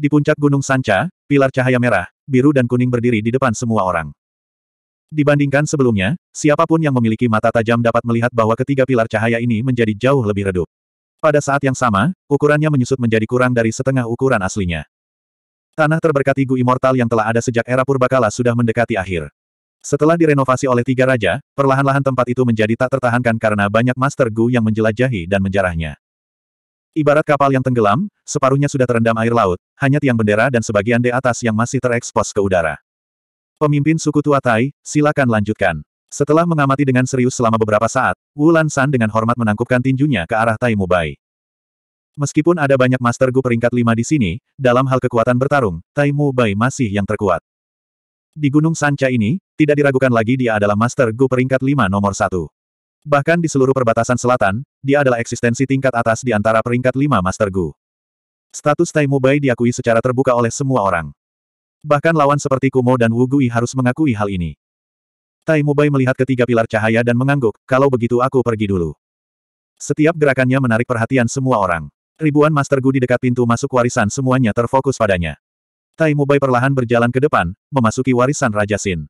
Di puncak Gunung Sanca, pilar cahaya merah, biru dan kuning berdiri di depan semua orang. Dibandingkan sebelumnya, siapapun yang memiliki mata tajam dapat melihat bahwa ketiga pilar cahaya ini menjadi jauh lebih redup. Pada saat yang sama, ukurannya menyusut menjadi kurang dari setengah ukuran aslinya. Tanah terberkati Gu Immortal yang telah ada sejak era Purbakala sudah mendekati akhir. Setelah direnovasi oleh tiga raja, perlahan-lahan tempat itu menjadi tak tertahankan karena banyak Master Gu yang menjelajahi dan menjarahnya. Ibarat kapal yang tenggelam, separuhnya sudah terendam air laut, hanya tiang bendera dan sebagian di atas yang masih terekspos ke udara. Pemimpin suku tua Tai, silakan lanjutkan. Setelah mengamati dengan serius selama beberapa saat, Wu Lansan dengan hormat menangkupkan tinjunya ke arah Tai Mubai. Meskipun ada banyak Master Gu peringkat lima di sini, dalam hal kekuatan bertarung, Tai Mubai masih yang terkuat. Di Gunung Sanca ini, tidak diragukan lagi dia adalah Master Gu peringkat lima nomor satu. Bahkan di seluruh perbatasan selatan, dia adalah eksistensi tingkat atas di antara peringkat lima Master Gu. Status Tai Mubai diakui secara terbuka oleh semua orang. Bahkan lawan seperti Kumo dan Wu Gui harus mengakui hal ini. Tai Mubai melihat ketiga pilar cahaya dan mengangguk, kalau begitu aku pergi dulu. Setiap gerakannya menarik perhatian semua orang. Ribuan Master Gu di dekat pintu masuk warisan semuanya terfokus padanya. Tai Mubai perlahan berjalan ke depan, memasuki warisan Raja Sin.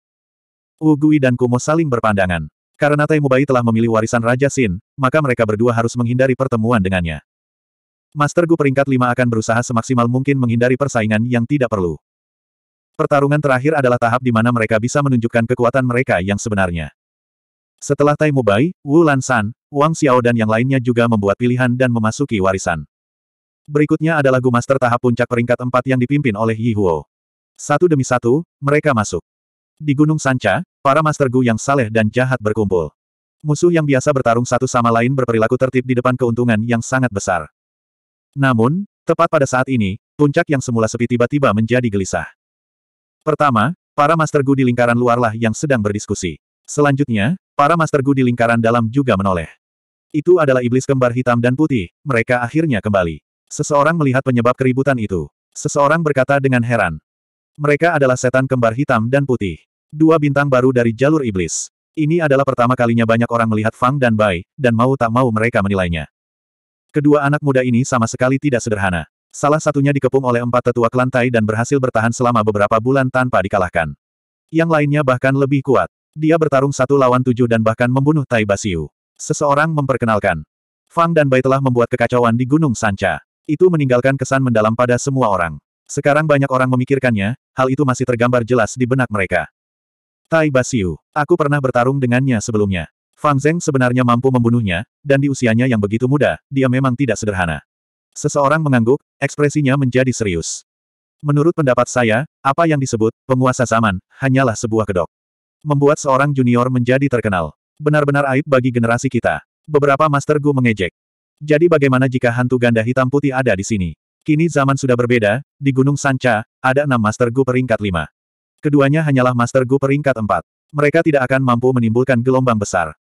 Wu Gui dan Kumo saling berpandangan. Karena Tai Mubai telah memilih warisan Raja Sin, maka mereka berdua harus menghindari pertemuan dengannya. Master Gu peringkat 5 akan berusaha semaksimal mungkin menghindari persaingan yang tidak perlu. Pertarungan terakhir adalah tahap di mana mereka bisa menunjukkan kekuatan mereka yang sebenarnya. Setelah Tai Mubai, Wu Lansan, Wang Xiao dan yang lainnya juga membuat pilihan dan memasuki warisan. Berikutnya adalah Gu Master tahap puncak peringkat 4 yang dipimpin oleh Yi Huo. Satu demi satu, mereka masuk. Di Gunung Sanca, Para Master Gu yang saleh dan jahat berkumpul. Musuh yang biasa bertarung satu sama lain berperilaku tertib di depan keuntungan yang sangat besar. Namun, tepat pada saat ini, puncak yang semula sepi tiba-tiba menjadi gelisah. Pertama, para Master Gu di lingkaran luarlah yang sedang berdiskusi. Selanjutnya, para Master Gu di lingkaran dalam juga menoleh. Itu adalah iblis kembar hitam dan putih, mereka akhirnya kembali. Seseorang melihat penyebab keributan itu. Seseorang berkata dengan heran. Mereka adalah setan kembar hitam dan putih. Dua bintang baru dari jalur iblis. Ini adalah pertama kalinya banyak orang melihat Fang dan Bai, dan mau tak mau mereka menilainya. Kedua anak muda ini sama sekali tidak sederhana. Salah satunya dikepung oleh empat tetua kelantai dan berhasil bertahan selama beberapa bulan tanpa dikalahkan. Yang lainnya bahkan lebih kuat. Dia bertarung satu lawan tujuh dan bahkan membunuh Tai Basiu. Seseorang memperkenalkan. Fang dan Bai telah membuat kekacauan di Gunung Sanca. Itu meninggalkan kesan mendalam pada semua orang. Sekarang banyak orang memikirkannya, hal itu masih tergambar jelas di benak mereka. Tai Basiu. Aku pernah bertarung dengannya sebelumnya. Fang Zeng sebenarnya mampu membunuhnya, dan di usianya yang begitu muda, dia memang tidak sederhana. Seseorang mengangguk, ekspresinya menjadi serius. Menurut pendapat saya, apa yang disebut penguasa zaman hanyalah sebuah kedok. Membuat seorang junior menjadi terkenal. Benar-benar aib bagi generasi kita. Beberapa master Gu mengejek. Jadi bagaimana jika hantu ganda hitam putih ada di sini? Kini zaman sudah berbeda, di Gunung Sanca, ada enam master Gu peringkat lima. Keduanya hanyalah Master Gu peringkat 4. Mereka tidak akan mampu menimbulkan gelombang besar.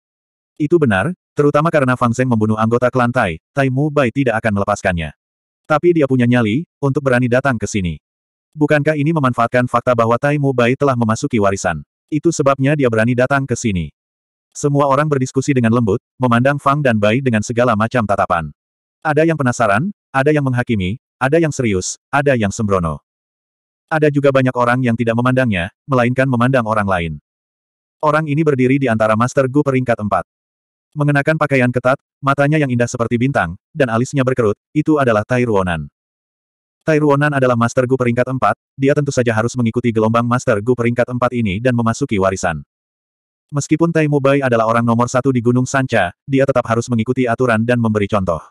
Itu benar, terutama karena Fang Zeng membunuh anggota klan Tai, Tai Mu Bai tidak akan melepaskannya. Tapi dia punya nyali, untuk berani datang ke sini. Bukankah ini memanfaatkan fakta bahwa Tai Mu Bai telah memasuki warisan? Itu sebabnya dia berani datang ke sini. Semua orang berdiskusi dengan lembut, memandang Fang dan Bai dengan segala macam tatapan. Ada yang penasaran, ada yang menghakimi, ada yang serius, ada yang sembrono. Ada juga banyak orang yang tidak memandangnya, melainkan memandang orang lain. Orang ini berdiri di antara Master Gu peringkat empat, Mengenakan pakaian ketat, matanya yang indah seperti bintang, dan alisnya berkerut, itu adalah Tai Ruonan. Tai Ruonan adalah Master Gu peringkat empat. dia tentu saja harus mengikuti gelombang Master Gu peringkat empat ini dan memasuki warisan. Meskipun Tai Mubai adalah orang nomor satu di Gunung Sanca, dia tetap harus mengikuti aturan dan memberi contoh.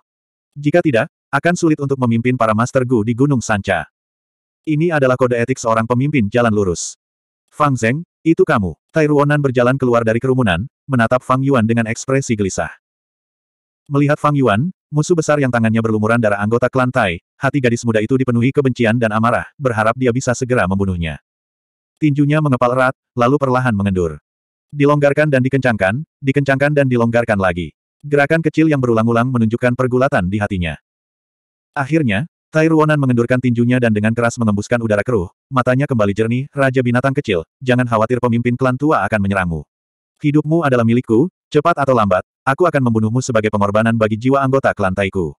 Jika tidak, akan sulit untuk memimpin para Master Gu di Gunung Sanca. Ini adalah kode etik seorang pemimpin jalan lurus. Fang Zeng, itu kamu. Tai Ruonan berjalan keluar dari kerumunan, menatap Fang Yuan dengan ekspresi gelisah. Melihat Fang Yuan, musuh besar yang tangannya berlumuran darah anggota klan Tai, hati gadis muda itu dipenuhi kebencian dan amarah, berharap dia bisa segera membunuhnya. Tinjunya mengepal erat, lalu perlahan mengendur. Dilonggarkan dan dikencangkan, dikencangkan dan dilonggarkan lagi. Gerakan kecil yang berulang-ulang menunjukkan pergulatan di hatinya. Akhirnya, Tai Ruonan mengendurkan tinjunya dan dengan keras mengembuskan udara keruh, matanya kembali jernih, Raja Binatang Kecil, jangan khawatir pemimpin klan tua akan menyerangmu. Hidupmu adalah milikku, cepat atau lambat, aku akan membunuhmu sebagai pengorbanan bagi jiwa anggota klan Taiku.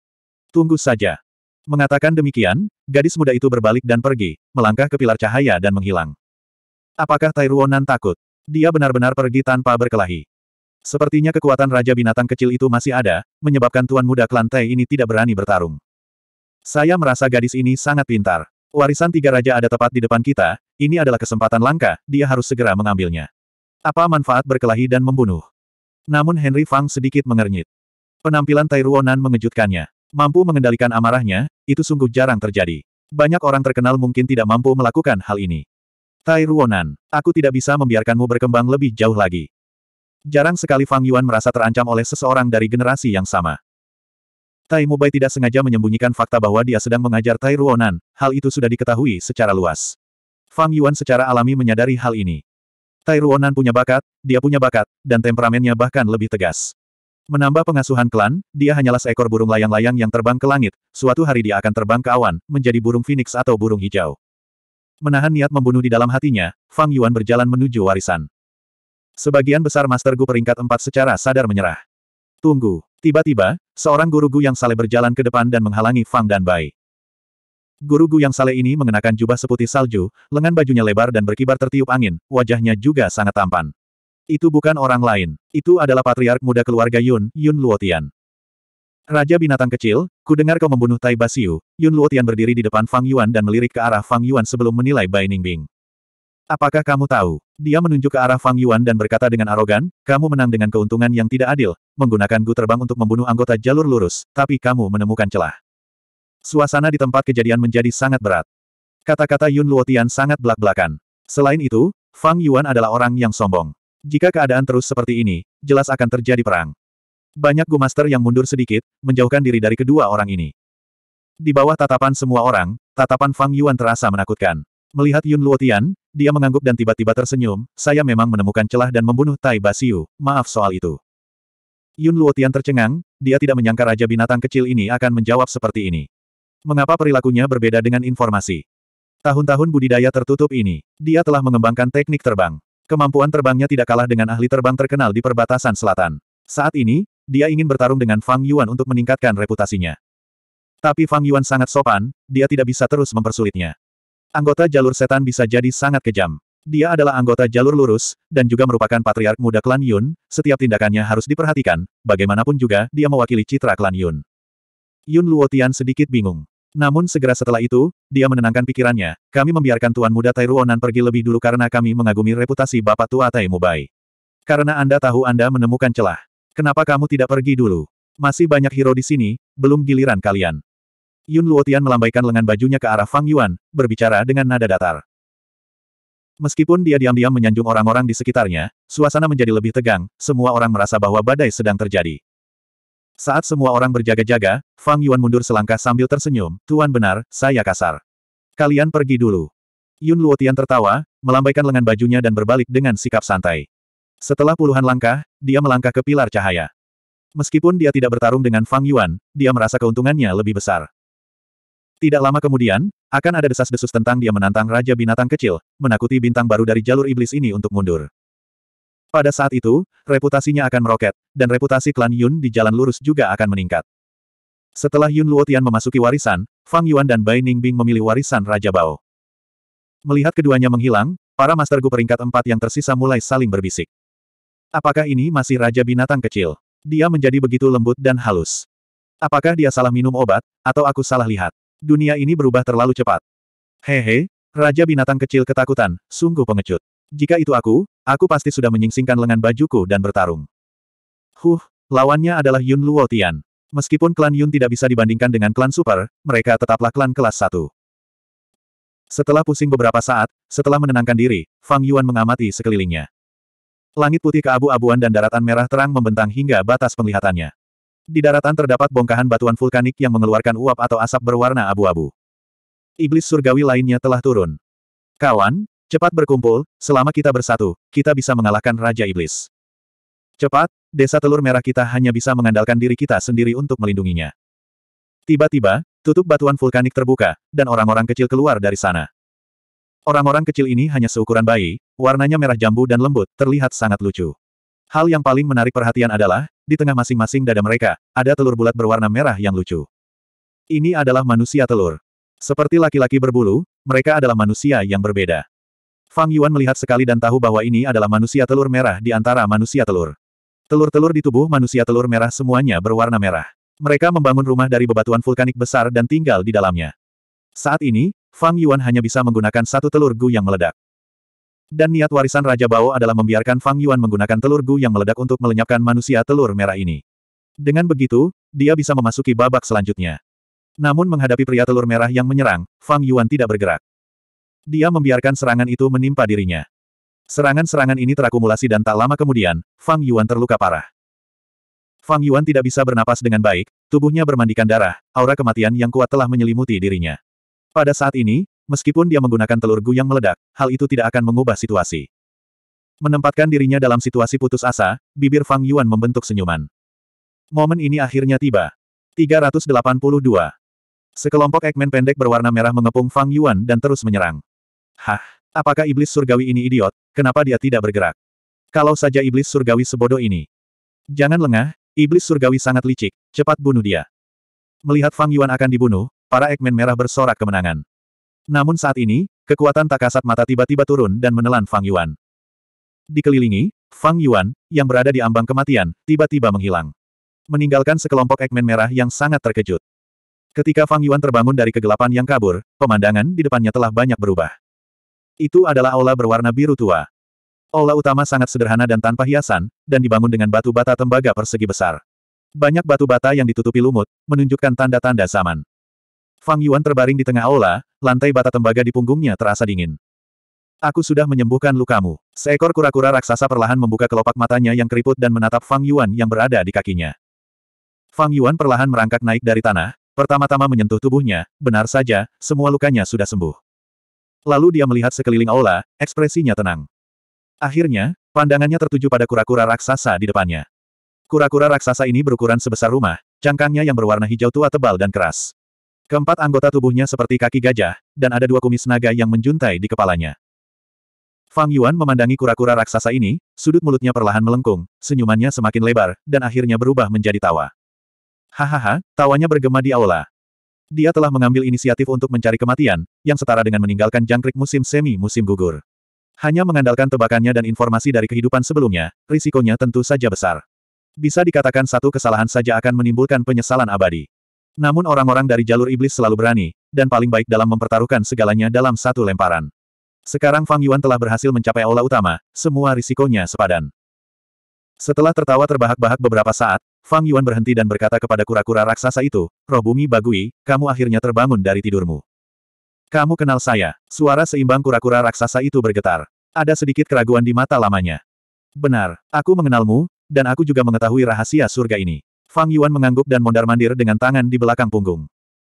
Tunggu saja. Mengatakan demikian, gadis muda itu berbalik dan pergi, melangkah ke pilar cahaya dan menghilang. Apakah Tai Ruonan takut? Dia benar-benar pergi tanpa berkelahi. Sepertinya kekuatan Raja Binatang Kecil itu masih ada, menyebabkan Tuan Muda Klan Tai ini tidak berani bertarung. Saya merasa gadis ini sangat pintar. Warisan tiga raja ada tepat di depan kita, ini adalah kesempatan langka, dia harus segera mengambilnya. Apa manfaat berkelahi dan membunuh? Namun Henry Fang sedikit mengernyit. Penampilan Tai Ruonan mengejutkannya. Mampu mengendalikan amarahnya, itu sungguh jarang terjadi. Banyak orang terkenal mungkin tidak mampu melakukan hal ini. Tai Ruonan, aku tidak bisa membiarkanmu berkembang lebih jauh lagi. Jarang sekali Fang Yuan merasa terancam oleh seseorang dari generasi yang sama. Tai Mubai tidak sengaja menyembunyikan fakta bahwa dia sedang mengajar Tai Ruonan, hal itu sudah diketahui secara luas. Fang Yuan secara alami menyadari hal ini. Tai Ruonan punya bakat, dia punya bakat, dan temperamennya bahkan lebih tegas. Menambah pengasuhan klan, dia hanyalah seekor burung layang-layang yang terbang ke langit, suatu hari dia akan terbang ke awan, menjadi burung phoenix atau burung hijau. Menahan niat membunuh di dalam hatinya, Fang Yuan berjalan menuju warisan. Sebagian besar Master Gu peringkat empat secara sadar menyerah. Tunggu. Tiba-tiba, Seorang guru Gu yang saleh berjalan ke depan dan menghalangi Fang dan Bai. Guru Gu yang saleh ini mengenakan jubah seputih salju, lengan bajunya lebar dan berkibar tertiup angin, wajahnya juga sangat tampan. Itu bukan orang lain. Itu adalah patriark muda keluarga Yun, Yun Luotian. Raja binatang kecil, ku dengar kau membunuh Tai Basiu, Yun Luotian berdiri di depan Fang Yuan dan melirik ke arah Fang Yuan sebelum menilai Bai Ningbing. Apakah kamu tahu? Dia menunjuk ke arah Fang Yuan dan berkata dengan arogan, kamu menang dengan keuntungan yang tidak adil, menggunakan gu terbang untuk membunuh anggota jalur lurus, tapi kamu menemukan celah. Suasana di tempat kejadian menjadi sangat berat. Kata-kata Yun Luotian sangat belak-belakan. Selain itu, Fang Yuan adalah orang yang sombong. Jika keadaan terus seperti ini, jelas akan terjadi perang. Banyak gu master yang mundur sedikit, menjauhkan diri dari kedua orang ini. Di bawah tatapan semua orang, tatapan Fang Yuan terasa menakutkan. Melihat Yun Luotian, dia mengangguk dan tiba-tiba tersenyum, saya memang menemukan celah dan membunuh Tai Basiu, maaf soal itu. Yun Luotian tercengang, dia tidak menyangka Raja Binatang kecil ini akan menjawab seperti ini. Mengapa perilakunya berbeda dengan informasi? Tahun-tahun budidaya tertutup ini, dia telah mengembangkan teknik terbang. Kemampuan terbangnya tidak kalah dengan ahli terbang terkenal di perbatasan selatan. Saat ini, dia ingin bertarung dengan Fang Yuan untuk meningkatkan reputasinya. Tapi Fang Yuan sangat sopan, dia tidak bisa terus mempersulitnya. Anggota jalur setan bisa jadi sangat kejam. Dia adalah anggota jalur lurus, dan juga merupakan patriark muda klan Yun, setiap tindakannya harus diperhatikan, bagaimanapun juga dia mewakili citra klan Yun. Yun Luotian sedikit bingung. Namun segera setelah itu, dia menenangkan pikirannya, kami membiarkan Tuan Muda Tai Ruonan pergi lebih dulu karena kami mengagumi reputasi Bapak Tua Tai Mubai. Karena Anda tahu Anda menemukan celah. Kenapa kamu tidak pergi dulu? Masih banyak hero di sini, belum giliran kalian. Yun Luotian melambaikan lengan bajunya ke arah Fang Yuan, berbicara dengan nada datar. Meskipun dia diam-diam menyanjung orang-orang di sekitarnya, suasana menjadi lebih tegang, semua orang merasa bahwa badai sedang terjadi. Saat semua orang berjaga-jaga, Fang Yuan mundur selangkah sambil tersenyum, Tuan benar, saya kasar. Kalian pergi dulu. Yun Luotian tertawa, melambaikan lengan bajunya dan berbalik dengan sikap santai. Setelah puluhan langkah, dia melangkah ke pilar cahaya. Meskipun dia tidak bertarung dengan Fang Yuan, dia merasa keuntungannya lebih besar. Tidak lama kemudian, akan ada desas-desus tentang dia menantang Raja Binatang Kecil, menakuti bintang baru dari jalur iblis ini untuk mundur. Pada saat itu, reputasinya akan meroket, dan reputasi klan Yun di jalan lurus juga akan meningkat. Setelah Yun Luotian memasuki warisan, Fang Yuan dan Bai Ningbing memilih warisan Raja Bao. Melihat keduanya menghilang, para Master Gu peringkat empat yang tersisa mulai saling berbisik. Apakah ini masih Raja Binatang Kecil? Dia menjadi begitu lembut dan halus. Apakah dia salah minum obat, atau aku salah lihat? Dunia ini berubah terlalu cepat. Hehe, Raja binatang kecil ketakutan, sungguh pengecut. Jika itu aku, aku pasti sudah menyingsingkan lengan bajuku dan bertarung. Huh, lawannya adalah Yun Luo Tian. Meskipun klan Yun tidak bisa dibandingkan dengan klan Super, mereka tetaplah klan kelas Satu. Setelah pusing beberapa saat, setelah menenangkan diri, Fang Yuan mengamati sekelilingnya. Langit putih keabu-abuan dan daratan merah terang membentang hingga batas penglihatannya. Di daratan terdapat bongkahan batuan vulkanik yang mengeluarkan uap atau asap berwarna abu-abu. Iblis surgawi lainnya telah turun. Kawan, cepat berkumpul, selama kita bersatu, kita bisa mengalahkan Raja Iblis. Cepat, desa telur merah kita hanya bisa mengandalkan diri kita sendiri untuk melindunginya. Tiba-tiba, tutup batuan vulkanik terbuka, dan orang-orang kecil keluar dari sana. Orang-orang kecil ini hanya seukuran bayi, warnanya merah jambu dan lembut, terlihat sangat lucu. Hal yang paling menarik perhatian adalah, di tengah masing-masing dada mereka, ada telur bulat berwarna merah yang lucu. Ini adalah manusia telur. Seperti laki-laki berbulu, mereka adalah manusia yang berbeda. Fang Yuan melihat sekali dan tahu bahwa ini adalah manusia telur merah di antara manusia telur. Telur-telur di tubuh manusia telur merah semuanya berwarna merah. Mereka membangun rumah dari bebatuan vulkanik besar dan tinggal di dalamnya. Saat ini, Fang Yuan hanya bisa menggunakan satu telur gu yang meledak. Dan niat warisan Raja Bao adalah membiarkan Fang Yuan menggunakan telur Gu yang meledak untuk melenyapkan manusia telur merah ini. Dengan begitu, dia bisa memasuki babak selanjutnya. Namun menghadapi pria telur merah yang menyerang, Fang Yuan tidak bergerak. Dia membiarkan serangan itu menimpa dirinya. Serangan-serangan ini terakumulasi dan tak lama kemudian, Fang Yuan terluka parah. Fang Yuan tidak bisa bernapas dengan baik, tubuhnya bermandikan darah, aura kematian yang kuat telah menyelimuti dirinya. Pada saat ini, Meskipun dia menggunakan telur guyang meledak, hal itu tidak akan mengubah situasi. Menempatkan dirinya dalam situasi putus asa, bibir Fang Yuan membentuk senyuman. Momen ini akhirnya tiba. 382. Sekelompok ekmen pendek berwarna merah mengepung Fang Yuan dan terus menyerang. Hah, apakah iblis surgawi ini idiot? Kenapa dia tidak bergerak? Kalau saja iblis surgawi sebodoh ini. Jangan lengah, iblis surgawi sangat licik, cepat bunuh dia. Melihat Fang Yuan akan dibunuh, para ekmen merah bersorak kemenangan. Namun saat ini, kekuatan tak kasat mata tiba-tiba turun dan menelan Fang Yuan. Dikelilingi, Fang Yuan, yang berada di ambang kematian, tiba-tiba menghilang. Meninggalkan sekelompok ekmen merah yang sangat terkejut. Ketika Fang Yuan terbangun dari kegelapan yang kabur, pemandangan di depannya telah banyak berubah. Itu adalah aula berwarna biru tua. Aula utama sangat sederhana dan tanpa hiasan, dan dibangun dengan batu bata tembaga persegi besar. Banyak batu bata yang ditutupi lumut, menunjukkan tanda-tanda zaman. Fang Yuan terbaring di tengah aula, lantai bata tembaga di punggungnya terasa dingin. Aku sudah menyembuhkan lukamu. Seekor kura-kura raksasa perlahan membuka kelopak matanya yang keriput dan menatap Fang Yuan yang berada di kakinya. Fang Yuan perlahan merangkak naik dari tanah, pertama-tama menyentuh tubuhnya, benar saja, semua lukanya sudah sembuh. Lalu dia melihat sekeliling aula, ekspresinya tenang. Akhirnya, pandangannya tertuju pada kura-kura raksasa di depannya. Kura-kura raksasa ini berukuran sebesar rumah, cangkangnya yang berwarna hijau tua tebal dan keras. Keempat anggota tubuhnya seperti kaki gajah, dan ada dua kumis naga yang menjuntai di kepalanya. Fang Yuan memandangi kura-kura raksasa ini, sudut mulutnya perlahan melengkung, senyumannya semakin lebar, dan akhirnya berubah menjadi tawa. Hahaha, tawanya bergema di aula. Dia telah mengambil inisiatif untuk mencari kematian, yang setara dengan meninggalkan jangkrik musim semi musim gugur. Hanya mengandalkan tebakannya dan informasi dari kehidupan sebelumnya, risikonya tentu saja besar. Bisa dikatakan satu kesalahan saja akan menimbulkan penyesalan abadi. Namun orang-orang dari jalur iblis selalu berani, dan paling baik dalam mempertaruhkan segalanya dalam satu lemparan. Sekarang Fang Yuan telah berhasil mencapai aula utama, semua risikonya sepadan. Setelah tertawa terbahak-bahak beberapa saat, Fang Yuan berhenti dan berkata kepada kura-kura raksasa itu, Roh Bumi Bagui, kamu akhirnya terbangun dari tidurmu. Kamu kenal saya. Suara seimbang kura-kura raksasa itu bergetar. Ada sedikit keraguan di mata lamanya. Benar, aku mengenalmu, dan aku juga mengetahui rahasia surga ini. Fang Yuan mengangguk dan mondar-mandir dengan tangan di belakang punggung.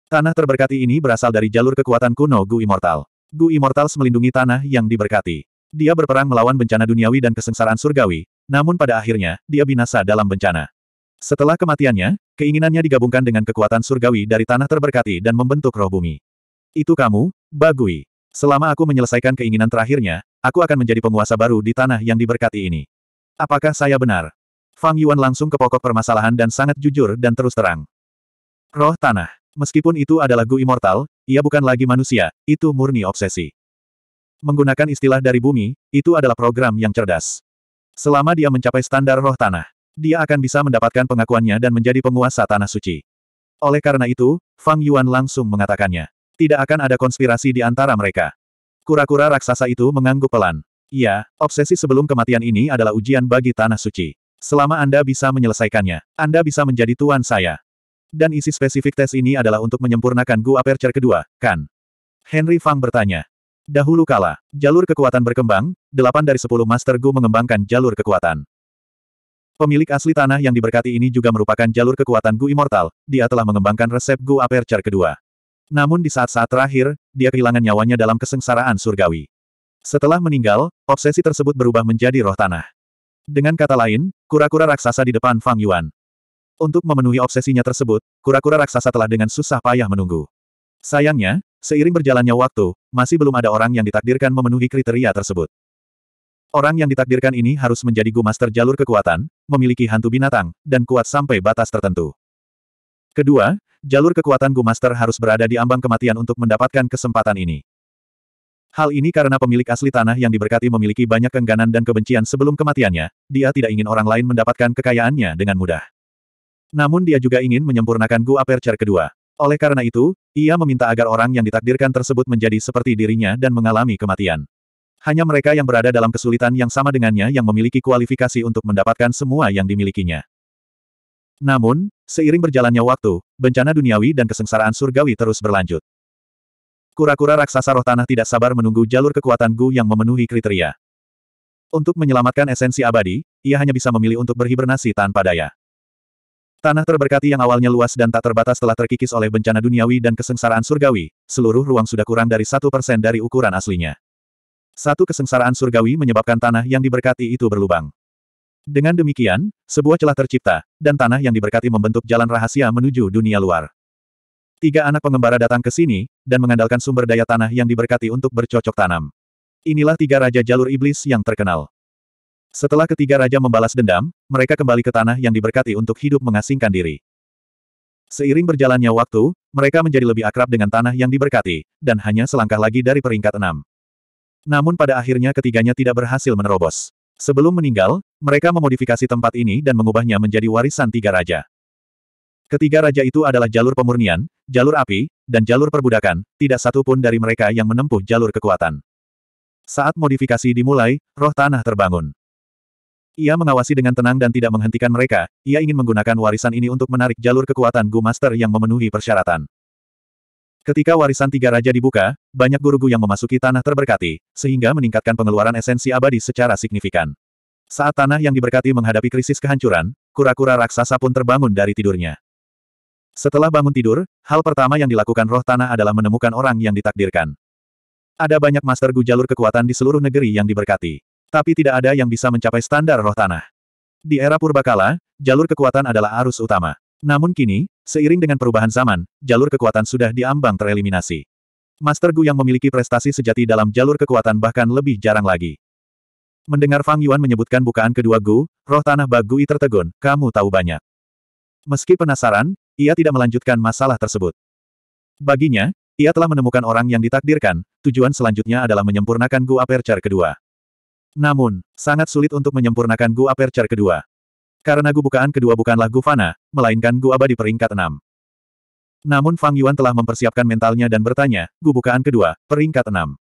Tanah terberkati ini berasal dari jalur kekuatan kuno Gu Immortal. Gu Immortal melindungi tanah yang diberkati. Dia berperang melawan bencana duniawi dan kesengsaraan surgawi, namun pada akhirnya, dia binasa dalam bencana. Setelah kematiannya, keinginannya digabungkan dengan kekuatan surgawi dari tanah terberkati dan membentuk roh bumi. Itu kamu, Bagui. Selama aku menyelesaikan keinginan terakhirnya, aku akan menjadi penguasa baru di tanah yang diberkati ini. Apakah saya benar? Fang Yuan langsung ke pokok permasalahan dan sangat jujur dan terus terang. Roh tanah. Meskipun itu adalah Gu Immortal, ia bukan lagi manusia, itu murni obsesi. Menggunakan istilah dari bumi, itu adalah program yang cerdas. Selama dia mencapai standar roh tanah, dia akan bisa mendapatkan pengakuannya dan menjadi penguasa tanah suci. Oleh karena itu, Fang Yuan langsung mengatakannya. Tidak akan ada konspirasi di antara mereka. Kura-kura raksasa itu mengangguk pelan. Ya, obsesi sebelum kematian ini adalah ujian bagi Tanah Suci. Selama Anda bisa menyelesaikannya, Anda bisa menjadi tuan saya. Dan isi spesifik tes ini adalah untuk menyempurnakan Gu Aperture kedua, kan? Henry Fang bertanya. Dahulu kala, jalur kekuatan berkembang, 8 dari 10 Master Gu mengembangkan jalur kekuatan. Pemilik asli tanah yang diberkati ini juga merupakan jalur kekuatan Gu Immortal, dia telah mengembangkan resep Gu Aperture kedua. Namun di saat-saat terakhir, dia kehilangan nyawanya dalam kesengsaraan surgawi. Setelah meninggal, obsesi tersebut berubah menjadi roh tanah. Dengan kata lain, kura-kura raksasa di depan Fang Yuan. Untuk memenuhi obsesinya tersebut, kura-kura raksasa telah dengan susah payah menunggu. Sayangnya, seiring berjalannya waktu, masih belum ada orang yang ditakdirkan memenuhi kriteria tersebut. Orang yang ditakdirkan ini harus menjadi gumaster jalur kekuatan, memiliki hantu binatang, dan kuat sampai batas tertentu. Kedua, jalur kekuatan gumaster harus berada di ambang kematian untuk mendapatkan kesempatan ini. Hal ini karena pemilik asli tanah yang diberkati memiliki banyak kengganan dan kebencian sebelum kematiannya, dia tidak ingin orang lain mendapatkan kekayaannya dengan mudah. Namun dia juga ingin menyempurnakan Gu Aperture kedua. Oleh karena itu, ia meminta agar orang yang ditakdirkan tersebut menjadi seperti dirinya dan mengalami kematian. Hanya mereka yang berada dalam kesulitan yang sama dengannya yang memiliki kualifikasi untuk mendapatkan semua yang dimilikinya. Namun, seiring berjalannya waktu, bencana duniawi dan kesengsaraan surgawi terus berlanjut. Kura-kura raksasa roh tanah tidak sabar menunggu jalur kekuatan Gu yang memenuhi kriteria. Untuk menyelamatkan esensi abadi, ia hanya bisa memilih untuk berhibernasi tanpa daya. Tanah terberkati yang awalnya luas dan tak terbatas telah terkikis oleh bencana duniawi dan kesengsaraan surgawi, seluruh ruang sudah kurang dari satu persen dari ukuran aslinya. Satu kesengsaraan surgawi menyebabkan tanah yang diberkati itu berlubang. Dengan demikian, sebuah celah tercipta, dan tanah yang diberkati membentuk jalan rahasia menuju dunia luar. Tiga anak pengembara datang ke sini, dan mengandalkan sumber daya tanah yang diberkati untuk bercocok tanam. Inilah tiga raja jalur iblis yang terkenal. Setelah ketiga raja membalas dendam, mereka kembali ke tanah yang diberkati untuk hidup mengasingkan diri. Seiring berjalannya waktu, mereka menjadi lebih akrab dengan tanah yang diberkati, dan hanya selangkah lagi dari peringkat enam. Namun pada akhirnya ketiganya tidak berhasil menerobos. Sebelum meninggal, mereka memodifikasi tempat ini dan mengubahnya menjadi warisan tiga raja. Ketiga raja itu adalah jalur pemurnian, jalur api, dan jalur perbudakan, tidak satu pun dari mereka yang menempuh jalur kekuatan. Saat modifikasi dimulai, roh tanah terbangun. Ia mengawasi dengan tenang dan tidak menghentikan mereka, ia ingin menggunakan warisan ini untuk menarik jalur kekuatan Gu Master yang memenuhi persyaratan. Ketika warisan tiga raja dibuka, banyak guru-gu yang memasuki tanah terberkati, sehingga meningkatkan pengeluaran esensi abadi secara signifikan. Saat tanah yang diberkati menghadapi krisis kehancuran, kura-kura raksasa pun terbangun dari tidurnya. Setelah bangun tidur, hal pertama yang dilakukan roh tanah adalah menemukan orang yang ditakdirkan. Ada banyak master gu jalur kekuatan di seluruh negeri yang diberkati. Tapi tidak ada yang bisa mencapai standar roh tanah. Di era purbakala, jalur kekuatan adalah arus utama. Namun kini, seiring dengan perubahan zaman, jalur kekuatan sudah diambang tereliminasi. Master Gu yang memiliki prestasi sejati dalam jalur kekuatan bahkan lebih jarang lagi. Mendengar Fang Yuan menyebutkan bukaan kedua Gu, roh tanah Bagui tertegun, kamu tahu banyak. Meski penasaran, ia tidak melanjutkan masalah tersebut. Baginya, ia telah menemukan orang yang ditakdirkan, tujuan selanjutnya adalah menyempurnakan Gu Aperture kedua. Namun, sangat sulit untuk menyempurnakan Gu Aperture kedua. Karena Gu bukaan kedua bukanlah Gu Fana, melainkan Gu Abadi peringkat enam. Namun Fang Yuan telah mempersiapkan mentalnya dan bertanya, Gu bukaan kedua, peringkat enam,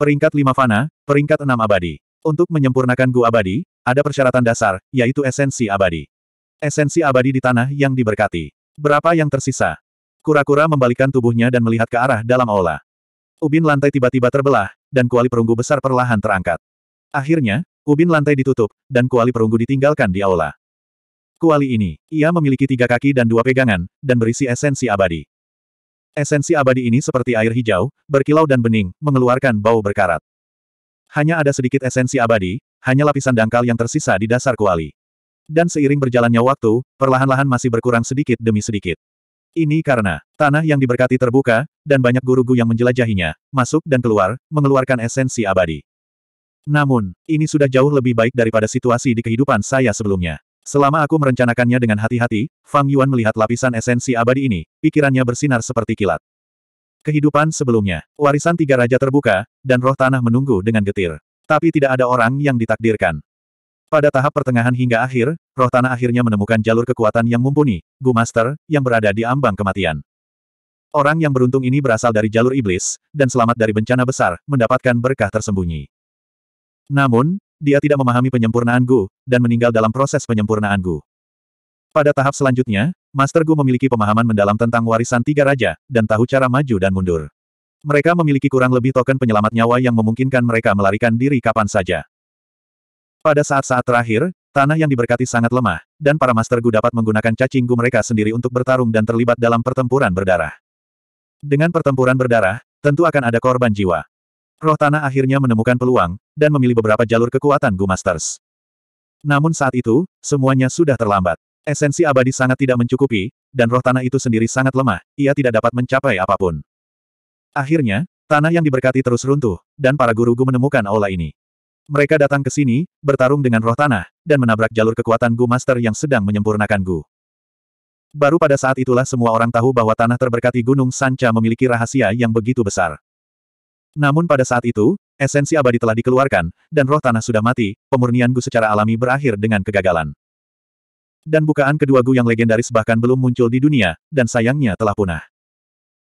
Peringkat lima Fana, peringkat enam abadi. Untuk menyempurnakan Gu abadi, ada persyaratan dasar, yaitu esensi abadi. Esensi abadi di tanah yang diberkati. Berapa yang tersisa? Kura-kura membalikkan tubuhnya dan melihat ke arah dalam aula. Ubin lantai tiba-tiba terbelah, dan kuali perunggu besar perlahan terangkat. Akhirnya, ubin lantai ditutup, dan kuali perunggu ditinggalkan di aula. Kuali ini, ia memiliki tiga kaki dan dua pegangan, dan berisi esensi abadi. Esensi abadi ini seperti air hijau, berkilau dan bening, mengeluarkan bau berkarat. Hanya ada sedikit esensi abadi, hanya lapisan dangkal yang tersisa di dasar kuali. Dan seiring berjalannya waktu, perlahan-lahan masih berkurang sedikit demi sedikit. Ini karena tanah yang diberkati terbuka, dan banyak guru-guru yang menjelajahinya, masuk dan keluar, mengeluarkan esensi abadi. Namun, ini sudah jauh lebih baik daripada situasi di kehidupan saya sebelumnya. Selama aku merencanakannya dengan hati-hati, Fang Yuan melihat lapisan esensi abadi ini, pikirannya bersinar seperti kilat. Kehidupan sebelumnya, warisan tiga raja terbuka, dan roh tanah menunggu dengan getir. Tapi tidak ada orang yang ditakdirkan. Pada tahap pertengahan hingga akhir, roh tanah akhirnya menemukan jalur kekuatan yang mumpuni, Gu Master, yang berada di ambang kematian. Orang yang beruntung ini berasal dari jalur iblis, dan selamat dari bencana besar, mendapatkan berkah tersembunyi. Namun, dia tidak memahami penyempurnaan Gu, dan meninggal dalam proses penyempurnaan Gu. Pada tahap selanjutnya, Master Gu memiliki pemahaman mendalam tentang warisan tiga raja, dan tahu cara maju dan mundur. Mereka memiliki kurang lebih token penyelamat nyawa yang memungkinkan mereka melarikan diri kapan saja. Pada saat-saat terakhir, tanah yang diberkati sangat lemah, dan para Master Gu dapat menggunakan cacinggu mereka sendiri untuk bertarung dan terlibat dalam pertempuran berdarah. Dengan pertempuran berdarah, tentu akan ada korban jiwa. Roh Tanah akhirnya menemukan peluang, dan memilih beberapa jalur kekuatan Gu Masters. Namun saat itu, semuanya sudah terlambat. Esensi abadi sangat tidak mencukupi, dan roh tanah itu sendiri sangat lemah, ia tidak dapat mencapai apapun. Akhirnya, tanah yang diberkati terus runtuh, dan para guru gu menemukan aula ini. Mereka datang ke sini, bertarung dengan roh tanah, dan menabrak jalur kekuatan Gu Master yang sedang menyempurnakan Gu. Baru pada saat itulah semua orang tahu bahwa tanah terberkati Gunung Sanca memiliki rahasia yang begitu besar. Namun pada saat itu, esensi abadi telah dikeluarkan, dan roh tanah sudah mati, pemurnian Gu secara alami berakhir dengan kegagalan. Dan bukaan kedua Gu yang legendaris bahkan belum muncul di dunia, dan sayangnya telah punah.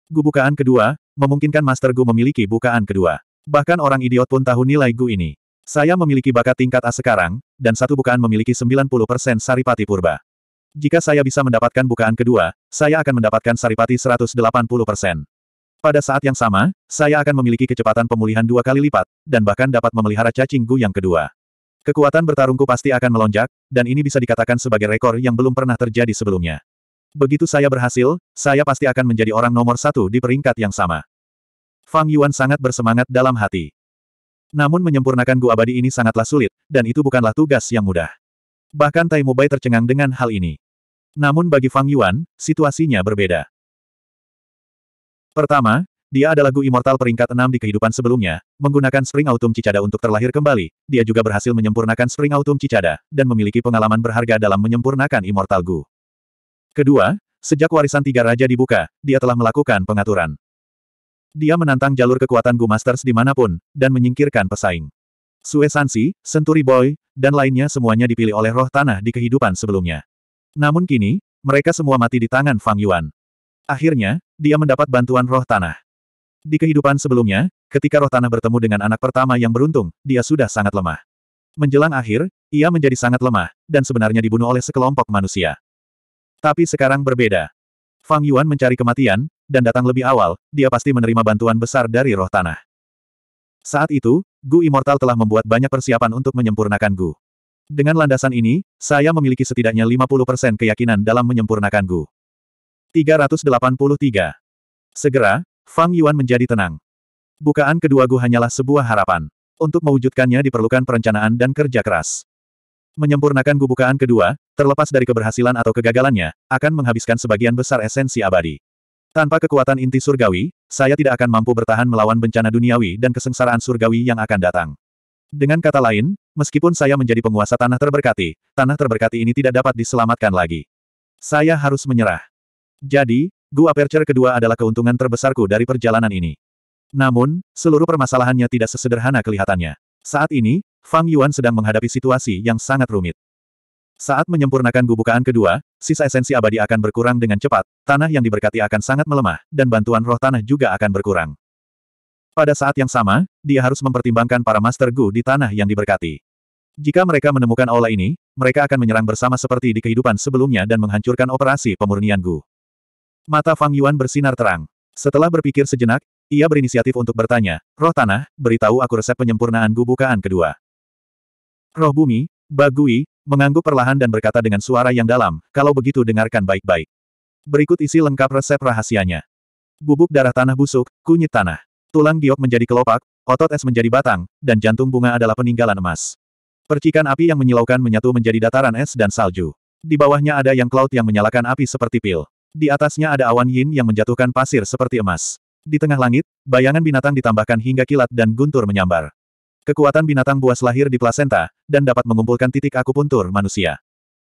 Gu bukaan kedua, memungkinkan Master Gu memiliki bukaan kedua. Bahkan orang idiot pun tahu nilai Gu ini. Saya memiliki bakat tingkat A sekarang, dan satu bukaan memiliki 90% saripati purba. Jika saya bisa mendapatkan bukaan kedua, saya akan mendapatkan saripati 180%. Pada saat yang sama, saya akan memiliki kecepatan pemulihan dua kali lipat, dan bahkan dapat memelihara cacing gu yang kedua. Kekuatan bertarungku pasti akan melonjak, dan ini bisa dikatakan sebagai rekor yang belum pernah terjadi sebelumnya. Begitu saya berhasil, saya pasti akan menjadi orang nomor satu di peringkat yang sama. Fang Yuan sangat bersemangat dalam hati. Namun menyempurnakan gua abadi ini sangatlah sulit, dan itu bukanlah tugas yang mudah. Bahkan Tai Mubai tercengang dengan hal ini. Namun bagi Fang Yuan, situasinya berbeda. Pertama, dia adalah Gu Immortal peringkat 6 di kehidupan sebelumnya, menggunakan Spring Autumn Cicada untuk terlahir kembali, dia juga berhasil menyempurnakan Spring Autumn Cicada, dan memiliki pengalaman berharga dalam menyempurnakan Immortal Gu. Kedua, sejak warisan tiga raja dibuka, dia telah melakukan pengaturan. Dia menantang jalur kekuatan Gu Masters dimanapun, dan menyingkirkan pesaing. Sue Sansi, Century Boy, dan lainnya semuanya dipilih oleh roh tanah di kehidupan sebelumnya. Namun kini, mereka semua mati di tangan Fang Yuan. Akhirnya, dia mendapat bantuan roh tanah. Di kehidupan sebelumnya, ketika roh tanah bertemu dengan anak pertama yang beruntung, dia sudah sangat lemah. Menjelang akhir, ia menjadi sangat lemah, dan sebenarnya dibunuh oleh sekelompok manusia. Tapi sekarang berbeda. Fang Yuan mencari kematian, dan datang lebih awal, dia pasti menerima bantuan besar dari roh tanah. Saat itu, Gu Immortal telah membuat banyak persiapan untuk menyempurnakan Gu. Dengan landasan ini, saya memiliki setidaknya 50% keyakinan dalam menyempurnakan Gu. 383. Segera, Fang Yuan menjadi tenang. Bukaan kedua Gu hanyalah sebuah harapan. Untuk mewujudkannya diperlukan perencanaan dan kerja keras menyempurnakan gubukaan kedua, terlepas dari keberhasilan atau kegagalannya, akan menghabiskan sebagian besar esensi abadi. Tanpa kekuatan inti surgawi, saya tidak akan mampu bertahan melawan bencana duniawi dan kesengsaraan surgawi yang akan datang. Dengan kata lain, meskipun saya menjadi penguasa tanah terberkati, tanah terberkati ini tidak dapat diselamatkan lagi. Saya harus menyerah. Jadi, Gua percer kedua adalah keuntungan terbesarku dari perjalanan ini. Namun, seluruh permasalahannya tidak sesederhana kelihatannya. Saat ini, Fang Yuan sedang menghadapi situasi yang sangat rumit. Saat menyempurnakan gubukaan kedua, sisa esensi abadi akan berkurang dengan cepat, tanah yang diberkati akan sangat melemah, dan bantuan roh tanah juga akan berkurang. Pada saat yang sama, dia harus mempertimbangkan para Master Gu di tanah yang diberkati. Jika mereka menemukan aula ini, mereka akan menyerang bersama seperti di kehidupan sebelumnya dan menghancurkan operasi pemurnian Gu. Mata Fang Yuan bersinar terang. Setelah berpikir sejenak, ia berinisiatif untuk bertanya, Roh Tanah, beritahu aku resep penyempurnaan Gu kedua. Roh bumi, Bagui, mengangguk perlahan dan berkata dengan suara yang dalam, kalau begitu dengarkan baik-baik. Berikut isi lengkap resep rahasianya. Bubuk darah tanah busuk, kunyit tanah. Tulang giok menjadi kelopak, otot es menjadi batang, dan jantung bunga adalah peninggalan emas. Percikan api yang menyilaukan menyatu menjadi dataran es dan salju. Di bawahnya ada yang cloud yang menyalakan api seperti pil. Di atasnya ada awan yin yang menjatuhkan pasir seperti emas. Di tengah langit, bayangan binatang ditambahkan hingga kilat dan guntur menyambar. Kekuatan binatang buas lahir di plasenta, dan dapat mengumpulkan titik akupuntur manusia.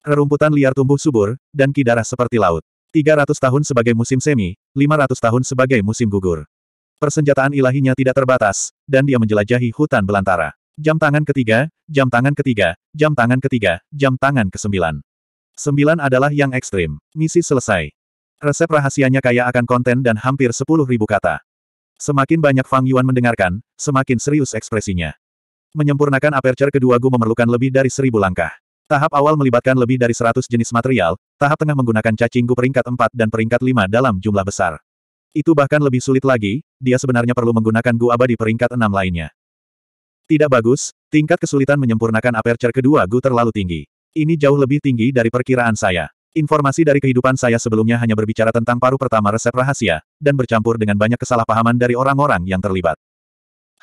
Rerumputan liar tumbuh subur, dan kidarah seperti laut. 300 tahun sebagai musim semi, 500 tahun sebagai musim gugur. Persenjataan ilahinya tidak terbatas, dan dia menjelajahi hutan belantara. Jam tangan ketiga, jam tangan ketiga, jam tangan ketiga, jam tangan kesembilan. Sembilan adalah yang ekstrim. Misi selesai. Resep rahasianya kaya akan konten dan hampir sepuluh ribu kata. Semakin banyak Fang Yuan mendengarkan, semakin serius ekspresinya. Menyempurnakan aperture kedua Gu memerlukan lebih dari seribu langkah. Tahap awal melibatkan lebih dari seratus jenis material, tahap tengah menggunakan cacing Gu peringkat empat dan peringkat lima dalam jumlah besar. Itu bahkan lebih sulit lagi, dia sebenarnya perlu menggunakan Gu abadi peringkat enam lainnya. Tidak bagus, tingkat kesulitan menyempurnakan aperture kedua Gu terlalu tinggi. Ini jauh lebih tinggi dari perkiraan saya. Informasi dari kehidupan saya sebelumnya hanya berbicara tentang paru pertama resep rahasia, dan bercampur dengan banyak kesalahpahaman dari orang-orang yang terlibat.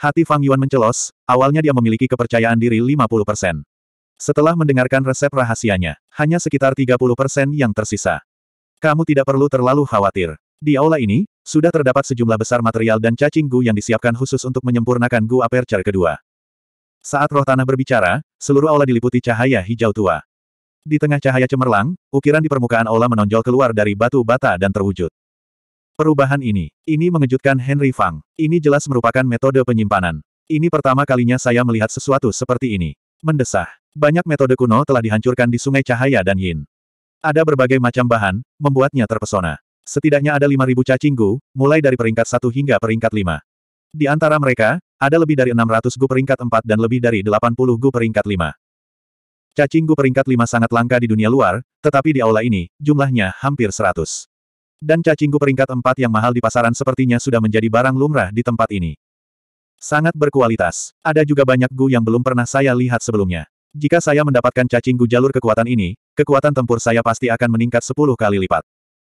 Hati Fang Yuan mencelos, awalnya dia memiliki kepercayaan diri 50%. Setelah mendengarkan resep rahasianya, hanya sekitar 30% yang tersisa. Kamu tidak perlu terlalu khawatir. Di aula ini, sudah terdapat sejumlah besar material dan cacing gu yang disiapkan khusus untuk menyempurnakan gu aperture kedua. Saat roh tanah berbicara, seluruh aula diliputi cahaya hijau tua. Di tengah cahaya cemerlang, ukiran di permukaan aula menonjol keluar dari batu bata dan terwujud. Perubahan ini, ini mengejutkan Henry Fang. Ini jelas merupakan metode penyimpanan. Ini pertama kalinya saya melihat sesuatu seperti ini. Mendesah. Banyak metode kuno telah dihancurkan di Sungai Cahaya dan Yin. Ada berbagai macam bahan, membuatnya terpesona. Setidaknya ada 5.000 cacinggu, mulai dari peringkat 1 hingga peringkat 5. Di antara mereka, ada lebih dari 600 gu peringkat 4 dan lebih dari 80 gu peringkat 5. Cacinggu peringkat 5 sangat langka di dunia luar, tetapi di aula ini, jumlahnya hampir 100. Dan cacingku peringkat empat yang mahal di pasaran sepertinya sudah menjadi barang lumrah di tempat ini. Sangat berkualitas. Ada juga banyak gu yang belum pernah saya lihat sebelumnya. Jika saya mendapatkan cacing jalur kekuatan ini, kekuatan tempur saya pasti akan meningkat 10 kali lipat.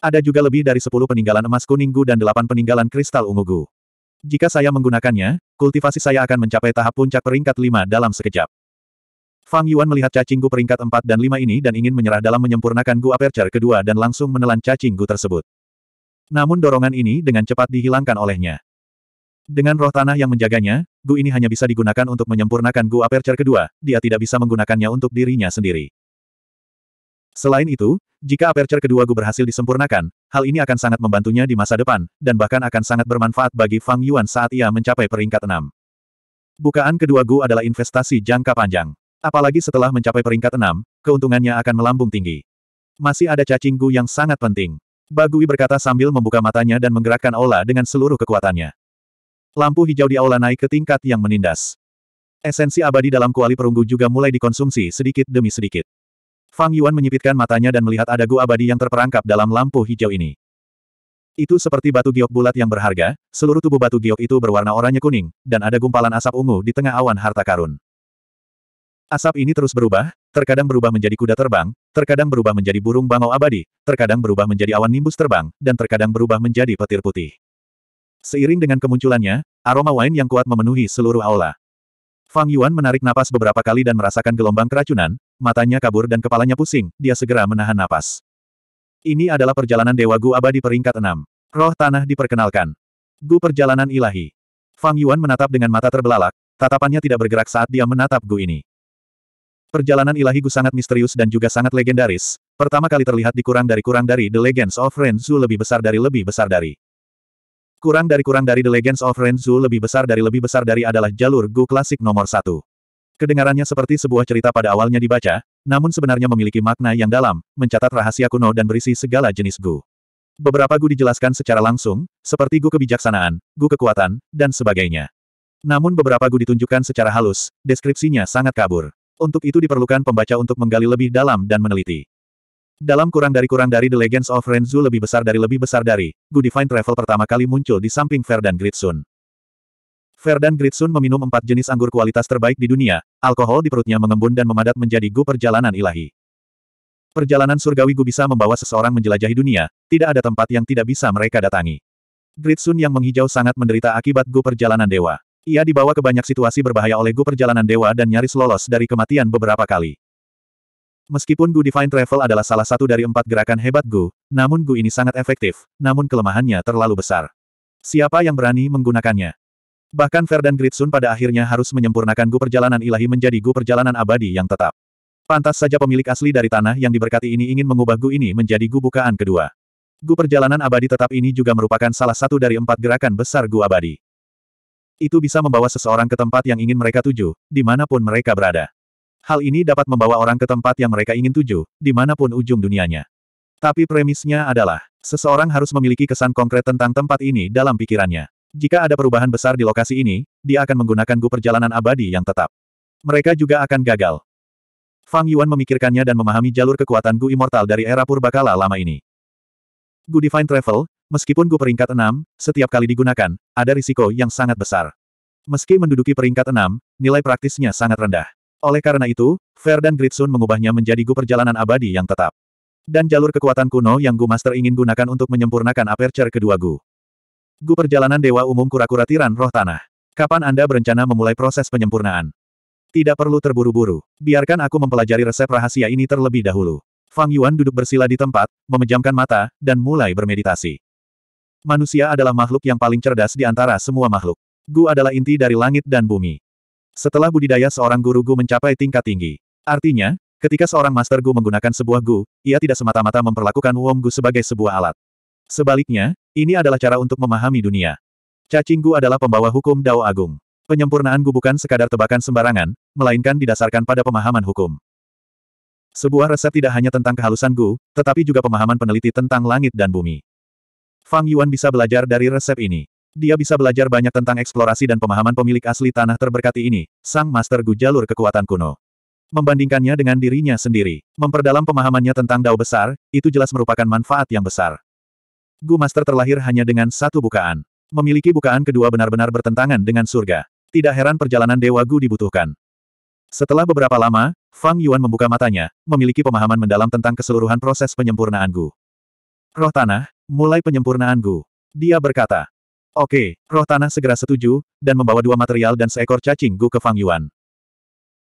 Ada juga lebih dari 10 peninggalan emas kuning gu dan 8 peninggalan kristal ungu gu. Jika saya menggunakannya, kultivasi saya akan mencapai tahap puncak peringkat 5 dalam sekejap. Fang Yuan melihat cacing gu peringkat 4 dan 5 ini dan ingin menyerah dalam menyempurnakan gu aperture kedua dan langsung menelan cacing gu tersebut. Namun dorongan ini dengan cepat dihilangkan olehnya. Dengan roh tanah yang menjaganya, Gu ini hanya bisa digunakan untuk menyempurnakan Gu Aperture kedua, dia tidak bisa menggunakannya untuk dirinya sendiri. Selain itu, jika Aperture kedua Gu berhasil disempurnakan, hal ini akan sangat membantunya di masa depan, dan bahkan akan sangat bermanfaat bagi Fang Yuan saat ia mencapai peringkat enam. Bukaan kedua Gu adalah investasi jangka panjang. Apalagi setelah mencapai peringkat enam, keuntungannya akan melambung tinggi. Masih ada cacing Gu yang sangat penting. Bagui berkata sambil membuka matanya dan menggerakkan aula dengan seluruh kekuatannya. Lampu hijau di aula naik ke tingkat yang menindas. Esensi abadi dalam kuali perunggu juga mulai dikonsumsi sedikit demi sedikit. Fang Yuan menyipitkan matanya dan melihat ada gu abadi yang terperangkap dalam lampu hijau ini. Itu seperti batu giok bulat yang berharga, seluruh tubuh batu giok itu berwarna oranye kuning, dan ada gumpalan asap ungu di tengah awan harta karun. Asap ini terus berubah, terkadang berubah menjadi kuda terbang, terkadang berubah menjadi burung bangau abadi, terkadang berubah menjadi awan nimbus terbang, dan terkadang berubah menjadi petir putih. Seiring dengan kemunculannya, aroma wine yang kuat memenuhi seluruh aula. Fang Yuan menarik napas beberapa kali dan merasakan gelombang keracunan, matanya kabur dan kepalanya pusing, dia segera menahan napas. Ini adalah perjalanan Dewa Gu Abadi peringkat 6. Roh Tanah diperkenalkan. Gu Perjalanan Ilahi. Fang Yuan menatap dengan mata terbelalak, tatapannya tidak bergerak saat dia menatap Gu ini. Perjalanan ilahi Gu sangat misterius dan juga sangat legendaris, pertama kali terlihat di kurang dari kurang dari The Legends of Renzu lebih besar dari lebih besar dari. Kurang dari kurang dari The Legends of Renzu lebih besar dari lebih besar dari adalah jalur Gu klasik nomor satu. Kedengarannya seperti sebuah cerita pada awalnya dibaca, namun sebenarnya memiliki makna yang dalam, mencatat rahasia kuno dan berisi segala jenis Gu. Beberapa Gu dijelaskan secara langsung, seperti Gu kebijaksanaan, Gu kekuatan, dan sebagainya. Namun beberapa Gu ditunjukkan secara halus, deskripsinya sangat kabur. Untuk itu diperlukan pembaca untuk menggali lebih dalam dan meneliti. Dalam kurang dari kurang dari The Legends of Renzu lebih besar dari lebih besar dari, Gu Divine Travel pertama kali muncul di samping Ferdinand Gritsun. Ferdinand Gritsun meminum empat jenis anggur kualitas terbaik di dunia, alkohol di perutnya mengembun dan memadat menjadi gu perjalanan ilahi. Perjalanan surgawi gu bisa membawa seseorang menjelajahi dunia, tidak ada tempat yang tidak bisa mereka datangi. Gritsun yang menghijau sangat menderita akibat gu perjalanan dewa. Ia dibawa ke banyak situasi berbahaya oleh Gu Perjalanan Dewa dan nyaris lolos dari kematian beberapa kali. Meskipun Gu Divine Travel adalah salah satu dari empat gerakan hebat Gu, namun Gu ini sangat efektif, namun kelemahannya terlalu besar. Siapa yang berani menggunakannya? Bahkan Ferdan Gritsun pada akhirnya harus menyempurnakan Gu Perjalanan Ilahi menjadi Gu Perjalanan Abadi yang tetap. Pantas saja pemilik asli dari tanah yang diberkati ini ingin mengubah Gu ini menjadi Gu Bukaan kedua. Gu Perjalanan Abadi tetap ini juga merupakan salah satu dari empat gerakan besar Gu Abadi itu bisa membawa seseorang ke tempat yang ingin mereka tuju, dimanapun mereka berada. Hal ini dapat membawa orang ke tempat yang mereka ingin tuju, dimanapun ujung dunianya. Tapi premisnya adalah, seseorang harus memiliki kesan konkret tentang tempat ini dalam pikirannya. Jika ada perubahan besar di lokasi ini, dia akan menggunakan gu perjalanan abadi yang tetap. Mereka juga akan gagal. Fang Yuan memikirkannya dan memahami jalur kekuatan gu immortal dari era purbakala lama ini. Gu Divine Travel, Meskipun Gu peringkat enam, setiap kali digunakan, ada risiko yang sangat besar. Meski menduduki peringkat enam, nilai praktisnya sangat rendah. Oleh karena itu, Fer dan Gritsun mengubahnya menjadi Gu perjalanan abadi yang tetap. Dan jalur kekuatan kuno yang Gu Master ingin gunakan untuk menyempurnakan aperture kedua Gu. Gu perjalanan dewa umum kura-kura tiran roh tanah. Kapan Anda berencana memulai proses penyempurnaan? Tidak perlu terburu-buru. Biarkan aku mempelajari resep rahasia ini terlebih dahulu. Fang Yuan duduk bersila di tempat, memejamkan mata, dan mulai bermeditasi. Manusia adalah makhluk yang paling cerdas di antara semua makhluk. Gu adalah inti dari langit dan bumi. Setelah budidaya seorang guru Gu mencapai tingkat tinggi. Artinya, ketika seorang master Gu menggunakan sebuah Gu, ia tidak semata-mata memperlakukan Wong Gu sebagai sebuah alat. Sebaliknya, ini adalah cara untuk memahami dunia. Cacing Gu adalah pembawa hukum Dao Agung. Penyempurnaan Gu bukan sekadar tebakan sembarangan, melainkan didasarkan pada pemahaman hukum. Sebuah resep tidak hanya tentang kehalusan Gu, tetapi juga pemahaman peneliti tentang langit dan bumi. Fang Yuan bisa belajar dari resep ini. Dia bisa belajar banyak tentang eksplorasi dan pemahaman pemilik asli tanah terberkati ini, sang master Gu jalur kekuatan kuno. Membandingkannya dengan dirinya sendiri, memperdalam pemahamannya tentang dao besar, itu jelas merupakan manfaat yang besar. Gu master terlahir hanya dengan satu bukaan. Memiliki bukaan kedua benar-benar bertentangan dengan surga. Tidak heran perjalanan Dewa Gu dibutuhkan. Setelah beberapa lama, Fang Yuan membuka matanya, memiliki pemahaman mendalam tentang keseluruhan proses penyempurnaan Gu. Roh tanah, Mulai penyempurnaanku. Dia berkata. Oke, roh tanah segera setuju, dan membawa dua material dan seekor cacing gu ke Fang Yuan.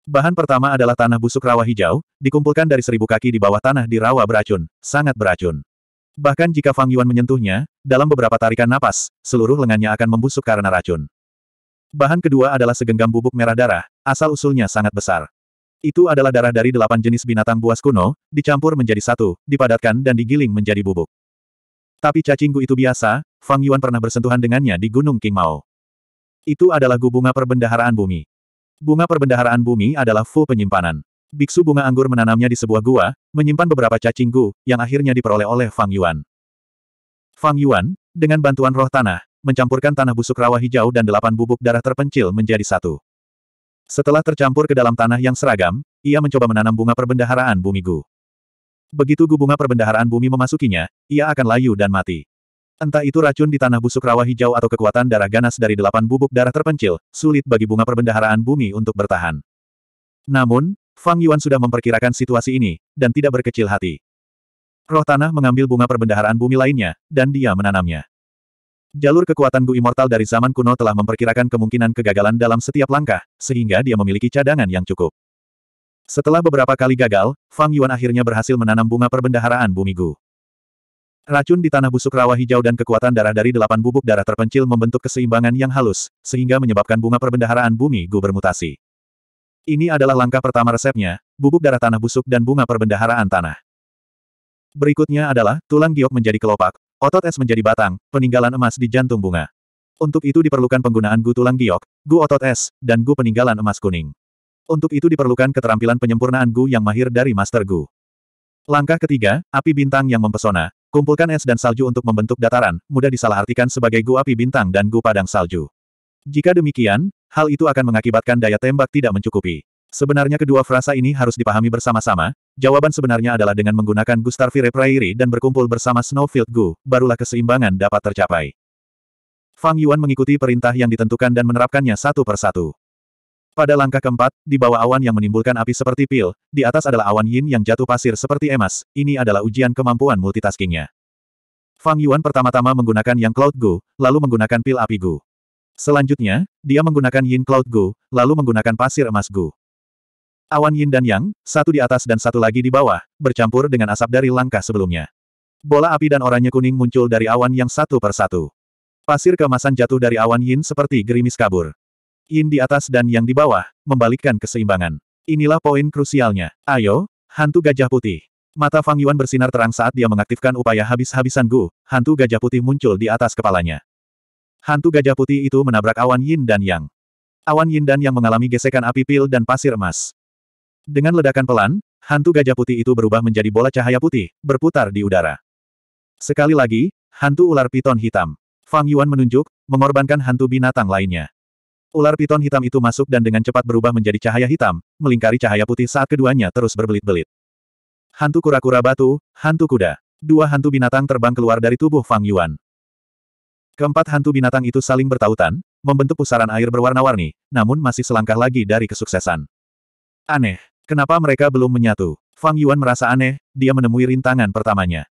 Bahan pertama adalah tanah busuk rawa hijau, dikumpulkan dari seribu kaki di bawah tanah di rawa beracun, sangat beracun. Bahkan jika Fang Yuan menyentuhnya, dalam beberapa tarikan napas, seluruh lengannya akan membusuk karena racun. Bahan kedua adalah segenggam bubuk merah darah, asal-usulnya sangat besar. Itu adalah darah dari delapan jenis binatang buas kuno, dicampur menjadi satu, dipadatkan dan digiling menjadi bubuk. Tapi cacingku itu biasa, Fang Yuan pernah bersentuhan dengannya di Gunung King Mao. Itu adalah gu bunga perbendaharaan bumi. Bunga perbendaharaan bumi adalah fu penyimpanan. Biksu bunga anggur menanamnya di sebuah gua, menyimpan beberapa cacing gu, yang akhirnya diperoleh oleh Fang Yuan. Fang Yuan, dengan bantuan roh tanah, mencampurkan tanah busuk rawa hijau dan delapan bubuk darah terpencil menjadi satu. Setelah tercampur ke dalam tanah yang seragam, ia mencoba menanam bunga perbendaharaan bumi gu. Begitu gubunga perbendaharaan bumi memasukinya, ia akan layu dan mati. Entah itu racun di tanah busuk rawa hijau atau kekuatan darah ganas dari delapan bubuk darah terpencil, sulit bagi bunga perbendaharaan bumi untuk bertahan. Namun, Fang Yuan sudah memperkirakan situasi ini, dan tidak berkecil hati. Roh tanah mengambil bunga perbendaharaan bumi lainnya, dan dia menanamnya. Jalur kekuatan Gu Immortal dari zaman kuno telah memperkirakan kemungkinan kegagalan dalam setiap langkah, sehingga dia memiliki cadangan yang cukup. Setelah beberapa kali gagal, Fang Yuan akhirnya berhasil menanam bunga perbendaharaan bumi Gu. Racun di tanah busuk rawa hijau dan kekuatan darah dari delapan bubuk darah terpencil membentuk keseimbangan yang halus, sehingga menyebabkan bunga perbendaharaan bumi Gu bermutasi. Ini adalah langkah pertama resepnya, bubuk darah tanah busuk dan bunga perbendaharaan tanah. Berikutnya adalah, tulang giok menjadi kelopak, otot es menjadi batang, peninggalan emas di jantung bunga. Untuk itu diperlukan penggunaan gu tulang giok, gu otot es, dan gu peninggalan emas kuning. Untuk itu diperlukan keterampilan penyempurnaan Gu yang mahir dari Master Gu. Langkah ketiga, api bintang yang mempesona. Kumpulkan es dan salju untuk membentuk dataran, mudah disalahartikan sebagai Gu api bintang dan Gu padang salju. Jika demikian, hal itu akan mengakibatkan daya tembak tidak mencukupi. Sebenarnya kedua frasa ini harus dipahami bersama-sama, jawaban sebenarnya adalah dengan menggunakan Gustavi Prairie dan berkumpul bersama Snowfield Gu, barulah keseimbangan dapat tercapai. Fang Yuan mengikuti perintah yang ditentukan dan menerapkannya satu persatu. Pada langkah keempat, di bawah awan yang menimbulkan api seperti pil, di atas adalah awan yin yang jatuh pasir seperti emas, ini adalah ujian kemampuan multitaskingnya. Fang Yuan pertama-tama menggunakan Yang Cloud Gu, lalu menggunakan pil api Gu. Selanjutnya, dia menggunakan Yin Cloud Gu, lalu menggunakan pasir emas Gu. Awan Yin dan Yang, satu di atas dan satu lagi di bawah, bercampur dengan asap dari langkah sebelumnya. Bola api dan oranye kuning muncul dari awan yang satu per satu. Pasir kemasan jatuh dari awan Yin seperti gerimis kabur yin di atas dan yang di bawah, membalikkan keseimbangan. Inilah poin krusialnya. Ayo, hantu gajah putih. Mata Fang Yuan bersinar terang saat dia mengaktifkan upaya habis-habisan Gu, hantu gajah putih muncul di atas kepalanya. Hantu gajah putih itu menabrak awan yin dan yang. Awan yin dan yang mengalami gesekan api pil dan pasir emas. Dengan ledakan pelan, hantu gajah putih itu berubah menjadi bola cahaya putih, berputar di udara. Sekali lagi, hantu ular piton hitam. Fang Yuan menunjuk, mengorbankan hantu binatang lainnya. Ular piton hitam itu masuk dan dengan cepat berubah menjadi cahaya hitam, melingkari cahaya putih saat keduanya terus berbelit-belit. Hantu kura-kura batu, hantu kuda. Dua hantu binatang terbang keluar dari tubuh Fang Yuan. Keempat hantu binatang itu saling bertautan, membentuk pusaran air berwarna-warni, namun masih selangkah lagi dari kesuksesan. Aneh, kenapa mereka belum menyatu? Fang Yuan merasa aneh, dia menemui rintangan pertamanya.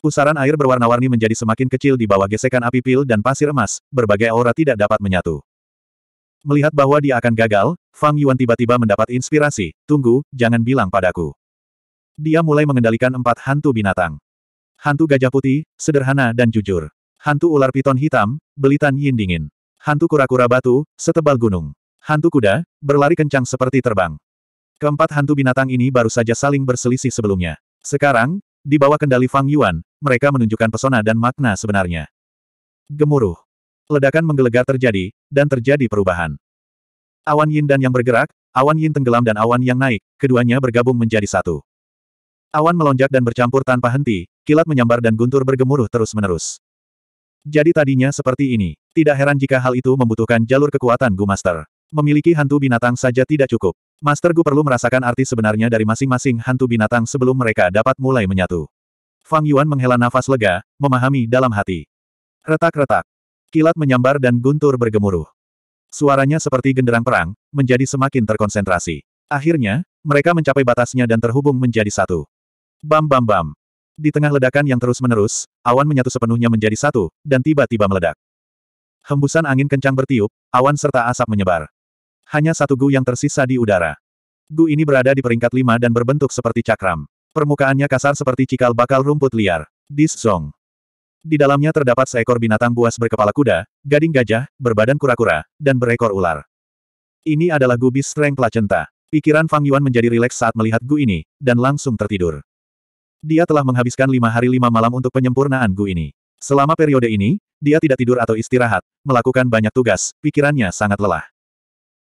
Pusaran air berwarna-warni menjadi semakin kecil di bawah gesekan api pil dan pasir emas, berbagai aura tidak dapat menyatu. Melihat bahwa dia akan gagal, Fang Yuan tiba-tiba mendapat inspirasi, tunggu, jangan bilang padaku. Dia mulai mengendalikan empat hantu binatang. Hantu gajah putih, sederhana dan jujur. Hantu ular piton hitam, belitan yin dingin. Hantu kura-kura batu, setebal gunung. Hantu kuda, berlari kencang seperti terbang. Keempat hantu binatang ini baru saja saling berselisih sebelumnya. Sekarang, di bawah kendali Fang Yuan, mereka menunjukkan pesona dan makna sebenarnya. Gemuruh. Ledakan menggelegar terjadi, dan terjadi perubahan. Awan yin dan yang bergerak, awan yin tenggelam dan awan yang naik, keduanya bergabung menjadi satu. Awan melonjak dan bercampur tanpa henti, kilat menyambar dan guntur bergemuruh terus-menerus. Jadi tadinya seperti ini. Tidak heran jika hal itu membutuhkan jalur kekuatan Gu Master. Memiliki hantu binatang saja tidak cukup. Master Gu perlu merasakan arti sebenarnya dari masing-masing hantu binatang sebelum mereka dapat mulai menyatu. Fang Yuan menghela nafas lega, memahami dalam hati. Retak-retak, Kilat menyambar dan guntur bergemuruh. Suaranya seperti genderang perang, menjadi semakin terkonsentrasi. Akhirnya, mereka mencapai batasnya dan terhubung menjadi satu. Bam bam bam. Di tengah ledakan yang terus-menerus, awan menyatu sepenuhnya menjadi satu, dan tiba-tiba meledak. Hembusan angin kencang bertiup, awan serta asap menyebar. Hanya satu gu yang tersisa di udara. Gu ini berada di peringkat lima dan berbentuk seperti cakram. Permukaannya kasar seperti cikal bakal rumput liar. Dis song. Di dalamnya terdapat seekor binatang buas berkepala kuda, gading gajah, berbadan kura-kura, dan berekor ular. Ini adalah gubis Beast Strength Placenta. Pikiran Fang Yuan menjadi rileks saat melihat Gu ini, dan langsung tertidur. Dia telah menghabiskan lima hari lima malam untuk penyempurnaan Gu ini. Selama periode ini, dia tidak tidur atau istirahat, melakukan banyak tugas, pikirannya sangat lelah.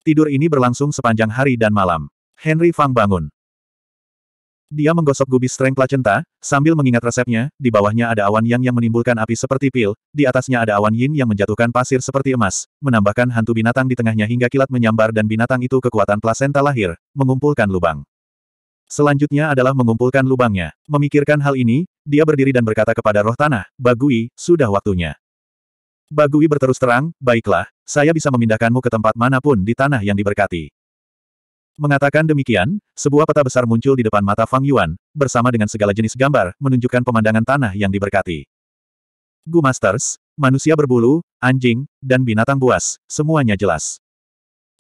Tidur ini berlangsung sepanjang hari dan malam. Henry Fang bangun. Dia menggosok gubis streng placenta, sambil mengingat resepnya, di bawahnya ada awan yang yang menimbulkan api seperti pil, di atasnya ada awan yin yang menjatuhkan pasir seperti emas, menambahkan hantu binatang di tengahnya hingga kilat menyambar dan binatang itu kekuatan placenta lahir, mengumpulkan lubang. Selanjutnya adalah mengumpulkan lubangnya. Memikirkan hal ini, dia berdiri dan berkata kepada roh tanah, Bagui, sudah waktunya. Bagui berterus terang, baiklah, saya bisa memindahkanmu ke tempat manapun di tanah yang diberkati. Mengatakan demikian, sebuah peta besar muncul di depan mata Fang Yuan, bersama dengan segala jenis gambar, menunjukkan pemandangan tanah yang diberkati. Gu Masters, manusia berbulu, anjing, dan binatang buas, semuanya jelas.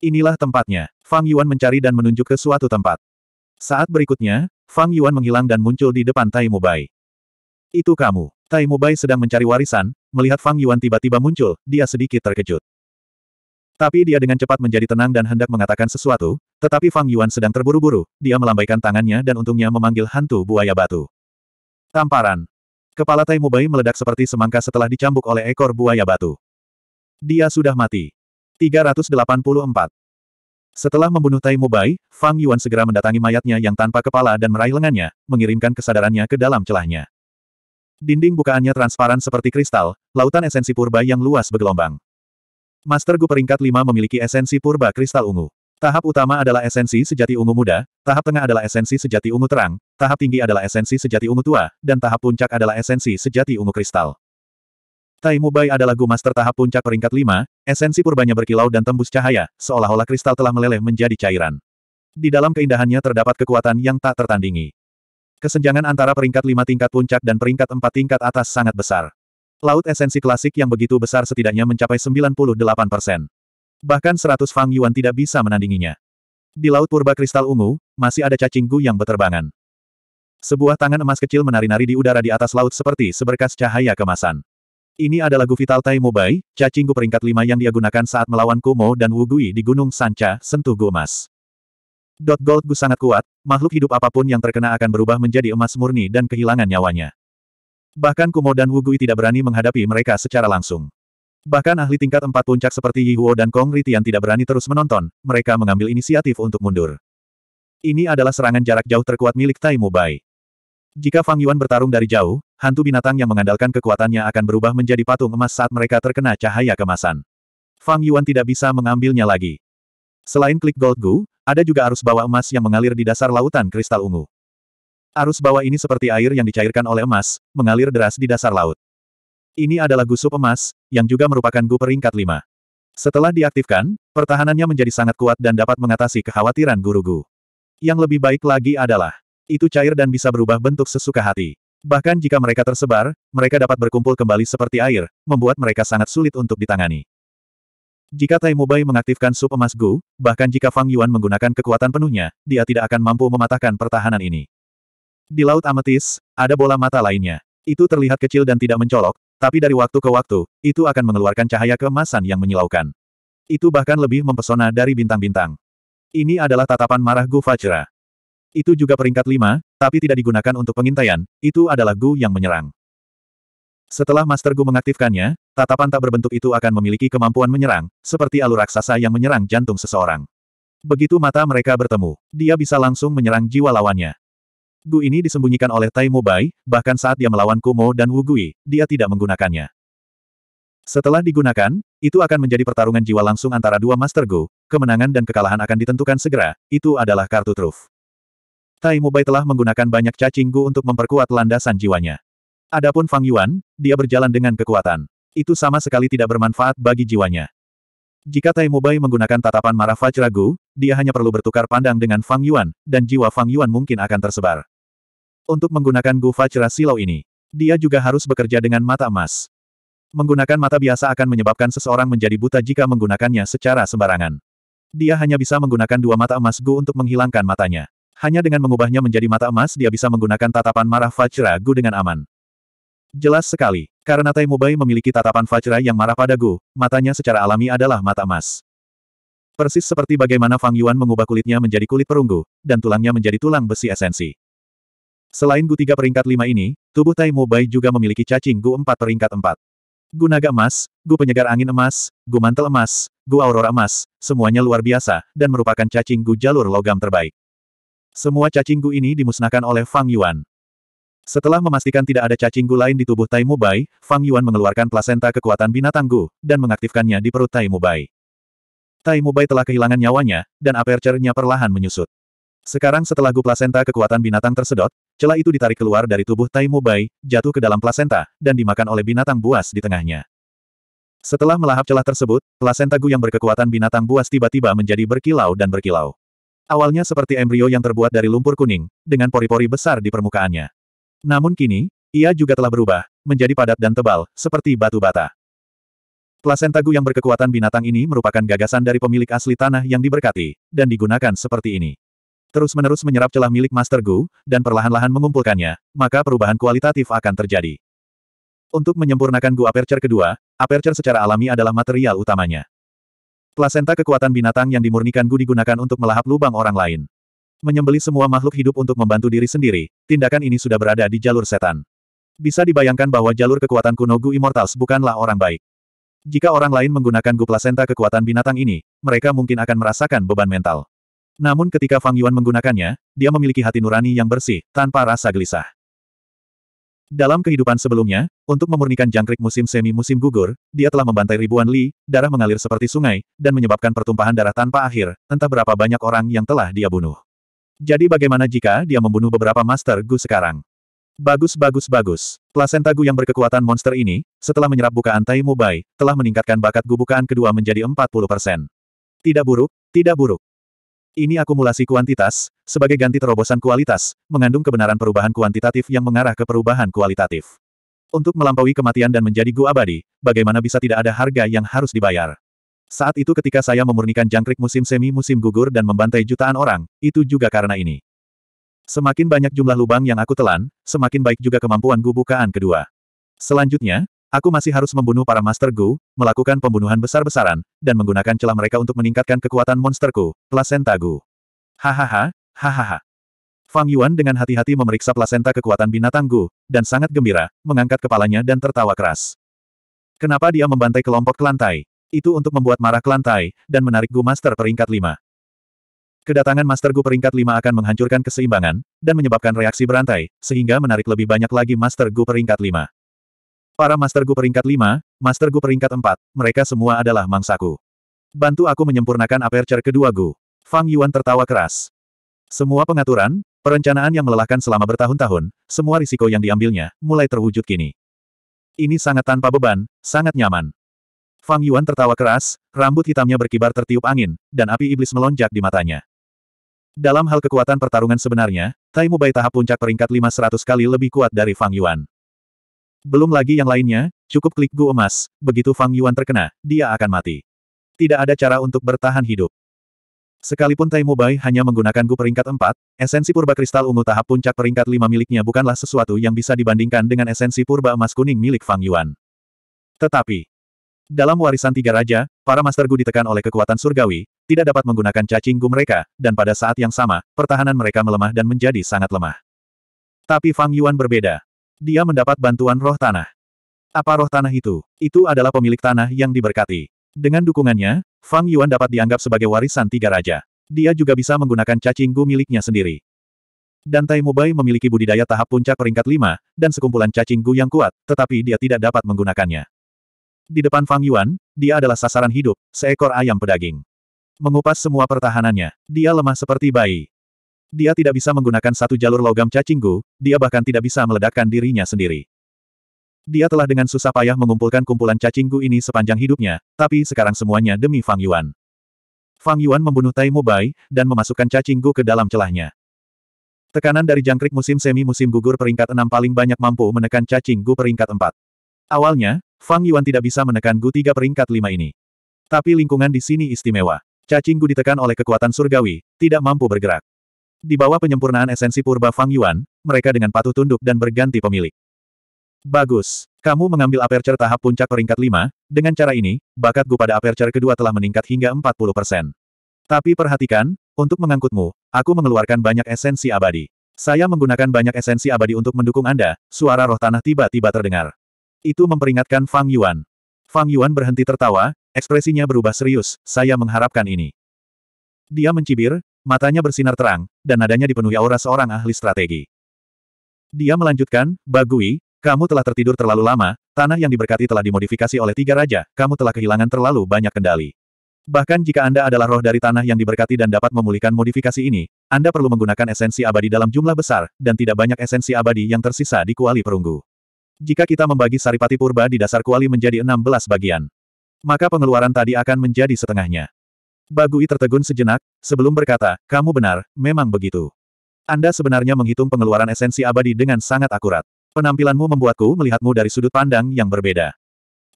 Inilah tempatnya. Fang Yuan mencari dan menunjuk ke suatu tempat. Saat berikutnya, Fang Yuan menghilang dan muncul di depan Tai Mubai. Itu kamu. Tai Mubai sedang mencari warisan, melihat Fang Yuan tiba-tiba muncul, dia sedikit terkejut. Tapi dia dengan cepat menjadi tenang dan hendak mengatakan sesuatu, tetapi Fang Yuan sedang terburu-buru, dia melambaikan tangannya dan untungnya memanggil hantu buaya batu. Tamparan. Kepala Tai Mubai meledak seperti semangka setelah dicambuk oleh ekor buaya batu. Dia sudah mati. 384. Setelah membunuh Tai Mubai, Fang Yuan segera mendatangi mayatnya yang tanpa kepala dan meraih lengannya, mengirimkan kesadarannya ke dalam celahnya. Dinding bukaannya transparan seperti kristal, lautan esensi purba yang luas bergelombang. Master Gu peringkat 5 memiliki esensi purba kristal ungu. Tahap utama adalah esensi sejati ungu muda, tahap tengah adalah esensi sejati ungu terang, tahap tinggi adalah esensi sejati ungu tua, dan tahap puncak adalah esensi sejati ungu kristal. Tai Mubai adalah Gu Master tahap puncak peringkat 5, esensi purbanya berkilau dan tembus cahaya, seolah-olah kristal telah meleleh menjadi cairan. Di dalam keindahannya terdapat kekuatan yang tak tertandingi. Kesenjangan antara peringkat lima tingkat puncak dan peringkat empat tingkat atas sangat besar. Laut esensi klasik yang begitu besar setidaknya mencapai 98 persen. Bahkan 100 Fang Yuan tidak bisa menandinginya. Di Laut Purba Kristal Ungu, masih ada cacing gu yang beterbangan. Sebuah tangan emas kecil menari-nari di udara di atas laut seperti seberkas cahaya kemasan. Ini adalah Gu vital Tai Mobai, cacing gu peringkat lima yang dia gunakan saat melawan Kumo dan Wugui di Gunung Sanca, Sentuh Gu Emas. Dot Gold Gu sangat kuat, makhluk hidup apapun yang terkena akan berubah menjadi emas murni dan kehilangan nyawanya. Bahkan Kumo dan Wugui tidak berani menghadapi mereka secara langsung. Bahkan ahli tingkat empat puncak seperti Yihuo dan Kong Ritian tidak berani terus menonton, mereka mengambil inisiatif untuk mundur. Ini adalah serangan jarak jauh terkuat milik Tai Mubai. Jika Fang Yuan bertarung dari jauh, hantu binatang yang mengandalkan kekuatannya akan berubah menjadi patung emas saat mereka terkena cahaya kemasan. Fang Yuan tidak bisa mengambilnya lagi. Selain klik Gold Gu, ada juga arus bawah emas yang mengalir di dasar lautan kristal ungu. Arus bawah ini seperti air yang dicairkan oleh emas, mengalir deras di dasar laut. Ini adalah gusup emas, yang juga merupakan gu peringkat 5. Setelah diaktifkan, pertahanannya menjadi sangat kuat dan dapat mengatasi kekhawatiran guru-gu. Yang lebih baik lagi adalah, itu cair dan bisa berubah bentuk sesuka hati. Bahkan jika mereka tersebar, mereka dapat berkumpul kembali seperti air, membuat mereka sangat sulit untuk ditangani. Jika Tai Mubai mengaktifkan sup emas Gu, bahkan jika Fang Yuan menggunakan kekuatan penuhnya, dia tidak akan mampu mematahkan pertahanan ini. Di Laut Ametis, ada bola mata lainnya. Itu terlihat kecil dan tidak mencolok, tapi dari waktu ke waktu, itu akan mengeluarkan cahaya kemasan yang menyilaukan. Itu bahkan lebih mempesona dari bintang-bintang. Ini adalah tatapan marah Gu Fajra. Itu juga peringkat lima, tapi tidak digunakan untuk pengintaian, itu adalah Gu yang menyerang. Setelah Master Gu mengaktifkannya, tatapan tak berbentuk itu akan memiliki kemampuan menyerang, seperti alur raksasa yang menyerang jantung seseorang. Begitu mata mereka bertemu, dia bisa langsung menyerang jiwa lawannya. Gu ini disembunyikan oleh Tai Mo Bai, bahkan saat dia melawan Kumo dan Wu Gui, dia tidak menggunakannya. Setelah digunakan, itu akan menjadi pertarungan jiwa langsung antara dua Master Gu, kemenangan dan kekalahan akan ditentukan segera, itu adalah kartu truf. Tai Mo Bai telah menggunakan banyak cacing Gu untuk memperkuat landasan jiwanya. Adapun Fang Yuan, dia berjalan dengan kekuatan. Itu sama sekali tidak bermanfaat bagi jiwanya. Jika Tai Mo Bai menggunakan tatapan marah Fajra Gu, dia hanya perlu bertukar pandang dengan Fang Yuan, dan jiwa Fang Yuan mungkin akan tersebar. Untuk menggunakan Gu cerah silau ini, dia juga harus bekerja dengan mata emas. Menggunakan mata biasa akan menyebabkan seseorang menjadi buta jika menggunakannya secara sembarangan. Dia hanya bisa menggunakan dua mata emas Gu untuk menghilangkan matanya. Hanya dengan mengubahnya menjadi mata emas dia bisa menggunakan tatapan marah Fajra Gu dengan aman. Jelas sekali, karena Tai Taimubai memiliki tatapan Fajra yang marah pada Gu, matanya secara alami adalah mata emas. Persis seperti bagaimana Fang Yuan mengubah kulitnya menjadi kulit perunggu, dan tulangnya menjadi tulang besi esensi. Selain Gu tiga peringkat lima ini, tubuh Tai Mo Bai juga memiliki cacing Gu empat peringkat empat. Gu naga emas, gu penyegar angin emas, gu mantel emas, gu aurora emas, semuanya luar biasa, dan merupakan cacing gu jalur logam terbaik. Semua cacing gu ini dimusnahkan oleh Fang Yuan. Setelah memastikan tidak ada cacing gu lain di tubuh Tai Bai, Fang Yuan mengeluarkan plasenta kekuatan binatang gu, dan mengaktifkannya di perut Tai Bai. Tai Mubai telah kehilangan nyawanya, dan aperture-nya perlahan menyusut. Sekarang setelah gu plasenta kekuatan binatang tersedot, celah itu ditarik keluar dari tubuh Tai Mubai, jatuh ke dalam plasenta, dan dimakan oleh binatang buas di tengahnya. Setelah melahap celah tersebut, plasenta gu yang berkekuatan binatang buas tiba-tiba menjadi berkilau dan berkilau. Awalnya seperti embrio yang terbuat dari lumpur kuning, dengan pori-pori besar di permukaannya. Namun kini, ia juga telah berubah, menjadi padat dan tebal, seperti batu bata. Plasenta Gu yang berkekuatan binatang ini merupakan gagasan dari pemilik asli tanah yang diberkati, dan digunakan seperti ini. Terus-menerus menyerap celah milik Master Gu, dan perlahan-lahan mengumpulkannya, maka perubahan kualitatif akan terjadi. Untuk menyempurnakan Gu Aperture kedua, Aperture secara alami adalah material utamanya. Plasenta kekuatan binatang yang dimurnikan Gu digunakan untuk melahap lubang orang lain. Menyembeli semua makhluk hidup untuk membantu diri sendiri, tindakan ini sudah berada di jalur setan. Bisa dibayangkan bahwa jalur kekuatan kuno Gu Immortals bukanlah orang baik. Jika orang lain menggunakan gu plasenta kekuatan binatang ini, mereka mungkin akan merasakan beban mental. Namun ketika Fang Yuan menggunakannya, dia memiliki hati nurani yang bersih, tanpa rasa gelisah. Dalam kehidupan sebelumnya, untuk memurnikan jangkrik musim semi-musim gugur, dia telah membantai ribuan li, darah mengalir seperti sungai, dan menyebabkan pertumpahan darah tanpa akhir, entah berapa banyak orang yang telah dia bunuh. Jadi bagaimana jika dia membunuh beberapa Master Gu sekarang? Bagus bagus bagus. Plasenta Gu yang berkekuatan monster ini, setelah menyerap bukaan Tai Mubai, telah meningkatkan bakat gu bukaan kedua menjadi 40%. Tidak buruk, tidak buruk. Ini akumulasi kuantitas, sebagai ganti terobosan kualitas, mengandung kebenaran perubahan kuantitatif yang mengarah ke perubahan kualitatif. Untuk melampaui kematian dan menjadi Gu abadi, bagaimana bisa tidak ada harga yang harus dibayar? Saat itu ketika saya memurnikan jangkrik musim semi musim gugur dan membantai jutaan orang, itu juga karena ini. Semakin banyak jumlah lubang yang aku telan, semakin baik juga kemampuan Gu bukaan kedua. Selanjutnya, aku masih harus membunuh para Master Gu, melakukan pembunuhan besar-besaran, dan menggunakan celah mereka untuk meningkatkan kekuatan monsterku, Placenta Gu. Hahaha, hahaha. Fang Yuan dengan hati-hati memeriksa plasenta kekuatan binatang Gu, dan sangat gembira, mengangkat kepalanya dan tertawa keras. Kenapa dia membantai kelompok kelantai? Itu untuk membuat marah kelantai, dan menarik Gu Master peringkat 5. Kedatangan Master Gu peringkat 5 akan menghancurkan keseimbangan, dan menyebabkan reaksi berantai, sehingga menarik lebih banyak lagi Master Gu peringkat 5. Para Master Gu peringkat 5, Master Gu peringkat 4, mereka semua adalah mangsaku. Bantu aku menyempurnakan aperture kedua Gu. Fang Yuan tertawa keras. Semua pengaturan, perencanaan yang melelahkan selama bertahun-tahun, semua risiko yang diambilnya, mulai terwujud kini. Ini sangat tanpa beban, sangat nyaman. Fang Yuan tertawa keras, rambut hitamnya berkibar tertiup angin, dan api iblis melonjak di matanya. Dalam hal kekuatan pertarungan sebenarnya, Tai Mubai tahap puncak peringkat 500 kali lebih kuat dari Fang Yuan. Belum lagi yang lainnya, cukup klik Gu Emas, begitu Fang Yuan terkena, dia akan mati. Tidak ada cara untuk bertahan hidup. Sekalipun Tai Mubai hanya menggunakan Gu peringkat 4, esensi purba kristal ungu tahap puncak peringkat 5 miliknya bukanlah sesuatu yang bisa dibandingkan dengan esensi purba emas kuning milik Fang Yuan. Tetapi, dalam warisan tiga raja, para Master Gu ditekan oleh kekuatan surgawi, tidak dapat menggunakan cacing Gu mereka, dan pada saat yang sama, pertahanan mereka melemah dan menjadi sangat lemah. Tapi Fang Yuan berbeda. Dia mendapat bantuan roh tanah. Apa roh tanah itu? Itu adalah pemilik tanah yang diberkati. Dengan dukungannya, Fang Yuan dapat dianggap sebagai warisan tiga raja. Dia juga bisa menggunakan cacing Gu miliknya sendiri. Dan Tai Mubai memiliki budidaya tahap puncak peringkat lima dan sekumpulan cacing Gu yang kuat, tetapi dia tidak dapat menggunakannya. Di depan Fang Yuan, dia adalah sasaran hidup, seekor ayam pedaging. Mengupas semua pertahanannya, dia lemah seperti bayi. Dia tidak bisa menggunakan satu jalur logam cacinggu, dia bahkan tidak bisa meledakkan dirinya sendiri. Dia telah dengan susah payah mengumpulkan kumpulan cacinggu ini sepanjang hidupnya, tapi sekarang semuanya demi Fang Yuan. Fang Yuan membunuh Tai Bai, dan memasukkan cacinggu ke dalam celahnya. Tekanan dari jangkrik musim semi musim gugur peringkat enam paling banyak mampu menekan cacinggu peringkat empat. Awalnya, Fang Yuan tidak bisa menekan Gu tiga peringkat lima ini. Tapi lingkungan di sini istimewa. Cacing Gu ditekan oleh kekuatan surgawi, tidak mampu bergerak. Di bawah penyempurnaan esensi purba Fang Yuan, mereka dengan patuh tunduk dan berganti pemilik. Bagus. Kamu mengambil aperture tahap puncak peringkat 5, dengan cara ini, bakat Gu pada aperture kedua telah meningkat hingga 40%. Tapi perhatikan, untuk mengangkutmu, aku mengeluarkan banyak esensi abadi. Saya menggunakan banyak esensi abadi untuk mendukung Anda, suara roh tanah tiba-tiba terdengar. Itu memperingatkan Fang Yuan. Fang Yuan berhenti tertawa, ekspresinya berubah serius, saya mengharapkan ini. Dia mencibir, matanya bersinar terang, dan nadanya dipenuhi aura seorang ahli strategi. Dia melanjutkan, Bagui, kamu telah tertidur terlalu lama, tanah yang diberkati telah dimodifikasi oleh tiga raja, kamu telah kehilangan terlalu banyak kendali. Bahkan jika Anda adalah roh dari tanah yang diberkati dan dapat memulihkan modifikasi ini, Anda perlu menggunakan esensi abadi dalam jumlah besar, dan tidak banyak esensi abadi yang tersisa di kuali perunggu. Jika kita membagi saripati purba di dasar kuali menjadi 16 bagian, maka pengeluaran tadi akan menjadi setengahnya. Bagui tertegun sejenak, sebelum berkata, kamu benar, memang begitu. Anda sebenarnya menghitung pengeluaran esensi abadi dengan sangat akurat. Penampilanmu membuatku melihatmu dari sudut pandang yang berbeda.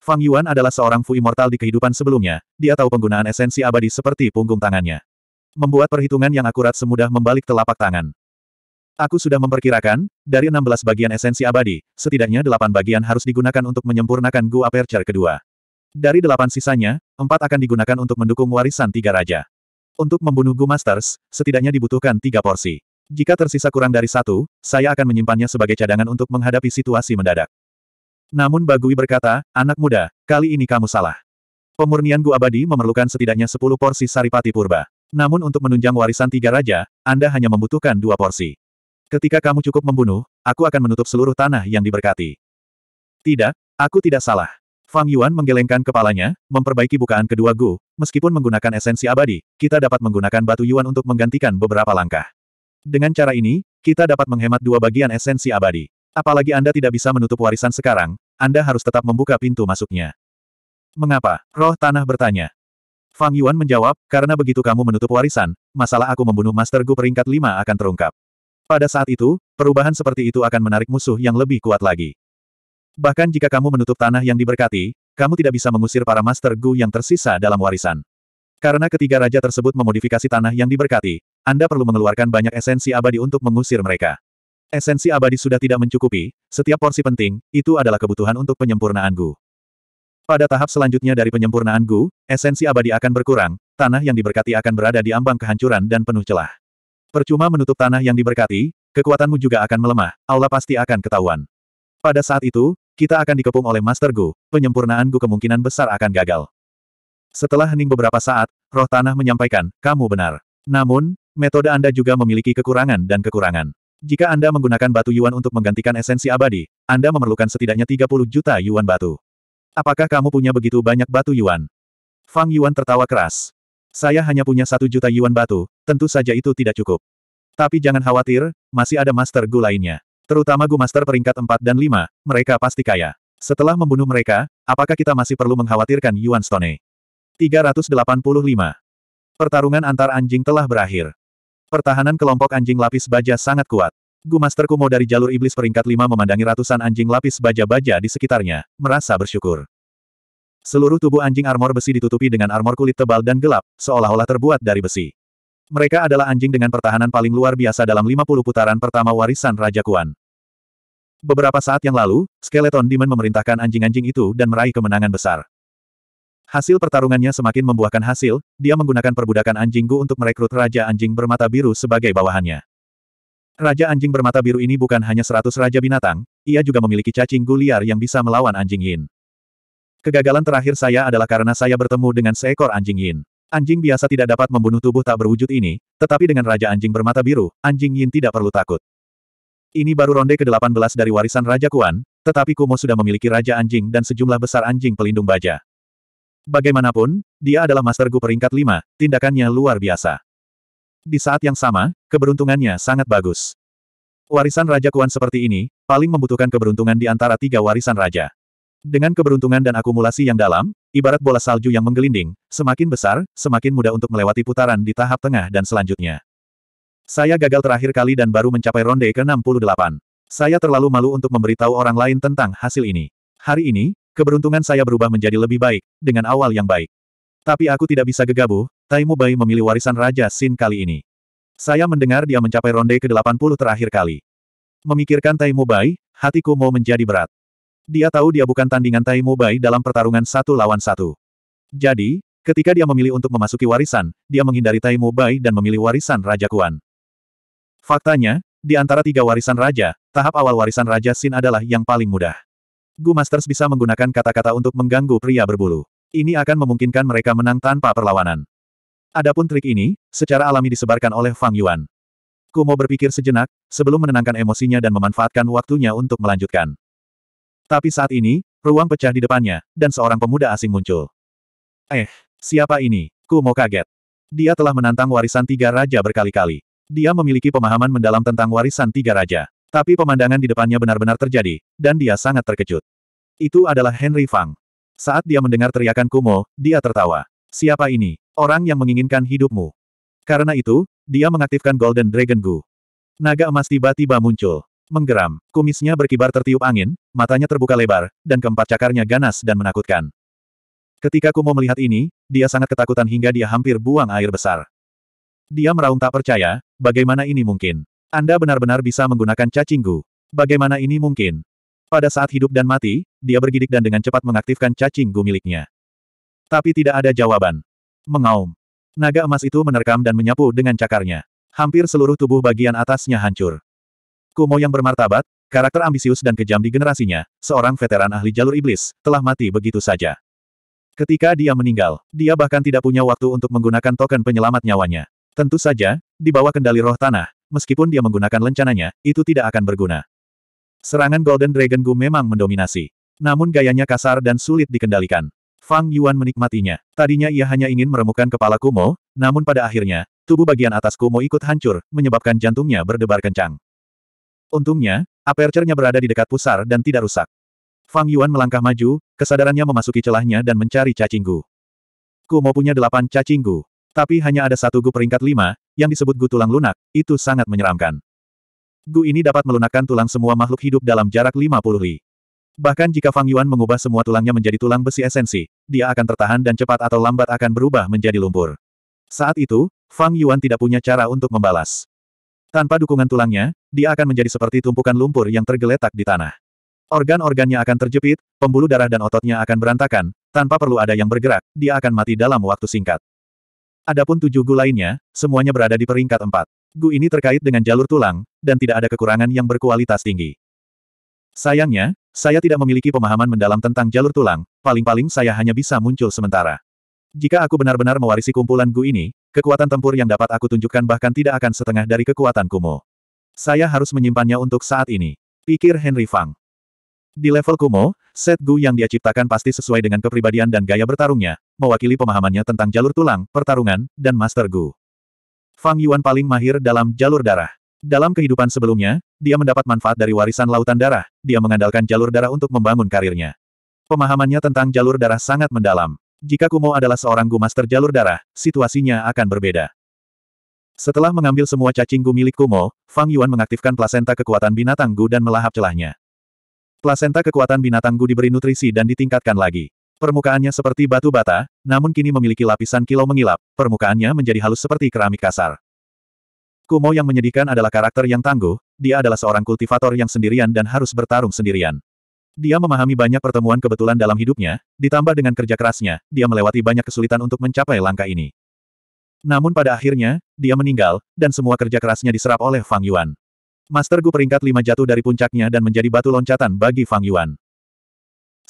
Fang Yuan adalah seorang Fu Immortal di kehidupan sebelumnya, dia tahu penggunaan esensi abadi seperti punggung tangannya. Membuat perhitungan yang akurat semudah membalik telapak tangan. Aku sudah memperkirakan, dari 16 bagian esensi abadi, setidaknya 8 bagian harus digunakan untuk menyempurnakan Gua Aperture kedua. Dari 8 sisanya, 4 akan digunakan untuk mendukung warisan tiga raja. Untuk membunuh Gu Masters, setidaknya dibutuhkan tiga porsi. Jika tersisa kurang dari satu, saya akan menyimpannya sebagai cadangan untuk menghadapi situasi mendadak. Namun Bagui berkata, anak muda, kali ini kamu salah. Pemurnian Gu Abadi memerlukan setidaknya 10 porsi saripati purba. Namun untuk menunjang warisan tiga raja, Anda hanya membutuhkan dua porsi. Ketika kamu cukup membunuh, aku akan menutup seluruh tanah yang diberkati. Tidak, aku tidak salah. Fang Yuan menggelengkan kepalanya, memperbaiki bukaan kedua Gu, meskipun menggunakan esensi abadi, kita dapat menggunakan batu Yuan untuk menggantikan beberapa langkah. Dengan cara ini, kita dapat menghemat dua bagian esensi abadi. Apalagi Anda tidak bisa menutup warisan sekarang, Anda harus tetap membuka pintu masuknya. Mengapa? Roh Tanah bertanya. Fang Yuan menjawab, karena begitu kamu menutup warisan, masalah aku membunuh Master Gu peringkat 5 akan terungkap. Pada saat itu, perubahan seperti itu akan menarik musuh yang lebih kuat lagi. Bahkan jika kamu menutup tanah yang diberkati, kamu tidak bisa mengusir para Master Gu yang tersisa dalam warisan. Karena ketiga raja tersebut memodifikasi tanah yang diberkati, Anda perlu mengeluarkan banyak esensi abadi untuk mengusir mereka. Esensi abadi sudah tidak mencukupi, setiap porsi penting, itu adalah kebutuhan untuk penyempurnaan Gu. Pada tahap selanjutnya dari penyempurnaan Gu, esensi abadi akan berkurang, tanah yang diberkati akan berada di ambang kehancuran dan penuh celah. Percuma menutup tanah yang diberkati, kekuatanmu juga akan melemah, Allah pasti akan ketahuan. Pada saat itu, kita akan dikepung oleh Master Gu, penyempurnaan Gu kemungkinan besar akan gagal. Setelah hening beberapa saat, roh tanah menyampaikan, kamu benar. Namun, metode Anda juga memiliki kekurangan dan kekurangan. Jika Anda menggunakan batu yuan untuk menggantikan esensi abadi, Anda memerlukan setidaknya 30 juta yuan batu. Apakah kamu punya begitu banyak batu yuan? Fang Yuan tertawa keras. Saya hanya punya satu juta yuan batu, tentu saja itu tidak cukup. Tapi jangan khawatir, masih ada master gu lainnya. Terutama gu master peringkat 4 dan 5, mereka pasti kaya. Setelah membunuh mereka, apakah kita masih perlu mengkhawatirkan Yuan Stone? 385. Pertarungan antar anjing telah berakhir. Pertahanan kelompok anjing lapis baja sangat kuat. Gu Master Kumo dari jalur iblis peringkat 5 memandangi ratusan anjing lapis baja-baja di sekitarnya, merasa bersyukur. Seluruh tubuh anjing armor besi ditutupi dengan armor kulit tebal dan gelap, seolah-olah terbuat dari besi. Mereka adalah anjing dengan pertahanan paling luar biasa dalam 50 putaran pertama warisan Raja Kuan. Beberapa saat yang lalu, Skeleton Demon memerintahkan anjing-anjing itu dan meraih kemenangan besar. Hasil pertarungannya semakin membuahkan hasil, dia menggunakan perbudakan anjing Gu untuk merekrut Raja Anjing Bermata Biru sebagai bawahannya. Raja Anjing Bermata Biru ini bukan hanya 100 Raja Binatang, ia juga memiliki cacing Gu liar yang bisa melawan anjing Yin. Kegagalan terakhir saya adalah karena saya bertemu dengan seekor anjing yin. Anjing biasa tidak dapat membunuh tubuh tak berwujud ini, tetapi dengan Raja Anjing Bermata Biru, anjing yin tidak perlu takut. Ini baru ronde ke-18 dari warisan Raja Kuan, tetapi Kumo sudah memiliki Raja Anjing dan sejumlah besar anjing pelindung baja. Bagaimanapun, dia adalah Master Gu peringkat 5, tindakannya luar biasa. Di saat yang sama, keberuntungannya sangat bagus. Warisan Raja Kuan seperti ini, paling membutuhkan keberuntungan di antara tiga warisan Raja. Dengan keberuntungan dan akumulasi yang dalam, ibarat bola salju yang menggelinding, semakin besar, semakin mudah untuk melewati putaran di tahap tengah dan selanjutnya. Saya gagal terakhir kali dan baru mencapai ronde ke-68. Saya terlalu malu untuk memberitahu orang lain tentang hasil ini. Hari ini, keberuntungan saya berubah menjadi lebih baik, dengan awal yang baik. Tapi aku tidak bisa gegabah, Taimu Bai memilih warisan Raja Sin kali ini. Saya mendengar dia mencapai ronde ke-80 terakhir kali. Memikirkan Taimu Bai, hatiku mau menjadi berat. Dia tahu dia bukan tandingan Tai Mubai dalam pertarungan satu lawan satu. Jadi, ketika dia memilih untuk memasuki warisan, dia menghindari Tai Mubai dan memilih warisan Raja Kuan. Faktanya, di antara tiga warisan raja, tahap awal warisan Raja Sin adalah yang paling mudah. Gu Masters bisa menggunakan kata-kata untuk mengganggu pria berbulu. Ini akan memungkinkan mereka menang tanpa perlawanan. Adapun trik ini, secara alami disebarkan oleh Fang Yuan. Kumo berpikir sejenak, sebelum menenangkan emosinya dan memanfaatkan waktunya untuk melanjutkan. Tapi saat ini, ruang pecah di depannya, dan seorang pemuda asing muncul. Eh, siapa ini? Kumo kaget. Dia telah menantang warisan tiga raja berkali-kali. Dia memiliki pemahaman mendalam tentang warisan tiga raja. Tapi pemandangan di depannya benar-benar terjadi, dan dia sangat terkejut. Itu adalah Henry Fang. Saat dia mendengar teriakan Kumo, dia tertawa. Siapa ini? Orang yang menginginkan hidupmu. Karena itu, dia mengaktifkan Golden Dragon Gu. Naga emas tiba-tiba muncul. Menggeram, kumisnya berkibar tertiup angin, matanya terbuka lebar, dan keempat cakarnya ganas dan menakutkan. Ketika Kumo melihat ini, dia sangat ketakutan hingga dia hampir buang air besar. Dia meraung tak percaya, bagaimana ini mungkin? Anda benar-benar bisa menggunakan cacinggu. Bagaimana ini mungkin? Pada saat hidup dan mati, dia bergidik dan dengan cepat mengaktifkan cacinggu miliknya. Tapi tidak ada jawaban. Mengaum. Naga emas itu menerkam dan menyapu dengan cakarnya. Hampir seluruh tubuh bagian atasnya hancur. Kumo yang bermartabat, karakter ambisius dan kejam di generasinya, seorang veteran ahli jalur iblis, telah mati begitu saja. Ketika dia meninggal, dia bahkan tidak punya waktu untuk menggunakan token penyelamat nyawanya. Tentu saja, di bawah kendali roh tanah, meskipun dia menggunakan lencananya, itu tidak akan berguna. Serangan Golden Dragon Gu memang mendominasi. Namun gayanya kasar dan sulit dikendalikan. Fang Yuan menikmatinya. Tadinya ia hanya ingin meremukkan kepala Kumo, namun pada akhirnya, tubuh bagian atas Kumo ikut hancur, menyebabkan jantungnya berdebar kencang. Untungnya, aperture-nya berada di dekat pusar dan tidak rusak. Fang Yuan melangkah maju, kesadarannya memasuki celahnya dan mencari cacing gu. Ku mau punya delapan cacing Tapi hanya ada satu gu peringkat lima, yang disebut gu tulang lunak, itu sangat menyeramkan. Gu ini dapat melunakkan tulang semua makhluk hidup dalam jarak lima puluh li. Bahkan jika Fang Yuan mengubah semua tulangnya menjadi tulang besi esensi, dia akan tertahan dan cepat atau lambat akan berubah menjadi lumpur. Saat itu, Fang Yuan tidak punya cara untuk membalas. Tanpa dukungan tulangnya, dia akan menjadi seperti tumpukan lumpur yang tergeletak di tanah. Organ-organnya akan terjepit, pembuluh darah dan ototnya akan berantakan, tanpa perlu ada yang bergerak, dia akan mati dalam waktu singkat. Adapun tujuh gu lainnya, semuanya berada di peringkat empat. Gu ini terkait dengan jalur tulang, dan tidak ada kekurangan yang berkualitas tinggi. Sayangnya, saya tidak memiliki pemahaman mendalam tentang jalur tulang, paling-paling saya hanya bisa muncul sementara. Jika aku benar-benar mewarisi kumpulan Gu ini, kekuatan tempur yang dapat aku tunjukkan bahkan tidak akan setengah dari kekuatan Kumo. Saya harus menyimpannya untuk saat ini. Pikir Henry Fang. Di level Kumo, set Gu yang dia ciptakan pasti sesuai dengan kepribadian dan gaya bertarungnya, mewakili pemahamannya tentang jalur tulang, pertarungan, dan Master Gu. Fang Yuan paling mahir dalam jalur darah. Dalam kehidupan sebelumnya, dia mendapat manfaat dari warisan lautan darah, dia mengandalkan jalur darah untuk membangun karirnya. Pemahamannya tentang jalur darah sangat mendalam. Jika Kumo adalah seorang gumaster jalur darah, situasinya akan berbeda. Setelah mengambil semua cacing gu milik Kumo, Fang Yuan mengaktifkan plasenta kekuatan binatang gu dan melahap celahnya. Plasenta kekuatan binatang gu diberi nutrisi dan ditingkatkan lagi. Permukaannya seperti batu bata, namun kini memiliki lapisan kilau mengilap, permukaannya menjadi halus seperti keramik kasar. Kumo yang menyedihkan adalah karakter yang tangguh, dia adalah seorang kultivator yang sendirian dan harus bertarung sendirian. Dia memahami banyak pertemuan kebetulan dalam hidupnya, ditambah dengan kerja kerasnya, dia melewati banyak kesulitan untuk mencapai langkah ini. Namun pada akhirnya, dia meninggal, dan semua kerja kerasnya diserap oleh Fang Yuan. Master Gu peringkat lima jatuh dari puncaknya dan menjadi batu loncatan bagi Fang Yuan.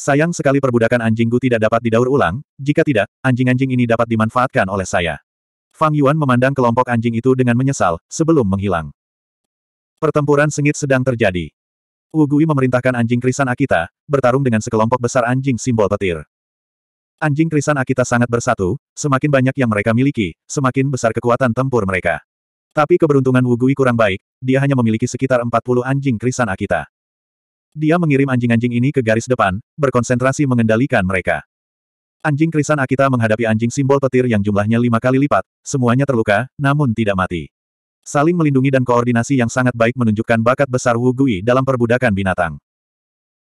Sayang sekali perbudakan anjing Gu tidak dapat didaur ulang, jika tidak, anjing-anjing ini dapat dimanfaatkan oleh saya. Fang Yuan memandang kelompok anjing itu dengan menyesal, sebelum menghilang. Pertempuran sengit sedang terjadi. Wugui memerintahkan anjing krisan Akita, bertarung dengan sekelompok besar anjing simbol petir. Anjing krisan Akita sangat bersatu, semakin banyak yang mereka miliki, semakin besar kekuatan tempur mereka. Tapi keberuntungan Wugui kurang baik, dia hanya memiliki sekitar 40 anjing krisan Akita. Dia mengirim anjing-anjing ini ke garis depan, berkonsentrasi mengendalikan mereka. Anjing krisan Akita menghadapi anjing simbol petir yang jumlahnya lima kali lipat, semuanya terluka, namun tidak mati. Saling melindungi dan koordinasi yang sangat baik menunjukkan bakat besar Wu Gui dalam perbudakan binatang.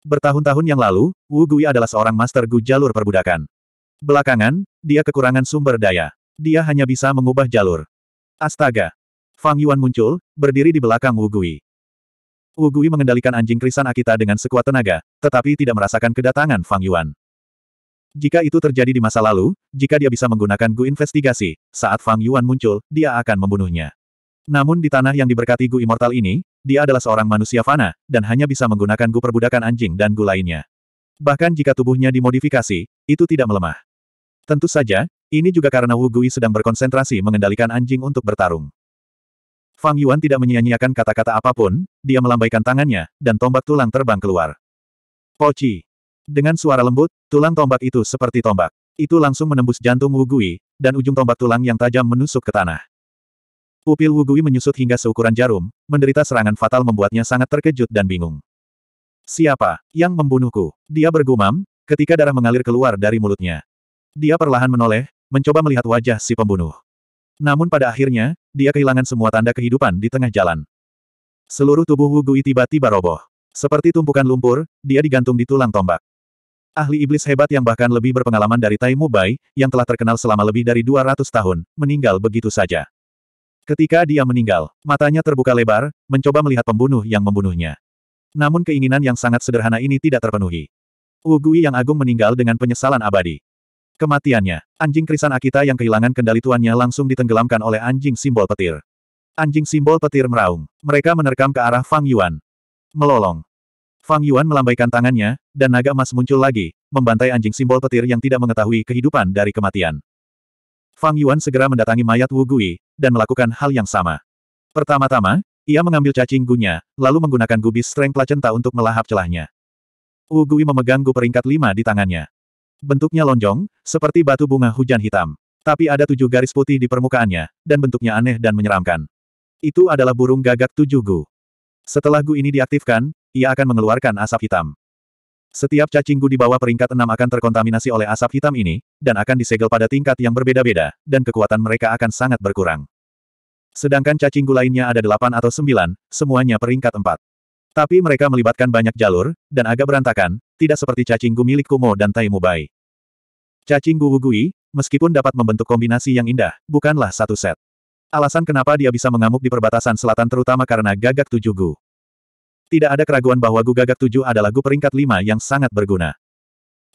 Bertahun-tahun yang lalu, Wu Gui adalah seorang master Gu jalur perbudakan. Belakangan, dia kekurangan sumber daya. Dia hanya bisa mengubah jalur. Astaga! Fang Yuan muncul, berdiri di belakang Wu Gui. Wu Gui mengendalikan anjing krisan Akita dengan sekuat tenaga, tetapi tidak merasakan kedatangan Fang Yuan. Jika itu terjadi di masa lalu, jika dia bisa menggunakan Gu investigasi, saat Fang Yuan muncul, dia akan membunuhnya. Namun di tanah yang diberkati Gu Immortal ini, dia adalah seorang manusia fana, dan hanya bisa menggunakan Gu perbudakan anjing dan Gu lainnya. Bahkan jika tubuhnya dimodifikasi, itu tidak melemah. Tentu saja, ini juga karena Wu Gui sedang berkonsentrasi mengendalikan anjing untuk bertarung. Fang Yuan tidak menyia-nyiakan kata-kata apapun, dia melambaikan tangannya, dan tombak tulang terbang keluar. Poci. Dengan suara lembut, tulang tombak itu seperti tombak. Itu langsung menembus jantung Wu Gui, dan ujung tombak tulang yang tajam menusuk ke tanah. Pupil Wugui menyusut hingga seukuran jarum, menderita serangan fatal membuatnya sangat terkejut dan bingung. Siapa yang membunuhku? Dia bergumam, ketika darah mengalir keluar dari mulutnya. Dia perlahan menoleh, mencoba melihat wajah si pembunuh. Namun pada akhirnya, dia kehilangan semua tanda kehidupan di tengah jalan. Seluruh tubuh Wugui tiba-tiba roboh. Seperti tumpukan lumpur, dia digantung di tulang tombak. Ahli iblis hebat yang bahkan lebih berpengalaman dari Taimu Bai, yang telah terkenal selama lebih dari 200 tahun, meninggal begitu saja. Ketika dia meninggal, matanya terbuka lebar, mencoba melihat pembunuh yang membunuhnya. Namun keinginan yang sangat sederhana ini tidak terpenuhi. Ugui yang agung meninggal dengan penyesalan abadi. Kematiannya, anjing krisan Akita yang kehilangan kendali tuannya langsung ditenggelamkan oleh anjing simbol petir. Anjing simbol petir meraung. Mereka menerkam ke arah Fang Yuan. Melolong. Fang Yuan melambaikan tangannya, dan naga emas muncul lagi, membantai anjing simbol petir yang tidak mengetahui kehidupan dari kematian. Fang Yuan segera mendatangi mayat Wu Gui, dan melakukan hal yang sama. Pertama-tama, ia mengambil cacing gunya, lalu menggunakan gubis strength placenta untuk melahap celahnya. Wu Gui memegang gu peringkat lima di tangannya. Bentuknya lonjong, seperti batu bunga hujan hitam. Tapi ada tujuh garis putih di permukaannya, dan bentuknya aneh dan menyeramkan. Itu adalah burung gagak tujuh gu. Setelah gu ini diaktifkan, ia akan mengeluarkan asap hitam. Setiap cacinggu di bawah peringkat enam akan terkontaminasi oleh asap hitam ini, dan akan disegel pada tingkat yang berbeda-beda, dan kekuatan mereka akan sangat berkurang. Sedangkan cacinggu lainnya ada delapan atau sembilan, semuanya peringkat empat. Tapi mereka melibatkan banyak jalur, dan agak berantakan, tidak seperti cacinggu milik Kumo dan Taimu Bai. Cacinggu Wugui, meskipun dapat membentuk kombinasi yang indah, bukanlah satu set. Alasan kenapa dia bisa mengamuk di perbatasan selatan terutama karena gagak tujuh gu. Tidak ada keraguan bahwa Gu Gagak Tujuh adalah Gu peringkat lima yang sangat berguna.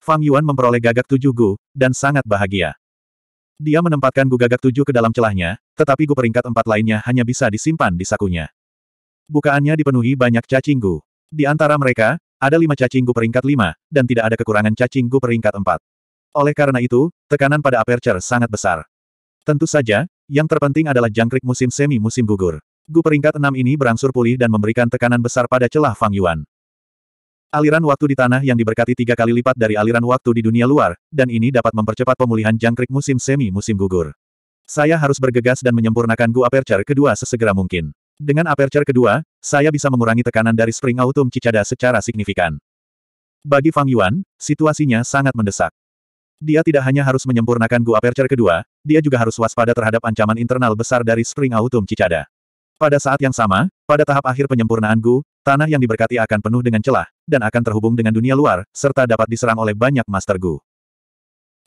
Fang Yuan memperoleh Gagak Tujuh Gu, dan sangat bahagia. Dia menempatkan Gu Gagak Tujuh ke dalam celahnya, tetapi Gu peringkat empat lainnya hanya bisa disimpan di sakunya. Bukaannya dipenuhi banyak cacing Gu. Di antara mereka, ada lima cacing Gu peringkat lima, dan tidak ada kekurangan cacing Gu peringkat empat. Oleh karena itu, tekanan pada aperture sangat besar. Tentu saja, yang terpenting adalah jangkrik musim semi musim gugur. Gu peringkat enam ini berangsur pulih dan memberikan tekanan besar pada celah Fang Yuan. Aliran waktu di tanah yang diberkati tiga kali lipat dari aliran waktu di dunia luar, dan ini dapat mempercepat pemulihan jangkrik musim semi musim gugur. Saya harus bergegas dan menyempurnakan Gu Aperture kedua sesegera mungkin. Dengan Aperture kedua, saya bisa mengurangi tekanan dari Spring Autumn Cicada secara signifikan. Bagi Fang Yuan, situasinya sangat mendesak. Dia tidak hanya harus menyempurnakan Gu Aperture kedua, dia juga harus waspada terhadap ancaman internal besar dari Spring Autumn Cicada. Pada saat yang sama, pada tahap akhir penyempurnaan Gu, tanah yang diberkati akan penuh dengan celah, dan akan terhubung dengan dunia luar, serta dapat diserang oleh banyak Master Gu.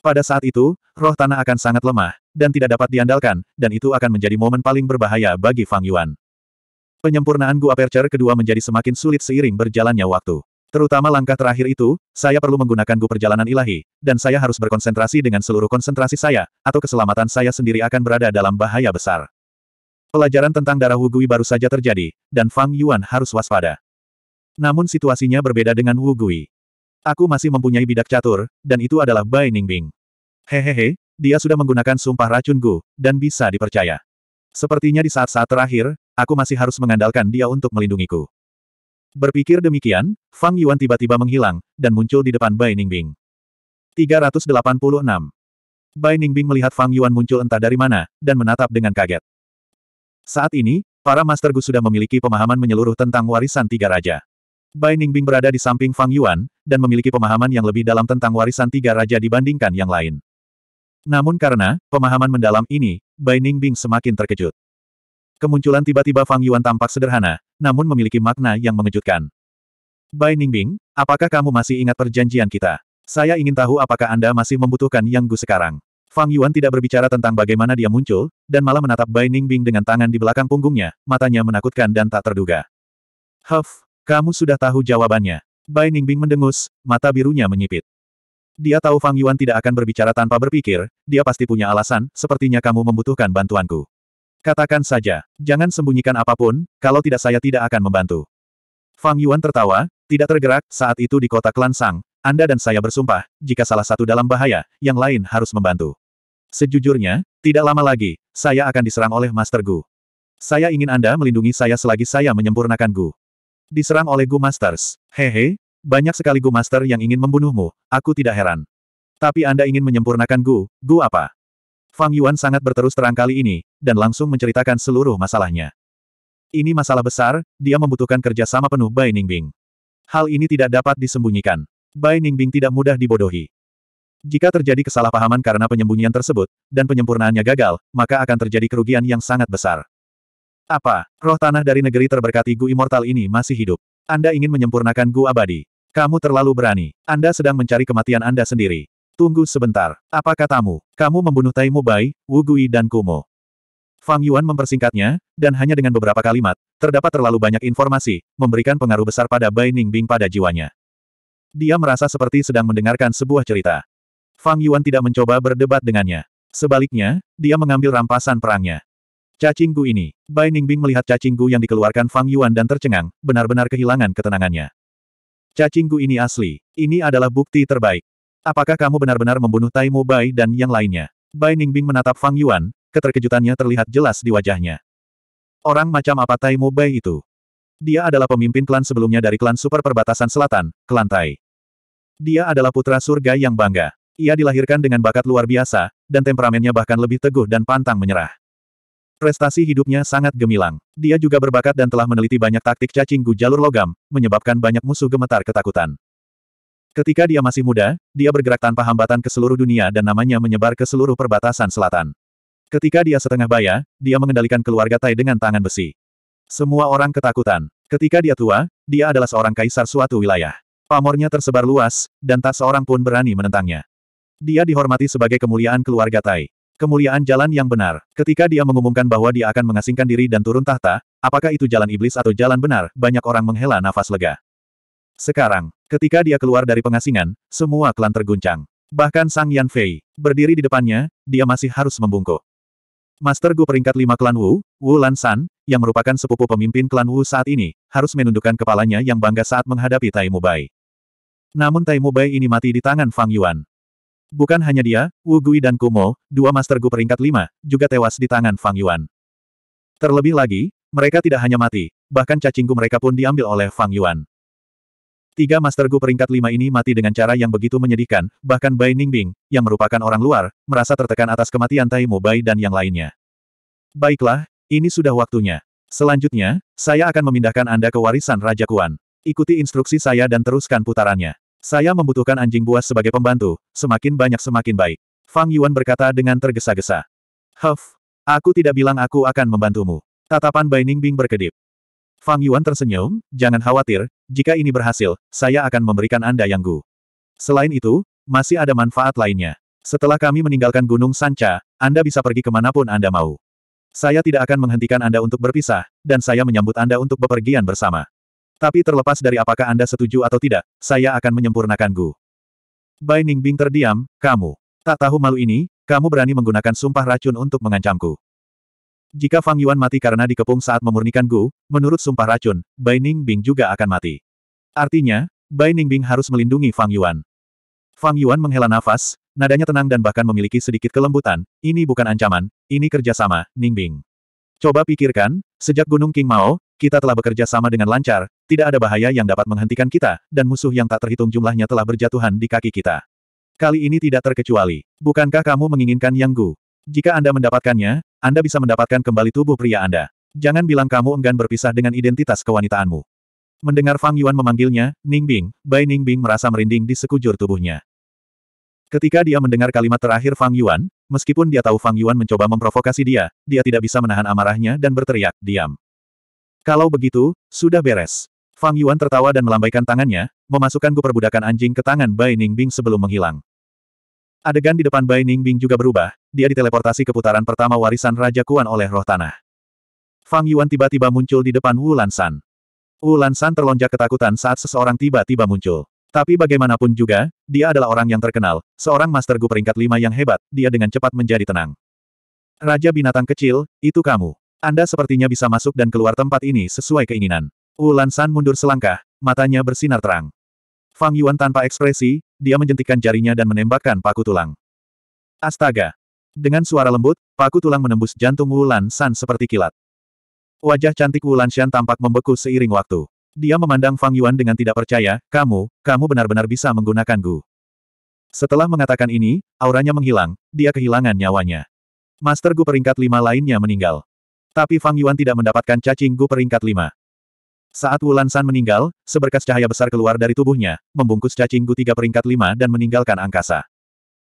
Pada saat itu, roh tanah akan sangat lemah, dan tidak dapat diandalkan, dan itu akan menjadi momen paling berbahaya bagi Fang Yuan. Penyempurnaan Gu Aperture kedua menjadi semakin sulit seiring berjalannya waktu. Terutama langkah terakhir itu, saya perlu menggunakan gu perjalanan ilahi, dan saya harus berkonsentrasi dengan seluruh konsentrasi saya, atau keselamatan saya sendiri akan berada dalam bahaya besar. Pelajaran tentang darah Wugui baru saja terjadi, dan Fang Yuan harus waspada. Namun situasinya berbeda dengan Wugui. Aku masih mempunyai bidak catur, dan itu adalah Bai Ningbing. Hehehe, dia sudah menggunakan sumpah racun Gu, dan bisa dipercaya. Sepertinya di saat-saat terakhir, aku masih harus mengandalkan dia untuk melindungiku. Berpikir demikian, Fang Yuan tiba-tiba menghilang, dan muncul di depan Bai Ningbing. 386. Bai Ningbing melihat Fang Yuan muncul entah dari mana, dan menatap dengan kaget. Saat ini, para Master Gu sudah memiliki pemahaman menyeluruh tentang warisan tiga raja. Bai Ningbing berada di samping Fang Yuan, dan memiliki pemahaman yang lebih dalam tentang warisan tiga raja dibandingkan yang lain. Namun karena pemahaman mendalam ini, Bai Ningbing semakin terkejut. Kemunculan tiba-tiba Fang Yuan tampak sederhana, namun memiliki makna yang mengejutkan. Bai Ningbing, apakah kamu masih ingat perjanjian kita? Saya ingin tahu apakah Anda masih membutuhkan Yang Gu sekarang. Fang Yuan tidak berbicara tentang bagaimana dia muncul, dan malah menatap Bai Ningbing dengan tangan di belakang punggungnya, matanya menakutkan dan tak terduga. Huff, kamu sudah tahu jawabannya. Bai Ningbing mendengus, mata birunya menyipit. Dia tahu Fang Yuan tidak akan berbicara tanpa berpikir, dia pasti punya alasan, sepertinya kamu membutuhkan bantuanku. Katakan saja, jangan sembunyikan apapun, kalau tidak saya tidak akan membantu. Fang Yuan tertawa, tidak tergerak, saat itu di kota Klan Sang, Anda dan saya bersumpah, jika salah satu dalam bahaya, yang lain harus membantu. Sejujurnya, tidak lama lagi, saya akan diserang oleh Master Gu. Saya ingin Anda melindungi saya selagi saya menyempurnakan Gu. Diserang oleh Gu Masters. Hehe, banyak sekali Gu Master yang ingin membunuhmu, aku tidak heran. Tapi Anda ingin menyempurnakan Gu, Gu apa? Fang Yuan sangat berterus terang kali ini, dan langsung menceritakan seluruh masalahnya. Ini masalah besar, dia membutuhkan kerjasama penuh Bai Ningbing. Hal ini tidak dapat disembunyikan. Bai Ningbing tidak mudah dibodohi. Jika terjadi kesalahpahaman karena penyembunyian tersebut, dan penyempurnaannya gagal, maka akan terjadi kerugian yang sangat besar. Apa, roh tanah dari negeri terberkati Gu Immortal ini masih hidup? Anda ingin menyempurnakan Gu Abadi? Kamu terlalu berani. Anda sedang mencari kematian Anda sendiri. Tunggu sebentar. Apa katamu? Kamu membunuh Tai Mubai, Wu Gui dan Kumo. Fang Yuan mempersingkatnya, dan hanya dengan beberapa kalimat, terdapat terlalu banyak informasi, memberikan pengaruh besar pada Bai Ningbing pada jiwanya. Dia merasa seperti sedang mendengarkan sebuah cerita. Fang Yuan tidak mencoba berdebat dengannya. Sebaliknya, dia mengambil rampasan perangnya. Cacing Gu ini. Bai Ningbing melihat cacing Gu yang dikeluarkan Fang Yuan dan tercengang, benar-benar kehilangan ketenangannya. Cacing Gu ini asli. Ini adalah bukti terbaik. Apakah kamu benar-benar membunuh Taimu Bai dan yang lainnya? Bai Ningbing menatap Fang Yuan, keterkejutannya terlihat jelas di wajahnya. Orang macam apa Taimu Bai itu? Dia adalah pemimpin klan sebelumnya dari klan super perbatasan selatan, klan Tai. Dia adalah putra surga yang bangga. Ia dilahirkan dengan bakat luar biasa, dan temperamennya bahkan lebih teguh dan pantang menyerah. Prestasi hidupnya sangat gemilang. Dia juga berbakat dan telah meneliti banyak taktik cacing gu jalur logam, menyebabkan banyak musuh gemetar ketakutan. Ketika dia masih muda, dia bergerak tanpa hambatan ke seluruh dunia dan namanya menyebar ke seluruh perbatasan selatan. Ketika dia setengah baya, dia mengendalikan keluarga Tai dengan tangan besi. Semua orang ketakutan. Ketika dia tua, dia adalah seorang kaisar suatu wilayah. Pamornya tersebar luas, dan tak seorang pun berani menentangnya. Dia dihormati sebagai kemuliaan keluarga Tai. Kemuliaan jalan yang benar. Ketika dia mengumumkan bahwa dia akan mengasingkan diri dan turun tahta, apakah itu jalan iblis atau jalan benar, banyak orang menghela nafas lega. Sekarang, ketika dia keluar dari pengasingan, semua klan terguncang. Bahkan Sang Yan Fei, berdiri di depannya, dia masih harus membungkuk. Master Gu peringkat lima klan Wu, Wu Lan San, yang merupakan sepupu pemimpin klan Wu saat ini, harus menundukkan kepalanya yang bangga saat menghadapi Tai Mubai. Namun Tai Mubai ini mati di tangan Fang Yuan. Bukan hanya dia, Wu Gui dan Kumo, dua master Gu peringkat lima, juga tewas di tangan Fang Yuan. Terlebih lagi, mereka tidak hanya mati, bahkan cacing Gu mereka pun diambil oleh Fang Yuan. Tiga master Gu peringkat lima ini mati dengan cara yang begitu menyedihkan, bahkan Bai Ningbing, yang merupakan orang luar, merasa tertekan atas kematian Tai Mu Bai dan yang lainnya. Baiklah, ini sudah waktunya. Selanjutnya, saya akan memindahkan Anda ke warisan Raja Kuan. Ikuti instruksi saya dan teruskan putarannya. Saya membutuhkan anjing buas sebagai pembantu, semakin banyak semakin baik. Fang Yuan berkata dengan tergesa-gesa. Huff, aku tidak bilang aku akan membantumu. Tatapan Bai Ningbing berkedip. Fang Yuan tersenyum, jangan khawatir, jika ini berhasil, saya akan memberikan Anda yang gu. Selain itu, masih ada manfaat lainnya. Setelah kami meninggalkan Gunung Sanca, Anda bisa pergi kemanapun Anda mau. Saya tidak akan menghentikan Anda untuk berpisah, dan saya menyambut Anda untuk bepergian bersama. Tapi terlepas dari apakah Anda setuju atau tidak, saya akan menyempurnakan Gu. Bai Ningbing terdiam, kamu. Tak tahu malu ini, kamu berani menggunakan sumpah racun untuk mengancamku. Jika Fang Yuan mati karena dikepung saat memurnikan Gu, menurut sumpah racun, Bai Ningbing juga akan mati. Artinya, Bai Ningbing harus melindungi Fang Yuan. Fang Yuan menghela nafas, nadanya tenang dan bahkan memiliki sedikit kelembutan, ini bukan ancaman, ini kerjasama, Ningbing. Coba pikirkan, sejak Gunung King Mao, kita telah bekerja sama dengan lancar, tidak ada bahaya yang dapat menghentikan kita, dan musuh yang tak terhitung jumlahnya telah berjatuhan di kaki kita. Kali ini tidak terkecuali. Bukankah kamu menginginkan Yang Gu? Jika Anda mendapatkannya, Anda bisa mendapatkan kembali tubuh pria Anda. Jangan bilang kamu enggan berpisah dengan identitas kewanitaanmu. Mendengar Fang Yuan memanggilnya, Ning Bing, Bai Ning Bing merasa merinding di sekujur tubuhnya. Ketika dia mendengar kalimat terakhir Fang Yuan, meskipun dia tahu Fang Yuan mencoba memprovokasi dia, dia tidak bisa menahan amarahnya dan berteriak, diam. Kalau begitu, sudah beres. Fang Yuan tertawa dan melambaikan tangannya, memasukkan gu perbudakan anjing ke tangan Bai Ningbing sebelum menghilang. Adegan di depan Bai Ningbing juga berubah, dia diteleportasi ke putaran pertama warisan Raja Kuan oleh roh tanah. Fang Yuan tiba-tiba muncul di depan Wu Lansan. Wu Lansan terlonjak ketakutan saat seseorang tiba-tiba muncul. Tapi bagaimanapun juga, dia adalah orang yang terkenal, seorang Master Gu peringkat lima yang hebat, dia dengan cepat menjadi tenang. Raja binatang kecil, itu kamu. Anda sepertinya bisa masuk dan keluar tempat ini sesuai keinginan. Wulan San mundur selangkah, matanya bersinar terang. Fang Yuan tanpa ekspresi, dia menjentikkan jarinya dan menembakkan paku tulang. Astaga! Dengan suara lembut, paku tulang menembus jantung Wulan San seperti kilat. Wajah cantik Wulan Shan tampak membeku seiring waktu. Dia memandang Fang Yuan dengan tidak percaya, kamu, kamu benar-benar bisa menggunakan Gu. Setelah mengatakan ini, auranya menghilang, dia kehilangan nyawanya. Master Gu peringkat lima lainnya meninggal. Tapi Fang Yuan tidak mendapatkan cacing gu peringkat lima. Saat Wulan San meninggal, seberkas cahaya besar keluar dari tubuhnya, membungkus cacing gu tiga peringkat lima dan meninggalkan angkasa.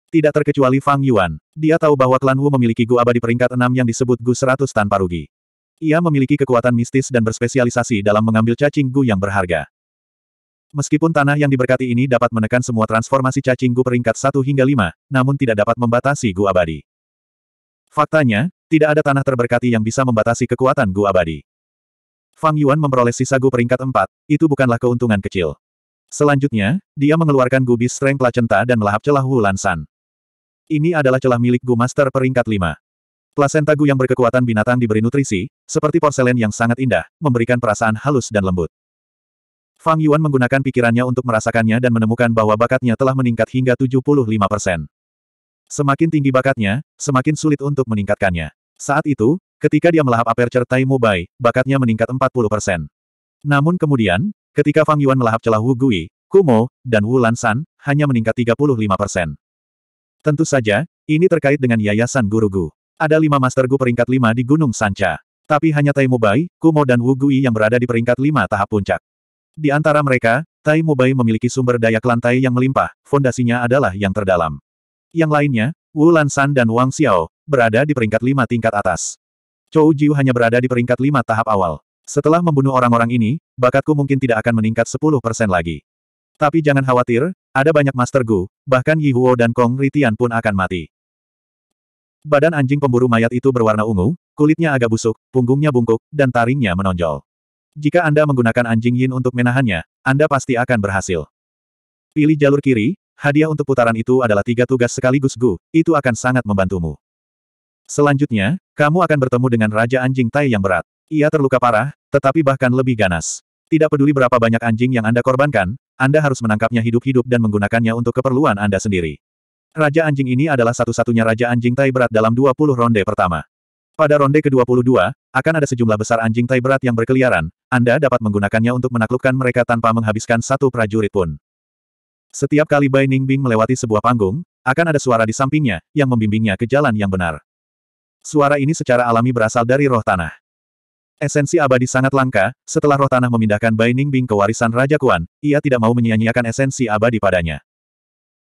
Tidak terkecuali Fang Yuan. Dia tahu bahwa klan Wu memiliki gu abadi peringkat enam yang disebut gu Seratus tanpa rugi. Ia memiliki kekuatan mistis dan berspesialisasi dalam mengambil cacing gu yang berharga. Meskipun tanah yang diberkati ini dapat menekan semua transformasi cacing gu peringkat satu hingga lima, namun tidak dapat membatasi gu abadi. Faktanya, tidak ada tanah terberkati yang bisa membatasi kekuatan Gu Abadi. Fang Yuan memperoleh sisa Gu peringkat 4, itu bukanlah keuntungan kecil. Selanjutnya, dia mengeluarkan Gu bis Strength Placenta dan melahap celah Wu Lansan. Ini adalah celah milik Gu Master peringkat 5. Plasenta Gu yang berkekuatan binatang diberi nutrisi, seperti porselen yang sangat indah, memberikan perasaan halus dan lembut. Fang Yuan menggunakan pikirannya untuk merasakannya dan menemukan bahwa bakatnya telah meningkat hingga 75 persen. Semakin tinggi bakatnya, semakin sulit untuk meningkatkannya. Saat itu, ketika dia melahap aperture Tai Mubai, bakatnya meningkat 40%. Namun kemudian, ketika Fang Yuan melahap celah Wu Gui, Kumo, dan Wu Lansan, hanya meningkat 35%. Tentu saja, ini terkait dengan yayasan Guru Gu. Ada lima Master Gu peringkat lima di Gunung Sanca. Tapi hanya Tai Mubai, Kumo dan Wu Gui yang berada di peringkat lima tahap puncak. Di antara mereka, Tai Mubai memiliki sumber daya kelantai yang melimpah, fondasinya adalah yang terdalam. Yang lainnya, Wu Lansan dan Wang Xiao, berada di peringkat lima tingkat atas. Chou Jiu hanya berada di peringkat lima tahap awal. Setelah membunuh orang-orang ini, bakatku mungkin tidak akan meningkat 10% lagi. Tapi jangan khawatir, ada banyak Master Gu, bahkan Yi Huo dan Kong Ritian pun akan mati. Badan anjing pemburu mayat itu berwarna ungu, kulitnya agak busuk, punggungnya bungkuk, dan taringnya menonjol. Jika Anda menggunakan anjing yin untuk menahannya, Anda pasti akan berhasil. Pilih jalur kiri, Hadiah untuk putaran itu adalah tiga tugas sekaligus Gu, itu akan sangat membantumu. Selanjutnya, kamu akan bertemu dengan Raja Anjing Tai yang berat. Ia terluka parah, tetapi bahkan lebih ganas. Tidak peduli berapa banyak anjing yang Anda korbankan, Anda harus menangkapnya hidup-hidup dan menggunakannya untuk keperluan Anda sendiri. Raja anjing ini adalah satu-satunya Raja Anjing Tai berat dalam 20 ronde pertama. Pada ronde ke-22, akan ada sejumlah besar anjing tai berat yang berkeliaran, Anda dapat menggunakannya untuk menaklukkan mereka tanpa menghabiskan satu prajurit pun. Setiap kali Bai Ningbing melewati sebuah panggung, akan ada suara di sampingnya, yang membimbingnya ke jalan yang benar. Suara ini secara alami berasal dari roh tanah. Esensi abadi sangat langka, setelah roh tanah memindahkan Bai Ningbing ke warisan Raja Kuan, ia tidak mau menyia-nyiakan esensi abadi padanya.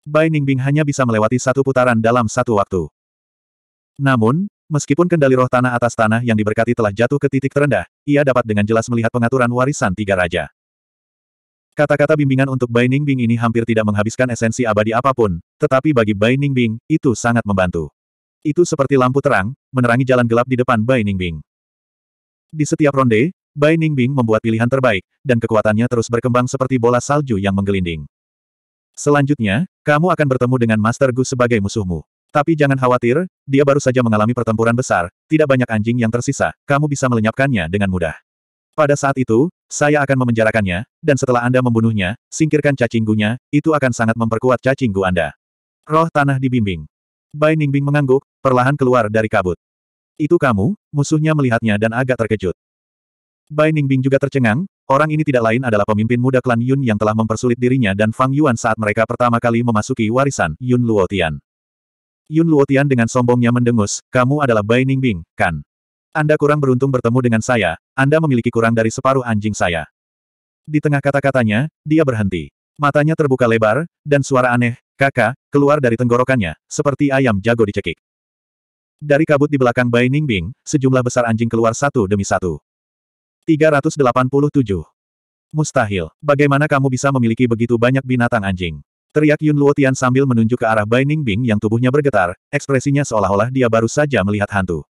Bai Ningbing hanya bisa melewati satu putaran dalam satu waktu. Namun, meskipun kendali roh tanah atas tanah yang diberkati telah jatuh ke titik terendah, ia dapat dengan jelas melihat pengaturan warisan tiga raja. Kata-kata bimbingan untuk Bai Ningbing ini hampir tidak menghabiskan esensi abadi apapun, tetapi bagi Bai Ningbing, itu sangat membantu. Itu seperti lampu terang, menerangi jalan gelap di depan Bai Ningbing. Di setiap ronde, Bai Ningbing membuat pilihan terbaik, dan kekuatannya terus berkembang seperti bola salju yang menggelinding. Selanjutnya, kamu akan bertemu dengan Master Gu sebagai musuhmu. Tapi jangan khawatir, dia baru saja mengalami pertempuran besar, tidak banyak anjing yang tersisa, kamu bisa melenyapkannya dengan mudah. Pada saat itu, saya akan memenjarakannya, dan setelah Anda membunuhnya, singkirkan cacinggunya, itu akan sangat memperkuat cacinggu Anda. Roh tanah dibimbing. Bai Ningbing mengangguk, perlahan keluar dari kabut. Itu kamu, musuhnya melihatnya dan agak terkejut. Bai Ningbing juga tercengang, orang ini tidak lain adalah pemimpin muda klan Yun yang telah mempersulit dirinya dan Fang Yuan saat mereka pertama kali memasuki warisan Yun Luotian. Yun Luotian dengan sombongnya mendengus, kamu adalah Bai Ningbing, kan? Anda kurang beruntung bertemu dengan saya, anda memiliki kurang dari separuh anjing saya. Di tengah kata-katanya, dia berhenti. Matanya terbuka lebar, dan suara aneh, kakak, keluar dari tenggorokannya, seperti ayam jago dicekik. Dari kabut di belakang Bai Ningbing, sejumlah besar anjing keluar satu demi satu. 387. Mustahil, bagaimana kamu bisa memiliki begitu banyak binatang anjing? Teriak Yun Luotian sambil menunjuk ke arah Bai Ningbing yang tubuhnya bergetar, ekspresinya seolah-olah dia baru saja melihat hantu.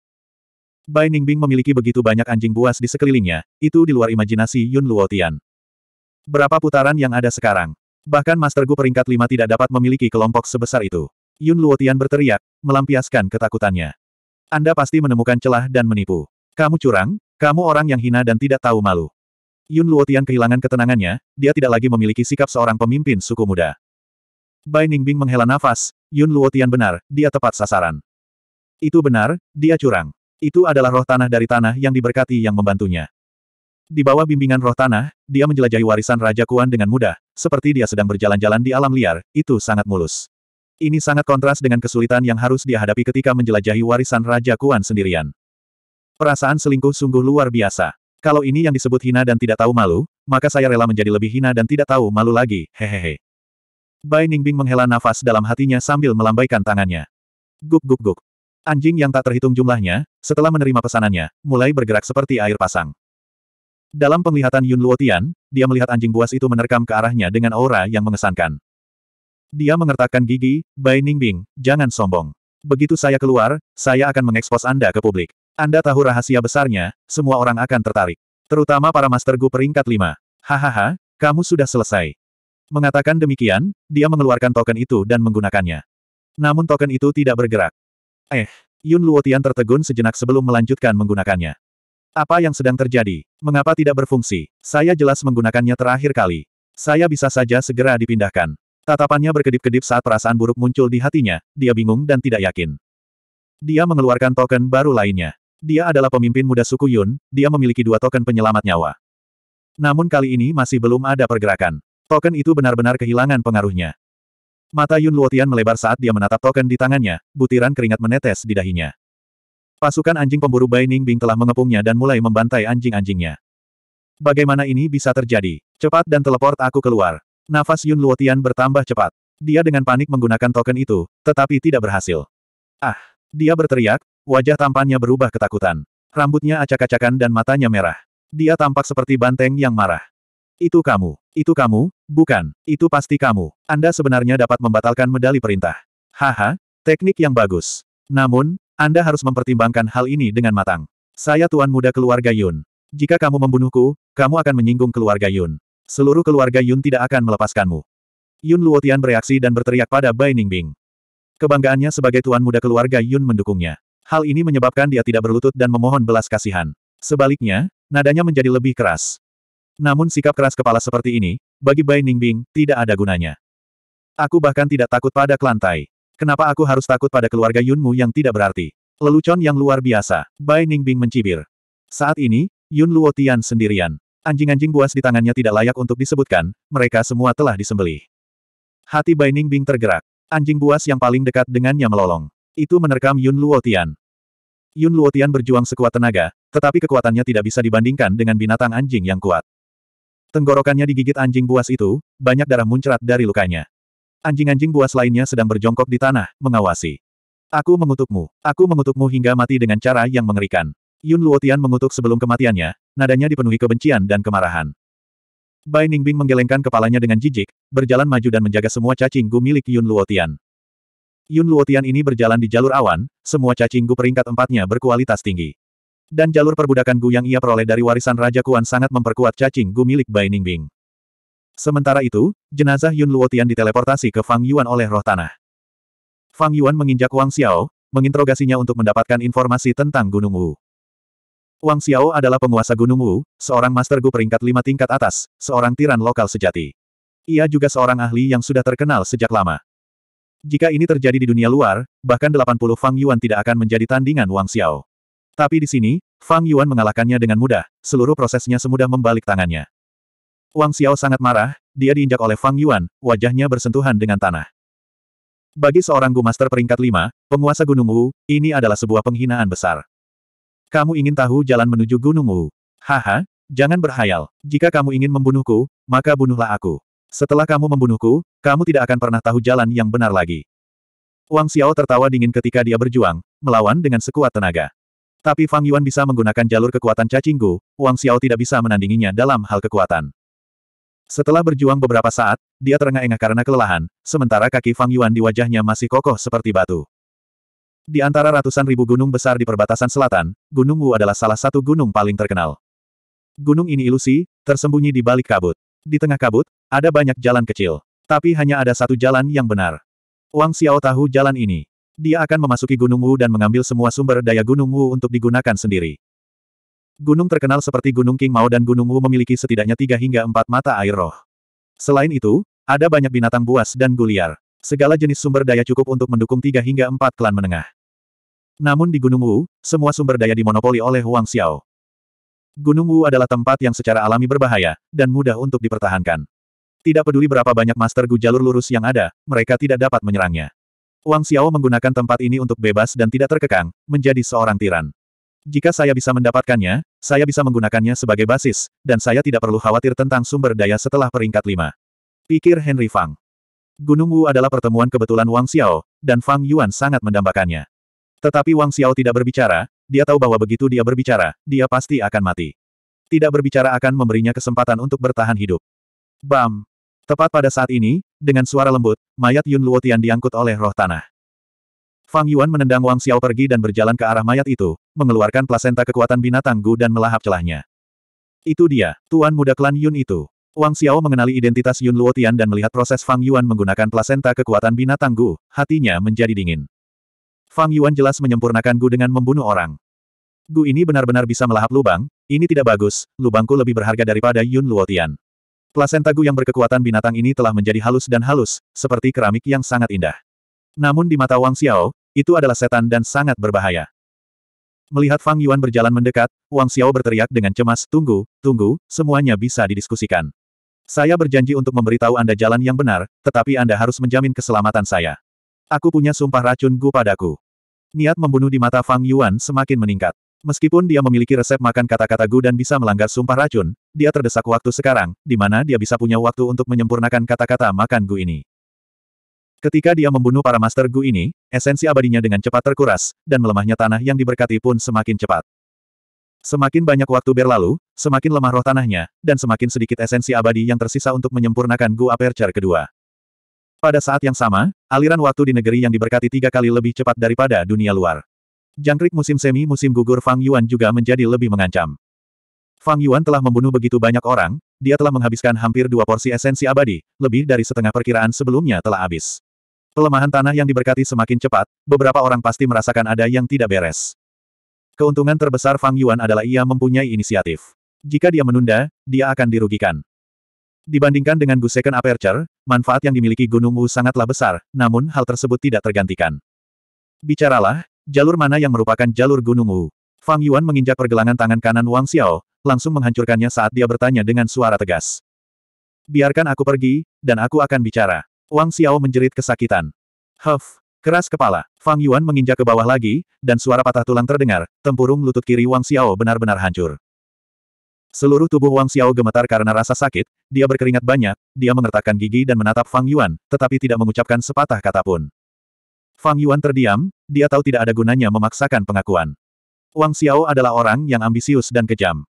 Bai Ningbing memiliki begitu banyak anjing buas di sekelilingnya, itu di luar imajinasi Yun Luotian. Berapa putaran yang ada sekarang? Bahkan Master Gu peringkat lima tidak dapat memiliki kelompok sebesar itu. Yun Luotian berteriak, melampiaskan ketakutannya. Anda pasti menemukan celah dan menipu. Kamu curang, kamu orang yang hina dan tidak tahu malu. Yun Luotian kehilangan ketenangannya, dia tidak lagi memiliki sikap seorang pemimpin suku muda. Bai Ningbing menghela nafas, Yun Luotian benar, dia tepat sasaran. Itu benar, dia curang. Itu adalah roh tanah dari tanah yang diberkati yang membantunya. Di bawah bimbingan roh tanah, dia menjelajahi warisan Raja Kuan dengan mudah, seperti dia sedang berjalan-jalan di alam liar, itu sangat mulus. Ini sangat kontras dengan kesulitan yang harus dia hadapi ketika menjelajahi warisan Raja Kuan sendirian. Perasaan selingkuh sungguh luar biasa. Kalau ini yang disebut hina dan tidak tahu malu, maka saya rela menjadi lebih hina dan tidak tahu malu lagi, hehehe. Bai Ningbing menghela nafas dalam hatinya sambil melambaikan tangannya. Guk guk guk. Anjing yang tak terhitung jumlahnya, setelah menerima pesanannya, mulai bergerak seperti air pasang. Dalam penglihatan Yun Luotian, dia melihat anjing buas itu menerkam ke arahnya dengan aura yang mengesankan. Dia mengertakkan gigi, Bai Ningbing, jangan sombong. Begitu saya keluar, saya akan mengekspos Anda ke publik. Anda tahu rahasia besarnya, semua orang akan tertarik. Terutama para Master Gu peringkat lima. Hahaha, kamu sudah selesai. Mengatakan demikian, dia mengeluarkan token itu dan menggunakannya. Namun token itu tidak bergerak. Eh, Yun Luotian tertegun sejenak sebelum melanjutkan menggunakannya. Apa yang sedang terjadi? Mengapa tidak berfungsi? Saya jelas menggunakannya terakhir kali. Saya bisa saja segera dipindahkan. Tatapannya berkedip-kedip saat perasaan buruk muncul di hatinya, dia bingung dan tidak yakin. Dia mengeluarkan token baru lainnya. Dia adalah pemimpin muda suku Yun, dia memiliki dua token penyelamat nyawa. Namun kali ini masih belum ada pergerakan. Token itu benar-benar kehilangan pengaruhnya. Mata Yun Luotian melebar saat dia menatap token di tangannya, butiran keringat menetes di dahinya. Pasukan anjing pemburu Bai Ningbing telah mengepungnya dan mulai membantai anjing-anjingnya. Bagaimana ini bisa terjadi? Cepat dan teleport aku keluar. Nafas Yun Luotian bertambah cepat. Dia dengan panik menggunakan token itu, tetapi tidak berhasil. Ah! Dia berteriak, wajah tampannya berubah ketakutan. Rambutnya acak-acakan dan matanya merah. Dia tampak seperti banteng yang marah. Itu kamu. Itu kamu, bukan. Itu pasti kamu. Anda sebenarnya dapat membatalkan medali perintah. Haha, teknik yang bagus. Namun, Anda harus mempertimbangkan hal ini dengan matang. Saya tuan muda keluarga Yun. Jika kamu membunuhku, kamu akan menyinggung keluarga Yun. Seluruh keluarga Yun tidak akan melepaskanmu. Yun Luotian bereaksi dan berteriak pada Bai Ningbing. Kebanggaannya sebagai tuan muda keluarga Yun mendukungnya. Hal ini menyebabkan dia tidak berlutut dan memohon belas kasihan. Sebaliknya, nadanya menjadi lebih keras. Namun sikap keras kepala seperti ini, bagi Bai Ningbing, tidak ada gunanya. Aku bahkan tidak takut pada kelantai. Kenapa aku harus takut pada keluarga Yunmu yang tidak berarti? Lelucon yang luar biasa. Bai Ningbing mencibir. Saat ini, Yun Luo Tian sendirian. Anjing-anjing buas di tangannya tidak layak untuk disebutkan, mereka semua telah disembelih. Hati Bai Ningbing tergerak. Anjing buas yang paling dekat dengannya melolong. Itu menerkam Yun Luo Tian. Yun Luotian berjuang sekuat tenaga, tetapi kekuatannya tidak bisa dibandingkan dengan binatang anjing yang kuat. Tenggorokannya digigit anjing buas itu, banyak darah muncrat dari lukanya. Anjing-anjing buas lainnya sedang berjongkok di tanah, mengawasi. Aku mengutukmu. Aku mengutukmu hingga mati dengan cara yang mengerikan. Yun Luotian mengutuk sebelum kematiannya, nadanya dipenuhi kebencian dan kemarahan. Bai Ningbing menggelengkan kepalanya dengan jijik, berjalan maju dan menjaga semua cacing gu milik Yun Luotian. Yun Luotian ini berjalan di jalur awan, semua cacing gu peringkat empatnya berkualitas tinggi. Dan jalur perbudakan Gu yang ia peroleh dari warisan Raja Kuan sangat memperkuat cacing Gu milik Bai Ningbing. Sementara itu, jenazah Yun Luotian diteleportasi ke Fang Yuan oleh roh tanah. Fang Yuan menginjak Wang Xiao, menginterogasinya untuk mendapatkan informasi tentang Gunung Wu. Wang Xiao adalah penguasa Gunung Wu, seorang master Gu peringkat lima tingkat atas, seorang tiran lokal sejati. Ia juga seorang ahli yang sudah terkenal sejak lama. Jika ini terjadi di dunia luar, bahkan 80 Fang Yuan tidak akan menjadi tandingan Wang Xiao. Tapi di sini, Fang Yuan mengalahkannya dengan mudah, seluruh prosesnya semudah membalik tangannya. Wang Xiao sangat marah, dia diinjak oleh Fang Yuan, wajahnya bersentuhan dengan tanah. Bagi seorang Gu Master peringkat 5, penguasa Gunung Wu, ini adalah sebuah penghinaan besar. Kamu ingin tahu jalan menuju Gunung Wu? Haha, jangan berhayal. Jika kamu ingin membunuhku, maka bunuhlah aku. Setelah kamu membunuhku, kamu tidak akan pernah tahu jalan yang benar lagi. Wang Xiao tertawa dingin ketika dia berjuang, melawan dengan sekuat tenaga. Tapi Fang Yuan bisa menggunakan jalur kekuatan cacing gu, Wang Xiao tidak bisa menandinginya dalam hal kekuatan. Setelah berjuang beberapa saat, dia terengah-engah karena kelelahan, sementara kaki Fang Yuan di wajahnya masih kokoh seperti batu. Di antara ratusan ribu gunung besar di perbatasan selatan, Gunung Wu adalah salah satu gunung paling terkenal. Gunung ini ilusi, tersembunyi di balik kabut. Di tengah kabut, ada banyak jalan kecil. Tapi hanya ada satu jalan yang benar. Wang Xiao tahu jalan ini. Dia akan memasuki Gunung Wu dan mengambil semua sumber daya Gunung Wu untuk digunakan sendiri. Gunung terkenal seperti Gunung King Mao dan Gunung Wu memiliki setidaknya tiga hingga empat mata air roh. Selain itu, ada banyak binatang buas dan guliar. Segala jenis sumber daya cukup untuk mendukung tiga hingga empat klan menengah. Namun di Gunung Wu, semua sumber daya dimonopoli oleh Huang Xiao. Gunung Wu adalah tempat yang secara alami berbahaya, dan mudah untuk dipertahankan. Tidak peduli berapa banyak master Gu jalur lurus yang ada, mereka tidak dapat menyerangnya. Wang Xiao menggunakan tempat ini untuk bebas dan tidak terkekang, menjadi seorang tiran. Jika saya bisa mendapatkannya, saya bisa menggunakannya sebagai basis, dan saya tidak perlu khawatir tentang sumber daya setelah peringkat lima. Pikir Henry Fang. Gunung Wu adalah pertemuan kebetulan Wang Xiao, dan Fang Yuan sangat mendambakannya. Tetapi Wang Xiao tidak berbicara, dia tahu bahwa begitu dia berbicara, dia pasti akan mati. Tidak berbicara akan memberinya kesempatan untuk bertahan hidup. Bam! Tepat pada saat ini, dengan suara lembut, mayat Yun Luotian diangkut oleh roh tanah. Fang Yuan menendang Wang Xiao pergi dan berjalan ke arah mayat itu, mengeluarkan plasenta kekuatan binatang Gu dan melahap celahnya. Itu dia, tuan muda klan Yun itu. Wang Xiao mengenali identitas Yun Luotian dan melihat proses Fang Yuan menggunakan plasenta kekuatan binatang Gu, hatinya menjadi dingin. Fang Yuan jelas menyempurnakan Gu dengan membunuh orang. Gu ini benar-benar bisa melahap lubang, ini tidak bagus, lubangku lebih berharga daripada Yun Luotian. Plasenta Gu yang berkekuatan binatang ini telah menjadi halus dan halus, seperti keramik yang sangat indah. Namun di mata Wang Xiao, itu adalah setan dan sangat berbahaya. Melihat Fang Yuan berjalan mendekat, Wang Xiao berteriak dengan cemas, tunggu, tunggu, semuanya bisa didiskusikan. Saya berjanji untuk memberitahu Anda jalan yang benar, tetapi Anda harus menjamin keselamatan saya. Aku punya sumpah racun Gu padaku. Niat membunuh di mata Fang Yuan semakin meningkat. Meskipun dia memiliki resep makan kata-kata Gu dan bisa melanggar sumpah racun, dia terdesak waktu sekarang, di mana dia bisa punya waktu untuk menyempurnakan kata-kata makan Gu ini. Ketika dia membunuh para master Gu ini, esensi abadinya dengan cepat terkuras, dan melemahnya tanah yang diberkati pun semakin cepat. Semakin banyak waktu berlalu, semakin lemah roh tanahnya, dan semakin sedikit esensi abadi yang tersisa untuk menyempurnakan Gu Aperture kedua. Pada saat yang sama, aliran waktu di negeri yang diberkati tiga kali lebih cepat daripada dunia luar. Jangkrik musim semi musim gugur Fang Yuan juga menjadi lebih mengancam. Fang Yuan telah membunuh begitu banyak orang, dia telah menghabiskan hampir dua porsi esensi abadi, lebih dari setengah perkiraan sebelumnya telah habis. Pelemahan tanah yang diberkati semakin cepat, beberapa orang pasti merasakan ada yang tidak beres. Keuntungan terbesar Fang Yuan adalah ia mempunyai inisiatif. Jika dia menunda, dia akan dirugikan. Dibandingkan dengan Gu Second Aperture, manfaat yang dimiliki Gunung Wu sangatlah besar, namun hal tersebut tidak tergantikan. Bicaralah, Jalur mana yang merupakan jalur Gunung Wu? Fang Yuan menginjak pergelangan tangan kanan Wang Xiao, langsung menghancurkannya saat dia bertanya dengan suara tegas. Biarkan aku pergi, dan aku akan bicara. Wang Xiao menjerit kesakitan. Huff, keras kepala. Fang Yuan menginjak ke bawah lagi, dan suara patah tulang terdengar, tempurung lutut kiri Wang Xiao benar-benar hancur. Seluruh tubuh Wang Xiao gemetar karena rasa sakit, dia berkeringat banyak, dia mengertakkan gigi dan menatap Fang Yuan, tetapi tidak mengucapkan sepatah kata pun. Fang Yuan terdiam, dia tahu tidak ada gunanya memaksakan pengakuan. Wang Xiao adalah orang yang ambisius dan kejam.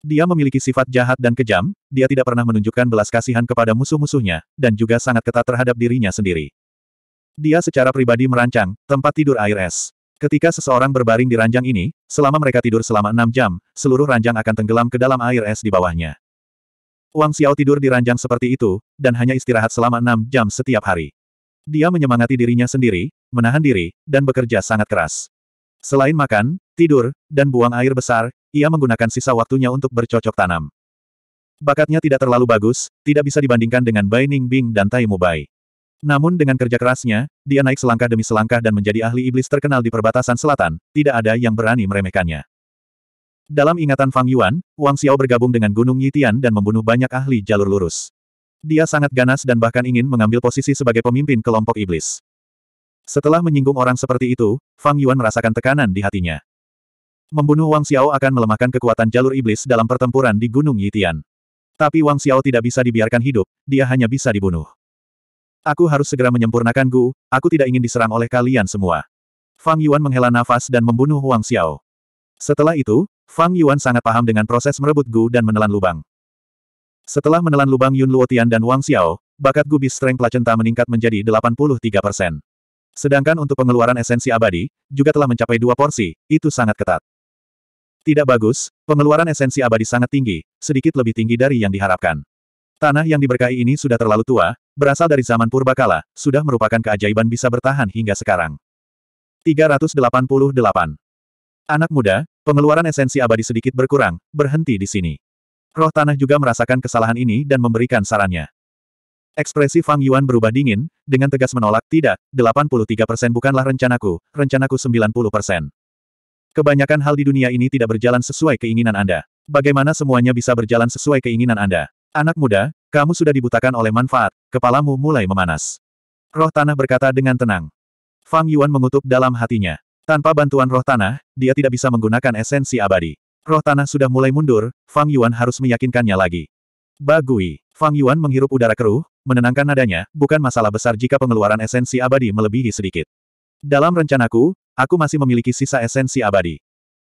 Dia memiliki sifat jahat dan kejam, dia tidak pernah menunjukkan belas kasihan kepada musuh-musuhnya, dan juga sangat ketat terhadap dirinya sendiri. Dia secara pribadi merancang, tempat tidur air es. Ketika seseorang berbaring di ranjang ini, selama mereka tidur selama enam jam, seluruh ranjang akan tenggelam ke dalam air es di bawahnya. Wang Xiao tidur di ranjang seperti itu, dan hanya istirahat selama enam jam setiap hari. Dia menyemangati dirinya sendiri, menahan diri, dan bekerja sangat keras. Selain makan, tidur, dan buang air besar, ia menggunakan sisa waktunya untuk bercocok tanam. Bakatnya tidak terlalu bagus, tidak bisa dibandingkan dengan Bai Ningbing dan Tai Mubai. Namun dengan kerja kerasnya, dia naik selangkah demi selangkah dan menjadi ahli iblis terkenal di perbatasan selatan, tidak ada yang berani meremehkannya. Dalam ingatan Fang Yuan, Wang Xiao bergabung dengan Gunung Yitian dan membunuh banyak ahli jalur lurus. Dia sangat ganas dan bahkan ingin mengambil posisi sebagai pemimpin kelompok iblis. Setelah menyinggung orang seperti itu, Fang Yuan merasakan tekanan di hatinya. Membunuh Wang Xiao akan melemahkan kekuatan jalur iblis dalam pertempuran di Gunung Yitian. Tapi Wang Xiao tidak bisa dibiarkan hidup, dia hanya bisa dibunuh. Aku harus segera menyempurnakan Gu, aku tidak ingin diserang oleh kalian semua. Fang Yuan menghela nafas dan membunuh Wang Xiao. Setelah itu, Fang Yuan sangat paham dengan proses merebut Gu dan menelan lubang. Setelah menelan lubang Yun Luotian dan Wang Xiao, bakat gubis strength placenta meningkat menjadi 83 persen. Sedangkan untuk pengeluaran esensi abadi, juga telah mencapai dua porsi, itu sangat ketat. Tidak bagus, pengeluaran esensi abadi sangat tinggi, sedikit lebih tinggi dari yang diharapkan. Tanah yang diberkahi ini sudah terlalu tua, berasal dari zaman purbakala, sudah merupakan keajaiban bisa bertahan hingga sekarang. 388. Anak muda, pengeluaran esensi abadi sedikit berkurang, berhenti di sini. Roh tanah juga merasakan kesalahan ini dan memberikan sarannya. Ekspresi Fang Yuan berubah dingin, dengan tegas menolak, tidak, 83% bukanlah rencanaku, rencanaku 90%. Kebanyakan hal di dunia ini tidak berjalan sesuai keinginan Anda. Bagaimana semuanya bisa berjalan sesuai keinginan Anda? Anak muda, kamu sudah dibutakan oleh manfaat, kepalamu mulai memanas. Roh tanah berkata dengan tenang. Fang Yuan mengutuk dalam hatinya. Tanpa bantuan roh tanah, dia tidak bisa menggunakan esensi abadi. Roh tanah sudah mulai mundur, Fang Yuan harus meyakinkannya lagi. Bagui. Fang Yuan menghirup udara keruh, menenangkan nadanya, bukan masalah besar jika pengeluaran esensi abadi melebihi sedikit. Dalam rencanaku, aku masih memiliki sisa esensi abadi.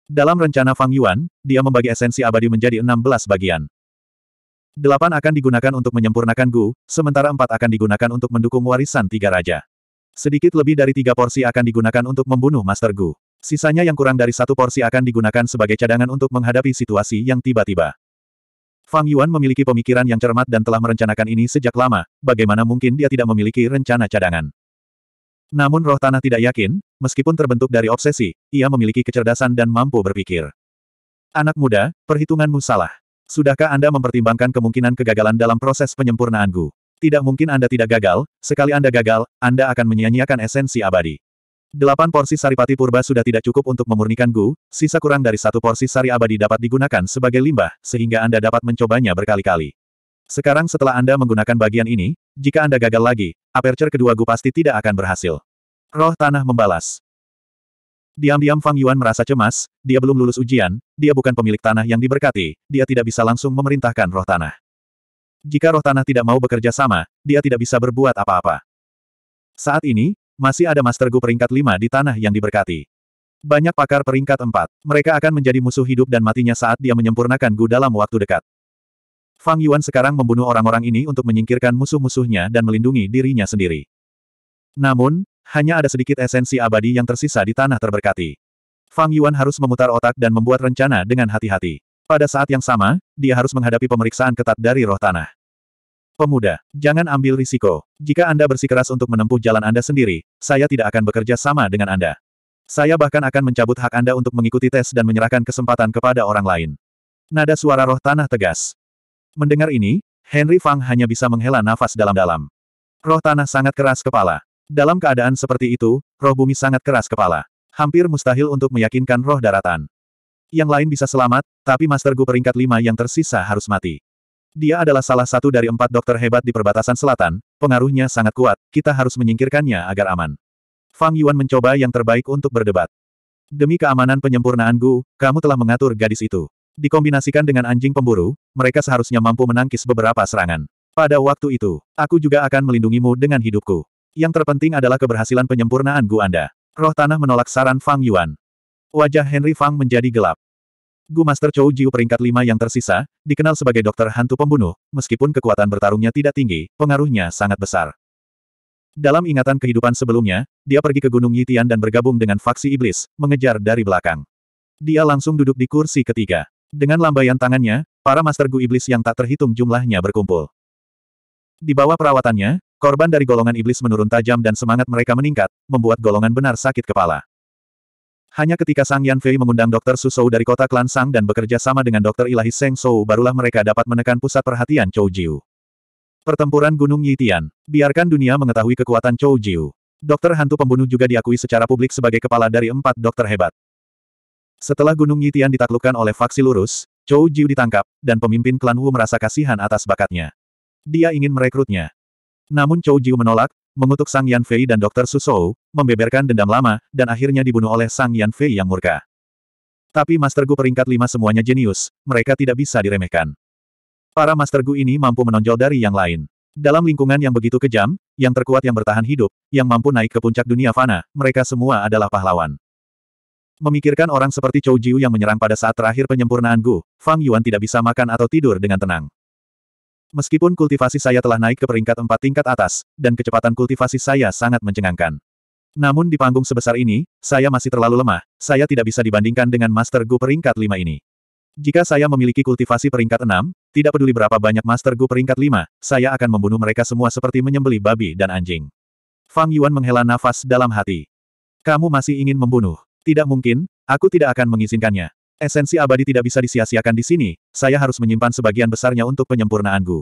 Dalam rencana Fang Yuan, dia membagi esensi abadi menjadi 16 bagian. Delapan akan digunakan untuk menyempurnakan Gu, sementara empat akan digunakan untuk mendukung warisan tiga raja. Sedikit lebih dari tiga porsi akan digunakan untuk membunuh Master Gu. Sisanya yang kurang dari satu porsi akan digunakan sebagai cadangan untuk menghadapi situasi yang tiba-tiba. Fang Yuan memiliki pemikiran yang cermat dan telah merencanakan ini sejak lama, bagaimana mungkin dia tidak memiliki rencana cadangan. Namun roh tanah tidak yakin, meskipun terbentuk dari obsesi, ia memiliki kecerdasan dan mampu berpikir. Anak muda, perhitunganmu salah. Sudahkah Anda mempertimbangkan kemungkinan kegagalan dalam proses penyempurnaanku? Tidak mungkin Anda tidak gagal, sekali Anda gagal, Anda akan menyia-nyiakan esensi abadi. Delapan porsi saripati purba sudah tidak cukup untuk memurnikan gu, sisa kurang dari satu porsi sari abadi dapat digunakan sebagai limbah, sehingga Anda dapat mencobanya berkali-kali. Sekarang setelah Anda menggunakan bagian ini, jika Anda gagal lagi, aperture kedua gu pasti tidak akan berhasil. Roh Tanah membalas. Diam-diam Fang Yuan merasa cemas, dia belum lulus ujian, dia bukan pemilik tanah yang diberkati, dia tidak bisa langsung memerintahkan roh tanah. Jika roh tanah tidak mau bekerja sama, dia tidak bisa berbuat apa-apa. Saat ini, masih ada Master Gu peringkat 5 di tanah yang diberkati. Banyak pakar peringkat 4. Mereka akan menjadi musuh hidup dan matinya saat dia menyempurnakan Gu dalam waktu dekat. Fang Yuan sekarang membunuh orang-orang ini untuk menyingkirkan musuh-musuhnya dan melindungi dirinya sendiri. Namun, hanya ada sedikit esensi abadi yang tersisa di tanah terberkati. Fang Yuan harus memutar otak dan membuat rencana dengan hati-hati. Pada saat yang sama, dia harus menghadapi pemeriksaan ketat dari roh tanah. Pemuda, jangan ambil risiko. Jika Anda bersikeras untuk menempuh jalan Anda sendiri, saya tidak akan bekerja sama dengan Anda. Saya bahkan akan mencabut hak Anda untuk mengikuti tes dan menyerahkan kesempatan kepada orang lain. Nada suara roh tanah tegas. Mendengar ini, Henry Fang hanya bisa menghela nafas dalam-dalam. Roh tanah sangat keras kepala. Dalam keadaan seperti itu, roh bumi sangat keras kepala. Hampir mustahil untuk meyakinkan roh daratan. Yang lain bisa selamat, tapi Master Gu peringkat lima yang tersisa harus mati. Dia adalah salah satu dari empat dokter hebat di perbatasan selatan, pengaruhnya sangat kuat, kita harus menyingkirkannya agar aman. Fang Yuan mencoba yang terbaik untuk berdebat. Demi keamanan penyempurnaan Gu, kamu telah mengatur gadis itu. Dikombinasikan dengan anjing pemburu, mereka seharusnya mampu menangkis beberapa serangan. Pada waktu itu, aku juga akan melindungimu dengan hidupku. Yang terpenting adalah keberhasilan penyempurnaan Gu Anda. Roh Tanah menolak saran Fang Yuan. Wajah Henry Fang menjadi gelap. Gu Master Chou Jiu peringkat 5 yang tersisa, dikenal sebagai dokter hantu pembunuh, meskipun kekuatan bertarungnya tidak tinggi, pengaruhnya sangat besar. Dalam ingatan kehidupan sebelumnya, dia pergi ke Gunung Yitian dan bergabung dengan faksi iblis, mengejar dari belakang. Dia langsung duduk di kursi ketiga. Dengan lambaian tangannya, para Master Gu Iblis yang tak terhitung jumlahnya berkumpul. Di bawah perawatannya, korban dari golongan iblis menurun tajam dan semangat mereka meningkat, membuat golongan benar sakit kepala. Hanya ketika Sang Yan Fei mengundang Dr. Susou dari kota klan Sang dan bekerja sama dengan Dr. Ilahi Seng Sou barulah mereka dapat menekan pusat perhatian Chou Jiu. Pertempuran Gunung Yitian. Biarkan dunia mengetahui kekuatan Chou Jiu. Dokter hantu pembunuh juga diakui secara publik sebagai kepala dari empat dokter hebat. Setelah Gunung Yitian ditaklukkan oleh faksi lurus, Chou Jiu ditangkap, dan pemimpin klan Wu merasa kasihan atas bakatnya. Dia ingin merekrutnya. Namun Chou Jiu menolak, mengutuk Sang Yan Fei dan Dr. Susou, membeberkan dendam lama, dan akhirnya dibunuh oleh Sang Yan Fei yang murka. Tapi Master Gu peringkat lima semuanya jenius, mereka tidak bisa diremehkan. Para Master Gu ini mampu menonjol dari yang lain. Dalam lingkungan yang begitu kejam, yang terkuat yang bertahan hidup, yang mampu naik ke puncak dunia fana, mereka semua adalah pahlawan. Memikirkan orang seperti Chou Jiu yang menyerang pada saat terakhir penyempurnaan Gu, Fang Yuan tidak bisa makan atau tidur dengan tenang. Meskipun kultivasi saya telah naik ke peringkat empat tingkat atas, dan kecepatan kultivasi saya sangat mencengangkan. Namun di panggung sebesar ini, saya masih terlalu lemah, saya tidak bisa dibandingkan dengan Master Gu peringkat lima ini. Jika saya memiliki kultivasi peringkat enam, tidak peduli berapa banyak Master Gu peringkat lima, saya akan membunuh mereka semua seperti menyembelih babi dan anjing. Fang Yuan menghela nafas dalam hati. Kamu masih ingin membunuh? Tidak mungkin, aku tidak akan mengizinkannya. Esensi abadi tidak bisa disia-siakan di sini, saya harus menyimpan sebagian besarnya untuk penyempurnaanku.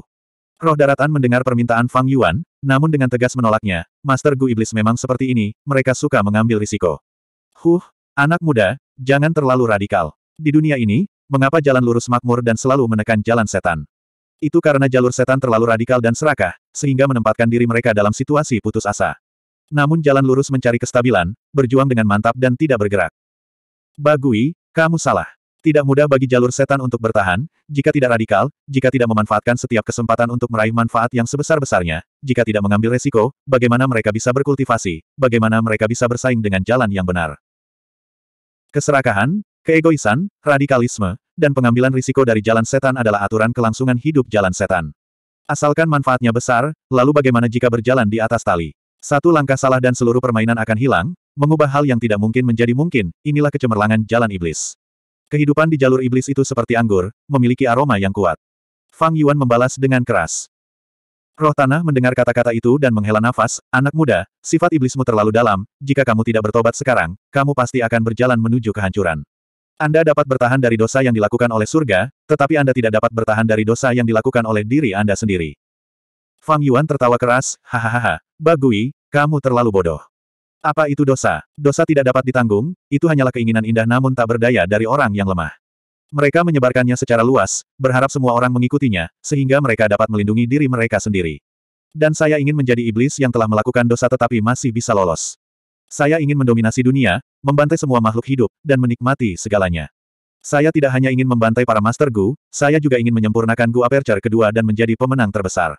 Roh daratan mendengar permintaan Fang Yuan, namun dengan tegas menolaknya, Master Gu Iblis memang seperti ini, mereka suka mengambil risiko. Huh, anak muda, jangan terlalu radikal. Di dunia ini, mengapa jalan lurus makmur dan selalu menekan jalan setan? Itu karena jalur setan terlalu radikal dan serakah, sehingga menempatkan diri mereka dalam situasi putus asa. Namun jalan lurus mencari kestabilan, berjuang dengan mantap dan tidak bergerak. Bagui, kamu salah. Tidak mudah bagi jalur setan untuk bertahan, jika tidak radikal, jika tidak memanfaatkan setiap kesempatan untuk meraih manfaat yang sebesar-besarnya, jika tidak mengambil resiko, bagaimana mereka bisa berkultivasi, bagaimana mereka bisa bersaing dengan jalan yang benar. Keserakahan, keegoisan, radikalisme, dan pengambilan risiko dari jalan setan adalah aturan kelangsungan hidup jalan setan. Asalkan manfaatnya besar, lalu bagaimana jika berjalan di atas tali? Satu langkah salah dan seluruh permainan akan hilang, Mengubah hal yang tidak mungkin menjadi mungkin, inilah kecemerlangan jalan iblis. Kehidupan di jalur iblis itu seperti anggur, memiliki aroma yang kuat. Fang Yuan membalas dengan keras. Roh tanah mendengar kata-kata itu dan menghela nafas, anak muda, sifat iblismu terlalu dalam, jika kamu tidak bertobat sekarang, kamu pasti akan berjalan menuju kehancuran. Anda dapat bertahan dari dosa yang dilakukan oleh surga, tetapi Anda tidak dapat bertahan dari dosa yang dilakukan oleh diri Anda sendiri. Fang Yuan tertawa keras, hahaha, Bagui, kamu terlalu bodoh. Apa itu dosa? Dosa tidak dapat ditanggung, itu hanyalah keinginan indah namun tak berdaya dari orang yang lemah. Mereka menyebarkannya secara luas, berharap semua orang mengikutinya, sehingga mereka dapat melindungi diri mereka sendiri. Dan saya ingin menjadi iblis yang telah melakukan dosa tetapi masih bisa lolos. Saya ingin mendominasi dunia, membantai semua makhluk hidup, dan menikmati segalanya. Saya tidak hanya ingin membantai para Master Gu, saya juga ingin menyempurnakan Gu Aperture kedua dan menjadi pemenang terbesar.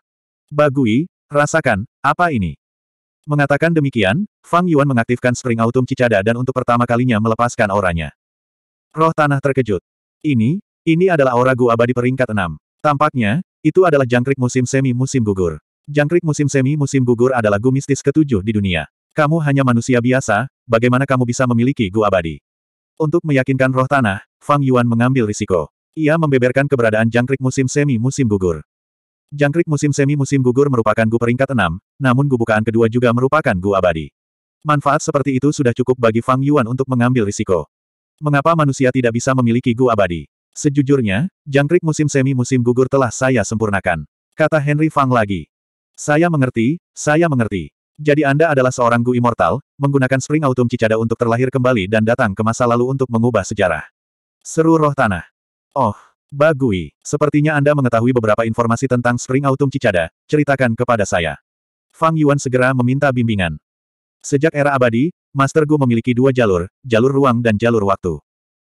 Bagui, rasakan, apa ini? Mengatakan demikian, Fang Yuan mengaktifkan Spring Autumn Cicada dan untuk pertama kalinya melepaskan auranya. Roh tanah terkejut. Ini, ini adalah aura gua abadi peringkat 6. Tampaknya, itu adalah jangkrik musim semi musim gugur. Jangkrik musim semi musim gugur adalah gu mistis ketujuh di dunia. Kamu hanya manusia biasa, bagaimana kamu bisa memiliki gua abadi? Untuk meyakinkan roh tanah, Fang Yuan mengambil risiko. Ia membeberkan keberadaan jangkrik musim semi musim gugur. Jangkrik musim semi musim gugur merupakan gu peringkat enam, namun gu bukaan kedua juga merupakan gu abadi. Manfaat seperti itu sudah cukup bagi Fang Yuan untuk mengambil risiko. Mengapa manusia tidak bisa memiliki gu abadi? Sejujurnya, jangkrik musim semi musim gugur telah saya sempurnakan. Kata Henry Fang lagi. Saya mengerti, saya mengerti. Jadi Anda adalah seorang Gu Immortal, menggunakan Spring Autumn Cicada untuk terlahir kembali dan datang ke masa lalu untuk mengubah sejarah. Seru roh tanah. Oh, Bagui, sepertinya Anda mengetahui beberapa informasi tentang Spring Autumn Cicada, ceritakan kepada saya. Fang Yuan segera meminta bimbingan. Sejak era abadi, Master Gu memiliki dua jalur, jalur ruang dan jalur waktu.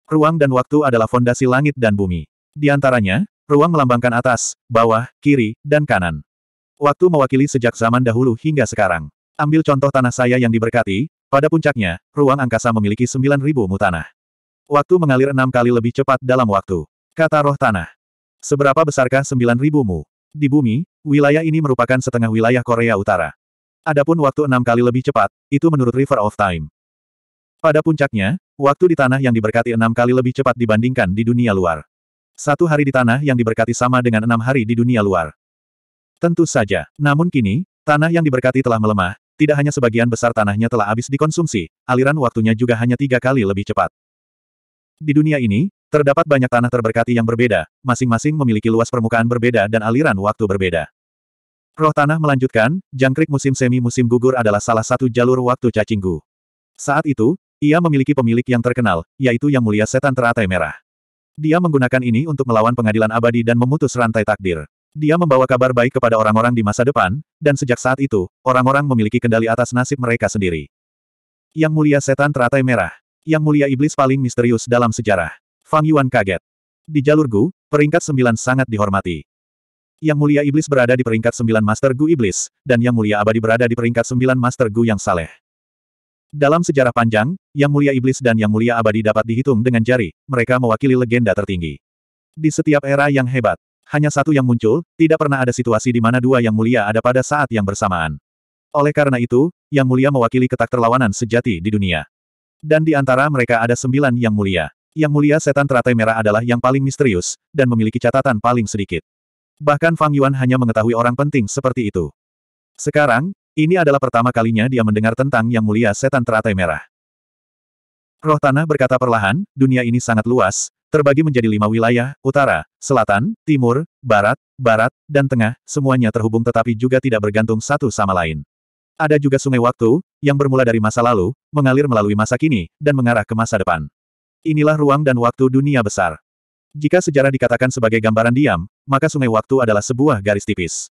Ruang dan waktu adalah fondasi langit dan bumi. Di antaranya, ruang melambangkan atas, bawah, kiri, dan kanan. Waktu mewakili sejak zaman dahulu hingga sekarang. Ambil contoh tanah saya yang diberkati, pada puncaknya, ruang angkasa memiliki 9.000 ribu Waktu mengalir enam kali lebih cepat dalam waktu. Kata roh tanah. Seberapa besarkah sembilan mu? Di bumi, wilayah ini merupakan setengah wilayah Korea Utara. Adapun waktu enam kali lebih cepat, itu menurut River of Time. Pada puncaknya, waktu di tanah yang diberkati enam kali lebih cepat dibandingkan di dunia luar. Satu hari di tanah yang diberkati sama dengan enam hari di dunia luar. Tentu saja, namun kini, tanah yang diberkati telah melemah, tidak hanya sebagian besar tanahnya telah habis dikonsumsi, aliran waktunya juga hanya tiga kali lebih cepat. Di dunia ini, Terdapat banyak tanah terberkati yang berbeda, masing-masing memiliki luas permukaan berbeda dan aliran waktu berbeda. Roh Tanah melanjutkan, jangkrik musim semi-musim gugur adalah salah satu jalur waktu cacinggu. Saat itu, ia memiliki pemilik yang terkenal, yaitu Yang Mulia Setan Teratai Merah. Dia menggunakan ini untuk melawan pengadilan abadi dan memutus rantai takdir. Dia membawa kabar baik kepada orang-orang di masa depan, dan sejak saat itu, orang-orang memiliki kendali atas nasib mereka sendiri. Yang Mulia Setan Teratai Merah. Yang Mulia Iblis paling misterius dalam sejarah. Fang Yuan kaget. Di jalur Gu, peringkat sembilan sangat dihormati. Yang mulia iblis berada di peringkat sembilan Master Gu Iblis, dan Yang mulia abadi berada di peringkat sembilan Master Gu yang saleh. Dalam sejarah panjang, Yang mulia iblis dan Yang mulia abadi dapat dihitung dengan jari, mereka mewakili legenda tertinggi. Di setiap era yang hebat, hanya satu yang muncul, tidak pernah ada situasi di mana dua yang mulia ada pada saat yang bersamaan. Oleh karena itu, Yang mulia mewakili ketak terlawanan sejati di dunia. Dan di antara mereka ada sembilan Yang mulia. Yang mulia setan teratai merah adalah yang paling misterius, dan memiliki catatan paling sedikit. Bahkan Fang Yuan hanya mengetahui orang penting seperti itu. Sekarang, ini adalah pertama kalinya dia mendengar tentang Yang Mulia Setan Teratai Merah. Roh Tanah berkata perlahan, dunia ini sangat luas, terbagi menjadi lima wilayah, utara, selatan, timur, barat, barat, dan tengah, semuanya terhubung tetapi juga tidak bergantung satu sama lain. Ada juga sungai waktu, yang bermula dari masa lalu, mengalir melalui masa kini, dan mengarah ke masa depan. Inilah ruang dan waktu dunia besar. Jika sejarah dikatakan sebagai gambaran diam, maka sungai waktu adalah sebuah garis tipis.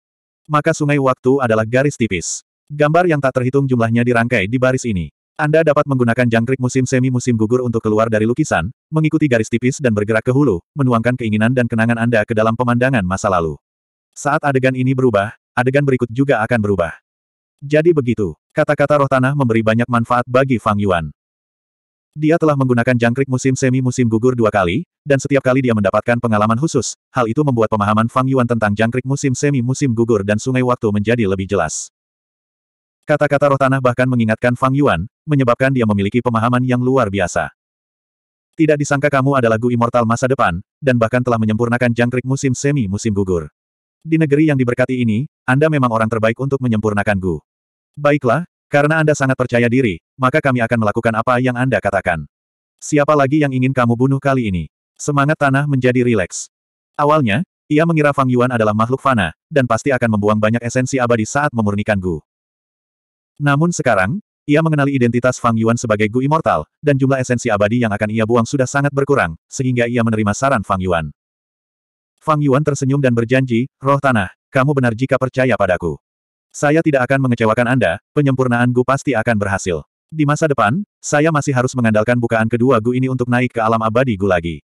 Maka sungai waktu adalah garis tipis. Gambar yang tak terhitung jumlahnya dirangkai di baris ini. Anda dapat menggunakan jangkrik musim semi musim gugur untuk keluar dari lukisan, mengikuti garis tipis dan bergerak ke hulu, menuangkan keinginan dan kenangan Anda ke dalam pemandangan masa lalu. Saat adegan ini berubah, adegan berikut juga akan berubah. Jadi begitu, kata-kata roh tanah memberi banyak manfaat bagi Fang Yuan. Dia telah menggunakan jangkrik musim semi musim gugur dua kali, dan setiap kali dia mendapatkan pengalaman khusus, hal itu membuat pemahaman Fang Yuan tentang jangkrik musim semi musim gugur dan sungai waktu menjadi lebih jelas. Kata-kata roh tanah bahkan mengingatkan Fang Yuan, menyebabkan dia memiliki pemahaman yang luar biasa. Tidak disangka kamu adalah Gu Immortal masa depan, dan bahkan telah menyempurnakan jangkrik musim semi musim gugur. Di negeri yang diberkati ini, Anda memang orang terbaik untuk menyempurnakan Gu. Baiklah, karena Anda sangat percaya diri, maka kami akan melakukan apa yang Anda katakan. Siapa lagi yang ingin kamu bunuh kali ini? Semangat tanah menjadi rileks. Awalnya, ia mengira Fang Yuan adalah makhluk fana, dan pasti akan membuang banyak esensi abadi saat memurnikan Gu. Namun sekarang, ia mengenali identitas Fang Yuan sebagai Gu Immortal, dan jumlah esensi abadi yang akan ia buang sudah sangat berkurang, sehingga ia menerima saran Fang Yuan. Fang Yuan tersenyum dan berjanji, Roh Tanah, kamu benar jika percaya padaku. Saya tidak akan mengecewakan Anda, penyempurnaan Gu pasti akan berhasil. Di masa depan, saya masih harus mengandalkan bukaan kedua Gu ini untuk naik ke alam abadi Gu lagi.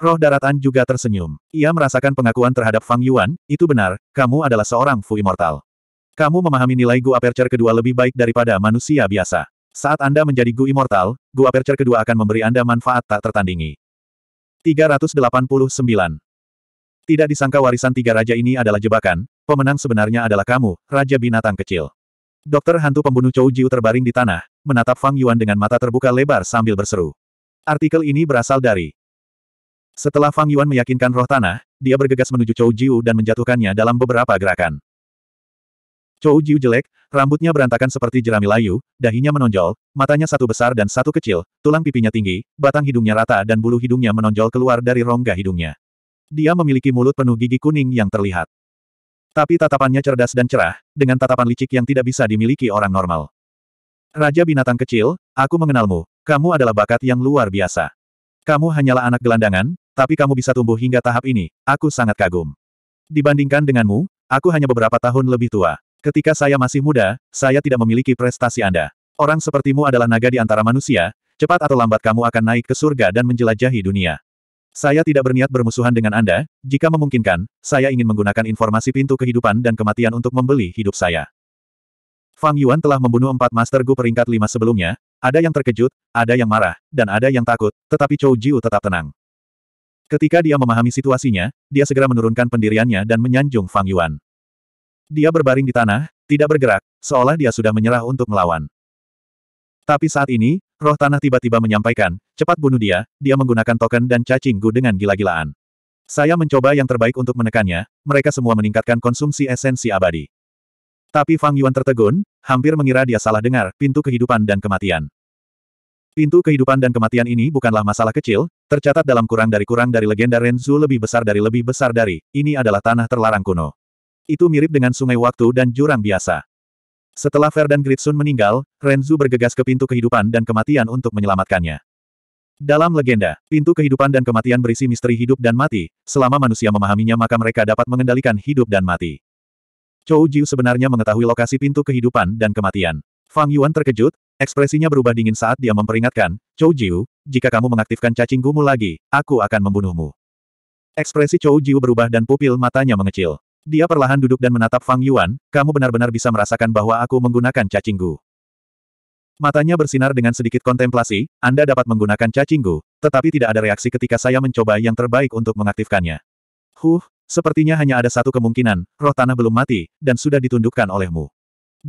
Roh daratan juga tersenyum. Ia merasakan pengakuan terhadap Fang Yuan, itu benar, kamu adalah seorang Fu Immortal. Kamu memahami nilai Gu Aperture kedua lebih baik daripada manusia biasa. Saat Anda menjadi Gu Immortal, Gu Aperture kedua akan memberi Anda manfaat tak tertandingi. 389. Tidak disangka warisan tiga raja ini adalah jebakan, pemenang sebenarnya adalah kamu, Raja Binatang Kecil. Dokter hantu pembunuh Chou Jiu terbaring di tanah, menatap Fang Yuan dengan mata terbuka lebar sambil berseru. Artikel ini berasal dari Setelah Fang Yuan meyakinkan roh tanah, dia bergegas menuju Chou Jiu dan menjatuhkannya dalam beberapa gerakan. Chou Jiu jelek, rambutnya berantakan seperti jerami layu, dahinya menonjol, matanya satu besar dan satu kecil, tulang pipinya tinggi, batang hidungnya rata dan bulu hidungnya menonjol keluar dari rongga hidungnya. Dia memiliki mulut penuh gigi kuning yang terlihat. Tapi tatapannya cerdas dan cerah, dengan tatapan licik yang tidak bisa dimiliki orang normal. Raja binatang kecil, aku mengenalmu. Kamu adalah bakat yang luar biasa. Kamu hanyalah anak gelandangan, tapi kamu bisa tumbuh hingga tahap ini. Aku sangat kagum. Dibandingkan denganmu, aku hanya beberapa tahun lebih tua. Ketika saya masih muda, saya tidak memiliki prestasi Anda. Orang sepertimu adalah naga di antara manusia, cepat atau lambat kamu akan naik ke surga dan menjelajahi dunia. Saya tidak berniat bermusuhan dengan Anda, jika memungkinkan, saya ingin menggunakan informasi pintu kehidupan dan kematian untuk membeli hidup saya. Fang Yuan telah membunuh empat Master Gu peringkat lima sebelumnya, ada yang terkejut, ada yang marah, dan ada yang takut, tetapi Chou Jiu tetap tenang. Ketika dia memahami situasinya, dia segera menurunkan pendiriannya dan menyanjung Fang Yuan. Dia berbaring di tanah, tidak bergerak, seolah dia sudah menyerah untuk melawan. Tapi saat ini, Roh tanah tiba-tiba menyampaikan, cepat bunuh dia, dia menggunakan token dan cacing gu dengan gila-gilaan. Saya mencoba yang terbaik untuk menekannya, mereka semua meningkatkan konsumsi esensi abadi. Tapi Fang Yuan tertegun, hampir mengira dia salah dengar, pintu kehidupan dan kematian. Pintu kehidupan dan kematian ini bukanlah masalah kecil, tercatat dalam kurang dari kurang dari legenda Renzu lebih besar dari lebih besar dari, ini adalah tanah terlarang kuno. Itu mirip dengan sungai waktu dan jurang biasa. Setelah Ferdan Gritsun meninggal, Renzu bergegas ke pintu kehidupan dan kematian untuk menyelamatkannya. Dalam legenda, pintu kehidupan dan kematian berisi misteri hidup dan mati, selama manusia memahaminya maka mereka dapat mengendalikan hidup dan mati. Chou Jiu sebenarnya mengetahui lokasi pintu kehidupan dan kematian. Fang Yuan terkejut, ekspresinya berubah dingin saat dia memperingatkan, Chou Jiu, jika kamu mengaktifkan cacing gumu lagi, aku akan membunuhmu. Ekspresi Chou Jiu berubah dan pupil matanya mengecil. Dia perlahan duduk dan menatap Fang Yuan, kamu benar-benar bisa merasakan bahwa aku menggunakan cacinggu. Matanya bersinar dengan sedikit kontemplasi, Anda dapat menggunakan cacinggu, tetapi tidak ada reaksi ketika saya mencoba yang terbaik untuk mengaktifkannya. Huh, sepertinya hanya ada satu kemungkinan, roh tanah belum mati, dan sudah ditundukkan olehmu.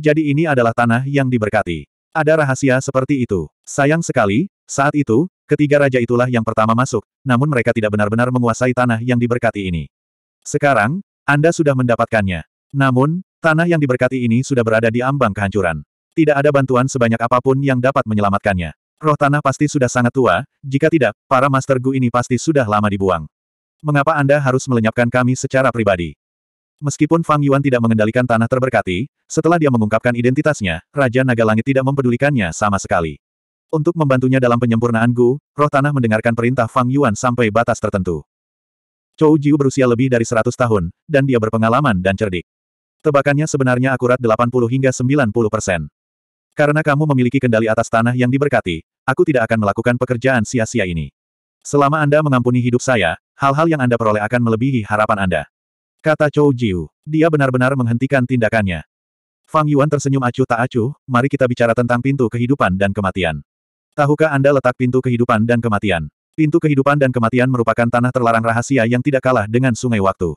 Jadi ini adalah tanah yang diberkati. Ada rahasia seperti itu. Sayang sekali, saat itu, ketiga raja itulah yang pertama masuk, namun mereka tidak benar-benar menguasai tanah yang diberkati ini. Sekarang, anda sudah mendapatkannya. Namun, tanah yang diberkati ini sudah berada di ambang kehancuran. Tidak ada bantuan sebanyak apapun yang dapat menyelamatkannya. Roh tanah pasti sudah sangat tua, jika tidak, para Master Gu ini pasti sudah lama dibuang. Mengapa Anda harus melenyapkan kami secara pribadi? Meskipun Fang Yuan tidak mengendalikan tanah terberkati, setelah dia mengungkapkan identitasnya, Raja Naga Langit tidak mempedulikannya sama sekali. Untuk membantunya dalam penyempurnaan Gu, roh tanah mendengarkan perintah Fang Yuan sampai batas tertentu. Chou Jiu berusia lebih dari 100 tahun, dan dia berpengalaman dan cerdik. Tebakannya sebenarnya akurat 80 hingga 90 persen. Karena kamu memiliki kendali atas tanah yang diberkati, aku tidak akan melakukan pekerjaan sia-sia ini. Selama Anda mengampuni hidup saya, hal-hal yang Anda peroleh akan melebihi harapan Anda. Kata Chou Jiu, dia benar-benar menghentikan tindakannya. Fang Yuan tersenyum acuh tak acuh, mari kita bicara tentang pintu kehidupan dan kematian. Tahukah Anda letak pintu kehidupan dan kematian? Pintu kehidupan dan kematian merupakan tanah terlarang rahasia yang tidak kalah dengan sungai waktu.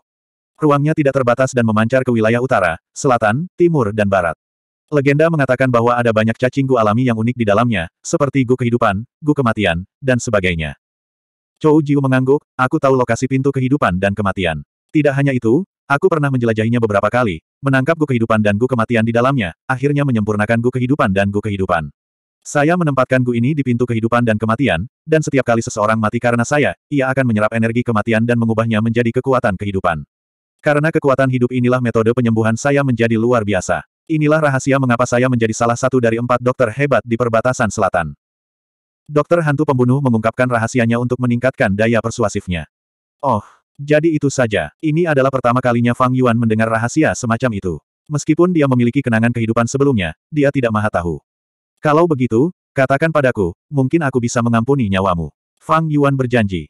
Ruangnya tidak terbatas dan memancar ke wilayah utara, selatan, timur dan barat. Legenda mengatakan bahwa ada banyak cacing gu alami yang unik di dalamnya, seperti gu kehidupan, gu kematian, dan sebagainya. Chou Jiu mengangguk, aku tahu lokasi pintu kehidupan dan kematian. Tidak hanya itu, aku pernah menjelajahinya beberapa kali, menangkap gu kehidupan dan gu kematian di dalamnya, akhirnya menyempurnakan gu kehidupan dan gu kehidupan. Saya menempatkan Gu ini di pintu kehidupan dan kematian, dan setiap kali seseorang mati karena saya, ia akan menyerap energi kematian dan mengubahnya menjadi kekuatan kehidupan. Karena kekuatan hidup inilah metode penyembuhan saya menjadi luar biasa. Inilah rahasia mengapa saya menjadi salah satu dari empat dokter hebat di perbatasan selatan. Dokter hantu pembunuh mengungkapkan rahasianya untuk meningkatkan daya persuasifnya. Oh, jadi itu saja. Ini adalah pertama kalinya Fang Yuan mendengar rahasia semacam itu. Meskipun dia memiliki kenangan kehidupan sebelumnya, dia tidak maha tahu. Kalau begitu, katakan padaku, mungkin aku bisa mengampuni nyawamu. Fang Yuan berjanji.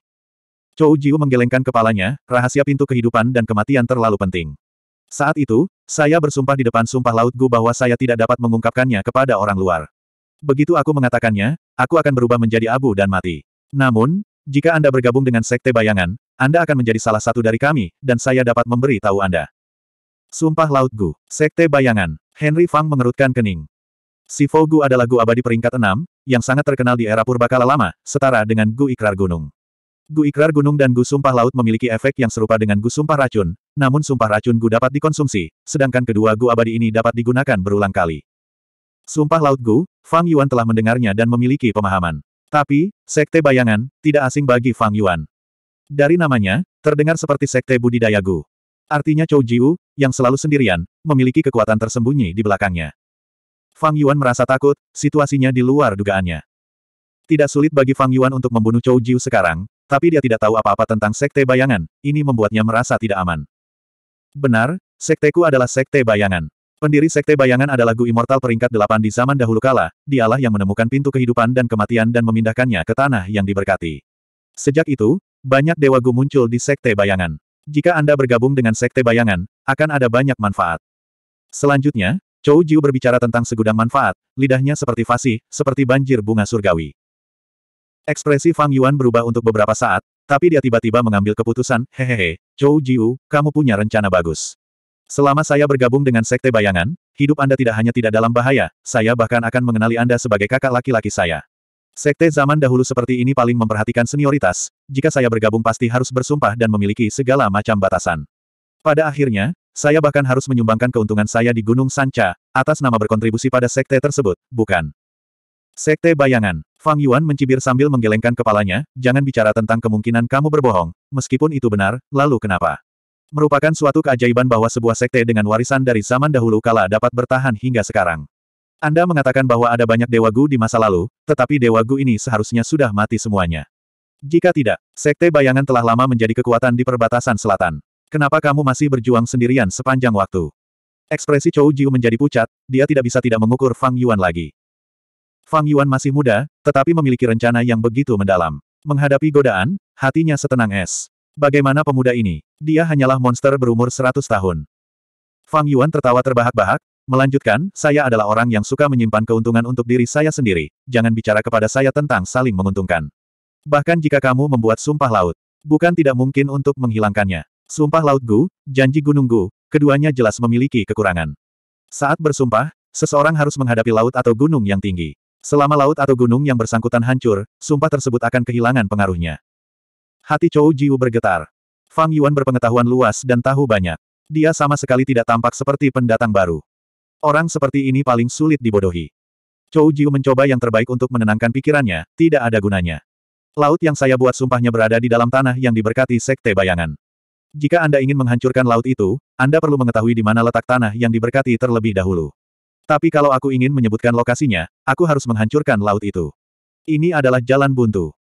Chou Jiu menggelengkan kepalanya, rahasia pintu kehidupan dan kematian terlalu penting. Saat itu, saya bersumpah di depan sumpah laut Gu bahwa saya tidak dapat mengungkapkannya kepada orang luar. Begitu aku mengatakannya, aku akan berubah menjadi abu dan mati. Namun, jika Anda bergabung dengan Sekte Bayangan, Anda akan menjadi salah satu dari kami, dan saya dapat memberi tahu Anda. Sumpah Laut Gu, Sekte Bayangan, Henry Fang mengerutkan kening. Si Fogu adalah Gu abadi peringkat 6, yang sangat terkenal di era purbakala lama, setara dengan Gu Ikrar Gunung. Gu Ikrar Gunung dan Gu Sumpah Laut memiliki efek yang serupa dengan Gu Sumpah Racun, namun sumpah racun Gu dapat dikonsumsi, sedangkan kedua Gu abadi ini dapat digunakan berulang kali. Sumpah Laut Gu, Fang Yuan telah mendengarnya dan memiliki pemahaman. Tapi, Sekte Bayangan, tidak asing bagi Fang Yuan. Dari namanya, terdengar seperti Sekte Budidaya Gu. Artinya Chou Jiu, yang selalu sendirian, memiliki kekuatan tersembunyi di belakangnya. Fang Yuan merasa takut, situasinya di luar dugaannya. Tidak sulit bagi Fang Yuan untuk membunuh Chou Jiu sekarang, tapi dia tidak tahu apa-apa tentang sekte bayangan, ini membuatnya merasa tidak aman. Benar, sekteku adalah sekte bayangan. Pendiri sekte bayangan adalah Gu Immortal peringkat delapan di zaman dahulu kala, dialah yang menemukan pintu kehidupan dan kematian dan memindahkannya ke tanah yang diberkati. Sejak itu, banyak dewa Gu muncul di sekte bayangan. Jika Anda bergabung dengan sekte bayangan, akan ada banyak manfaat. Selanjutnya, Chou Jiu berbicara tentang segudang manfaat, lidahnya seperti fasih, seperti banjir bunga surgawi. Ekspresi Fang Yuan berubah untuk beberapa saat, tapi dia tiba-tiba mengambil keputusan, hehehe, Chou Jiu, kamu punya rencana bagus. Selama saya bergabung dengan Sekte Bayangan, hidup Anda tidak hanya tidak dalam bahaya, saya bahkan akan mengenali Anda sebagai kakak laki-laki saya. Sekte zaman dahulu seperti ini paling memperhatikan senioritas, jika saya bergabung pasti harus bersumpah dan memiliki segala macam batasan. Pada akhirnya, saya bahkan harus menyumbangkan keuntungan saya di Gunung Sanca, atas nama berkontribusi pada sekte tersebut, bukan. Sekte bayangan. Fang Yuan mencibir sambil menggelengkan kepalanya, jangan bicara tentang kemungkinan kamu berbohong, meskipun itu benar, lalu kenapa? Merupakan suatu keajaiban bahwa sebuah sekte dengan warisan dari zaman dahulu kala dapat bertahan hingga sekarang. Anda mengatakan bahwa ada banyak Dewa Gu di masa lalu, tetapi Dewa Gu ini seharusnya sudah mati semuanya. Jika tidak, sekte bayangan telah lama menjadi kekuatan di perbatasan selatan. Kenapa kamu masih berjuang sendirian sepanjang waktu? Ekspresi Chou Jiu menjadi pucat, dia tidak bisa tidak mengukur Fang Yuan lagi. Fang Yuan masih muda, tetapi memiliki rencana yang begitu mendalam. Menghadapi godaan, hatinya setenang es. Bagaimana pemuda ini? Dia hanyalah monster berumur 100 tahun. Fang Yuan tertawa terbahak-bahak, melanjutkan, saya adalah orang yang suka menyimpan keuntungan untuk diri saya sendiri, jangan bicara kepada saya tentang saling menguntungkan. Bahkan jika kamu membuat sumpah laut, bukan tidak mungkin untuk menghilangkannya. Sumpah Laut Gu, Janji Gunung Gu, keduanya jelas memiliki kekurangan. Saat bersumpah, seseorang harus menghadapi laut atau gunung yang tinggi. Selama laut atau gunung yang bersangkutan hancur, sumpah tersebut akan kehilangan pengaruhnya. Hati Chou Jiu bergetar. Fang Yuan berpengetahuan luas dan tahu banyak. Dia sama sekali tidak tampak seperti pendatang baru. Orang seperti ini paling sulit dibodohi. Chou Jiu mencoba yang terbaik untuk menenangkan pikirannya, tidak ada gunanya. Laut yang saya buat sumpahnya berada di dalam tanah yang diberkati Sekte Bayangan. Jika Anda ingin menghancurkan laut itu, Anda perlu mengetahui di mana letak tanah yang diberkati terlebih dahulu. Tapi kalau aku ingin menyebutkan lokasinya, aku harus menghancurkan laut itu. Ini adalah jalan buntu.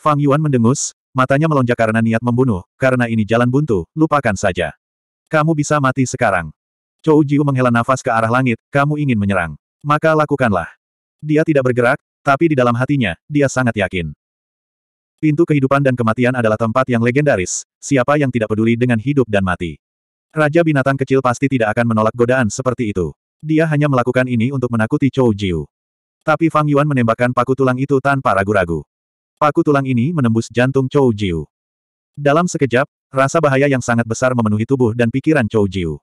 Fang Yuan mendengus, matanya melonjak karena niat membunuh, karena ini jalan buntu, lupakan saja. Kamu bisa mati sekarang. Chou Jiu menghela nafas ke arah langit, kamu ingin menyerang. Maka lakukanlah. Dia tidak bergerak, tapi di dalam hatinya, dia sangat yakin. Pintu kehidupan dan kematian adalah tempat yang legendaris, siapa yang tidak peduli dengan hidup dan mati. Raja binatang kecil pasti tidak akan menolak godaan seperti itu. Dia hanya melakukan ini untuk menakuti Chou Jiu. Tapi Fang Yuan menembakkan paku tulang itu tanpa ragu-ragu. Paku tulang ini menembus jantung Chou Jiu. Dalam sekejap, rasa bahaya yang sangat besar memenuhi tubuh dan pikiran Chou Jiu.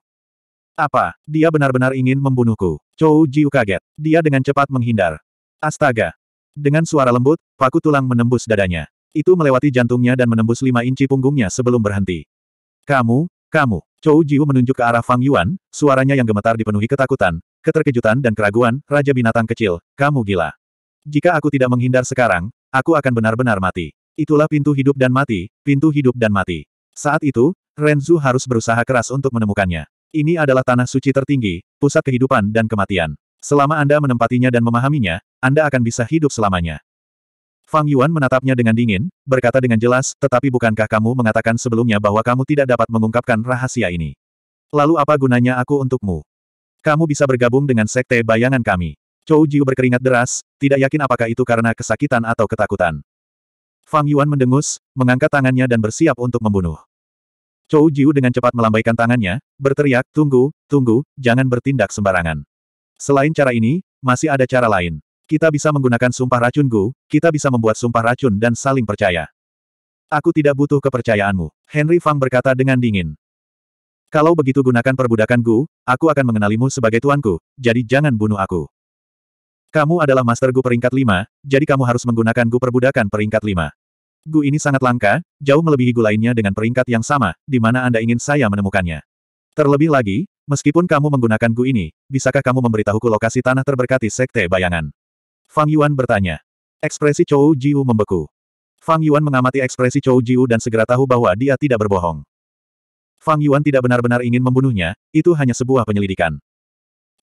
Apa, dia benar-benar ingin membunuhku? Chou Jiu kaget. Dia dengan cepat menghindar. Astaga! Dengan suara lembut, paku tulang menembus dadanya. Itu melewati jantungnya dan menembus lima inci punggungnya sebelum berhenti. Kamu, kamu. Chou Jiu menunjuk ke arah Fang Yuan, suaranya yang gemetar dipenuhi ketakutan, keterkejutan dan keraguan, Raja Binatang Kecil, kamu gila. Jika aku tidak menghindar sekarang, aku akan benar-benar mati. Itulah pintu hidup dan mati, pintu hidup dan mati. Saat itu, Renzu harus berusaha keras untuk menemukannya. Ini adalah tanah suci tertinggi, pusat kehidupan dan kematian. Selama Anda menempatinya dan memahaminya, Anda akan bisa hidup selamanya. Fang Yuan menatapnya dengan dingin, berkata dengan jelas, tetapi bukankah kamu mengatakan sebelumnya bahwa kamu tidak dapat mengungkapkan rahasia ini? Lalu apa gunanya aku untukmu? Kamu bisa bergabung dengan sekte bayangan kami. Chou Jiu berkeringat deras, tidak yakin apakah itu karena kesakitan atau ketakutan. Fang Yuan mendengus, mengangkat tangannya dan bersiap untuk membunuh. Chou Jiu dengan cepat melambaikan tangannya, berteriak, tunggu, tunggu, jangan bertindak sembarangan. Selain cara ini, masih ada cara lain. Kita bisa menggunakan sumpah racun Gu, kita bisa membuat sumpah racun dan saling percaya. Aku tidak butuh kepercayaanmu, Henry Fang berkata dengan dingin. Kalau begitu gunakan perbudakan Gu, aku akan mengenalimu sebagai tuanku, jadi jangan bunuh aku. Kamu adalah Master Gu peringkat lima, jadi kamu harus menggunakan Gu perbudakan peringkat lima. Gu ini sangat langka, jauh melebihi Gu lainnya dengan peringkat yang sama, di mana Anda ingin saya menemukannya. Terlebih lagi, meskipun kamu menggunakan Gu ini, bisakah kamu memberitahuku lokasi tanah terberkati Sekte Bayangan? Fang Yuan bertanya. Ekspresi Chou Jiu membeku. Fang Yuan mengamati ekspresi Chou Jiu dan segera tahu bahwa dia tidak berbohong. Fang Yuan tidak benar-benar ingin membunuhnya, itu hanya sebuah penyelidikan.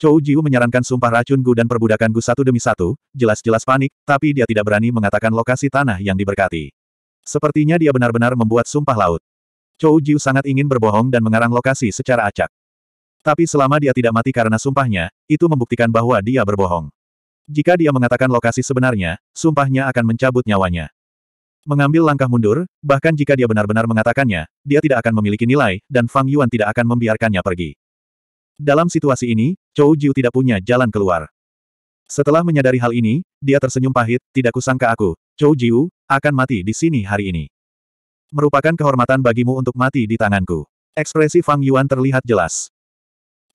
Chou Jiu menyarankan sumpah racun Gu dan perbudakan Gu satu demi satu, jelas-jelas panik, tapi dia tidak berani mengatakan lokasi tanah yang diberkati. Sepertinya dia benar-benar membuat sumpah laut. Chou Jiu sangat ingin berbohong dan mengarang lokasi secara acak. Tapi selama dia tidak mati karena sumpahnya, itu membuktikan bahwa dia berbohong. Jika dia mengatakan lokasi sebenarnya, sumpahnya akan mencabut nyawanya. Mengambil langkah mundur, bahkan jika dia benar-benar mengatakannya, dia tidak akan memiliki nilai, dan Fang Yuan tidak akan membiarkannya pergi. Dalam situasi ini, Chou Jiu tidak punya jalan keluar. Setelah menyadari hal ini, dia tersenyum pahit, tidak kusangka aku, Chou Jiu, akan mati di sini hari ini. Merupakan kehormatan bagimu untuk mati di tanganku. Ekspresi Fang Yuan terlihat jelas.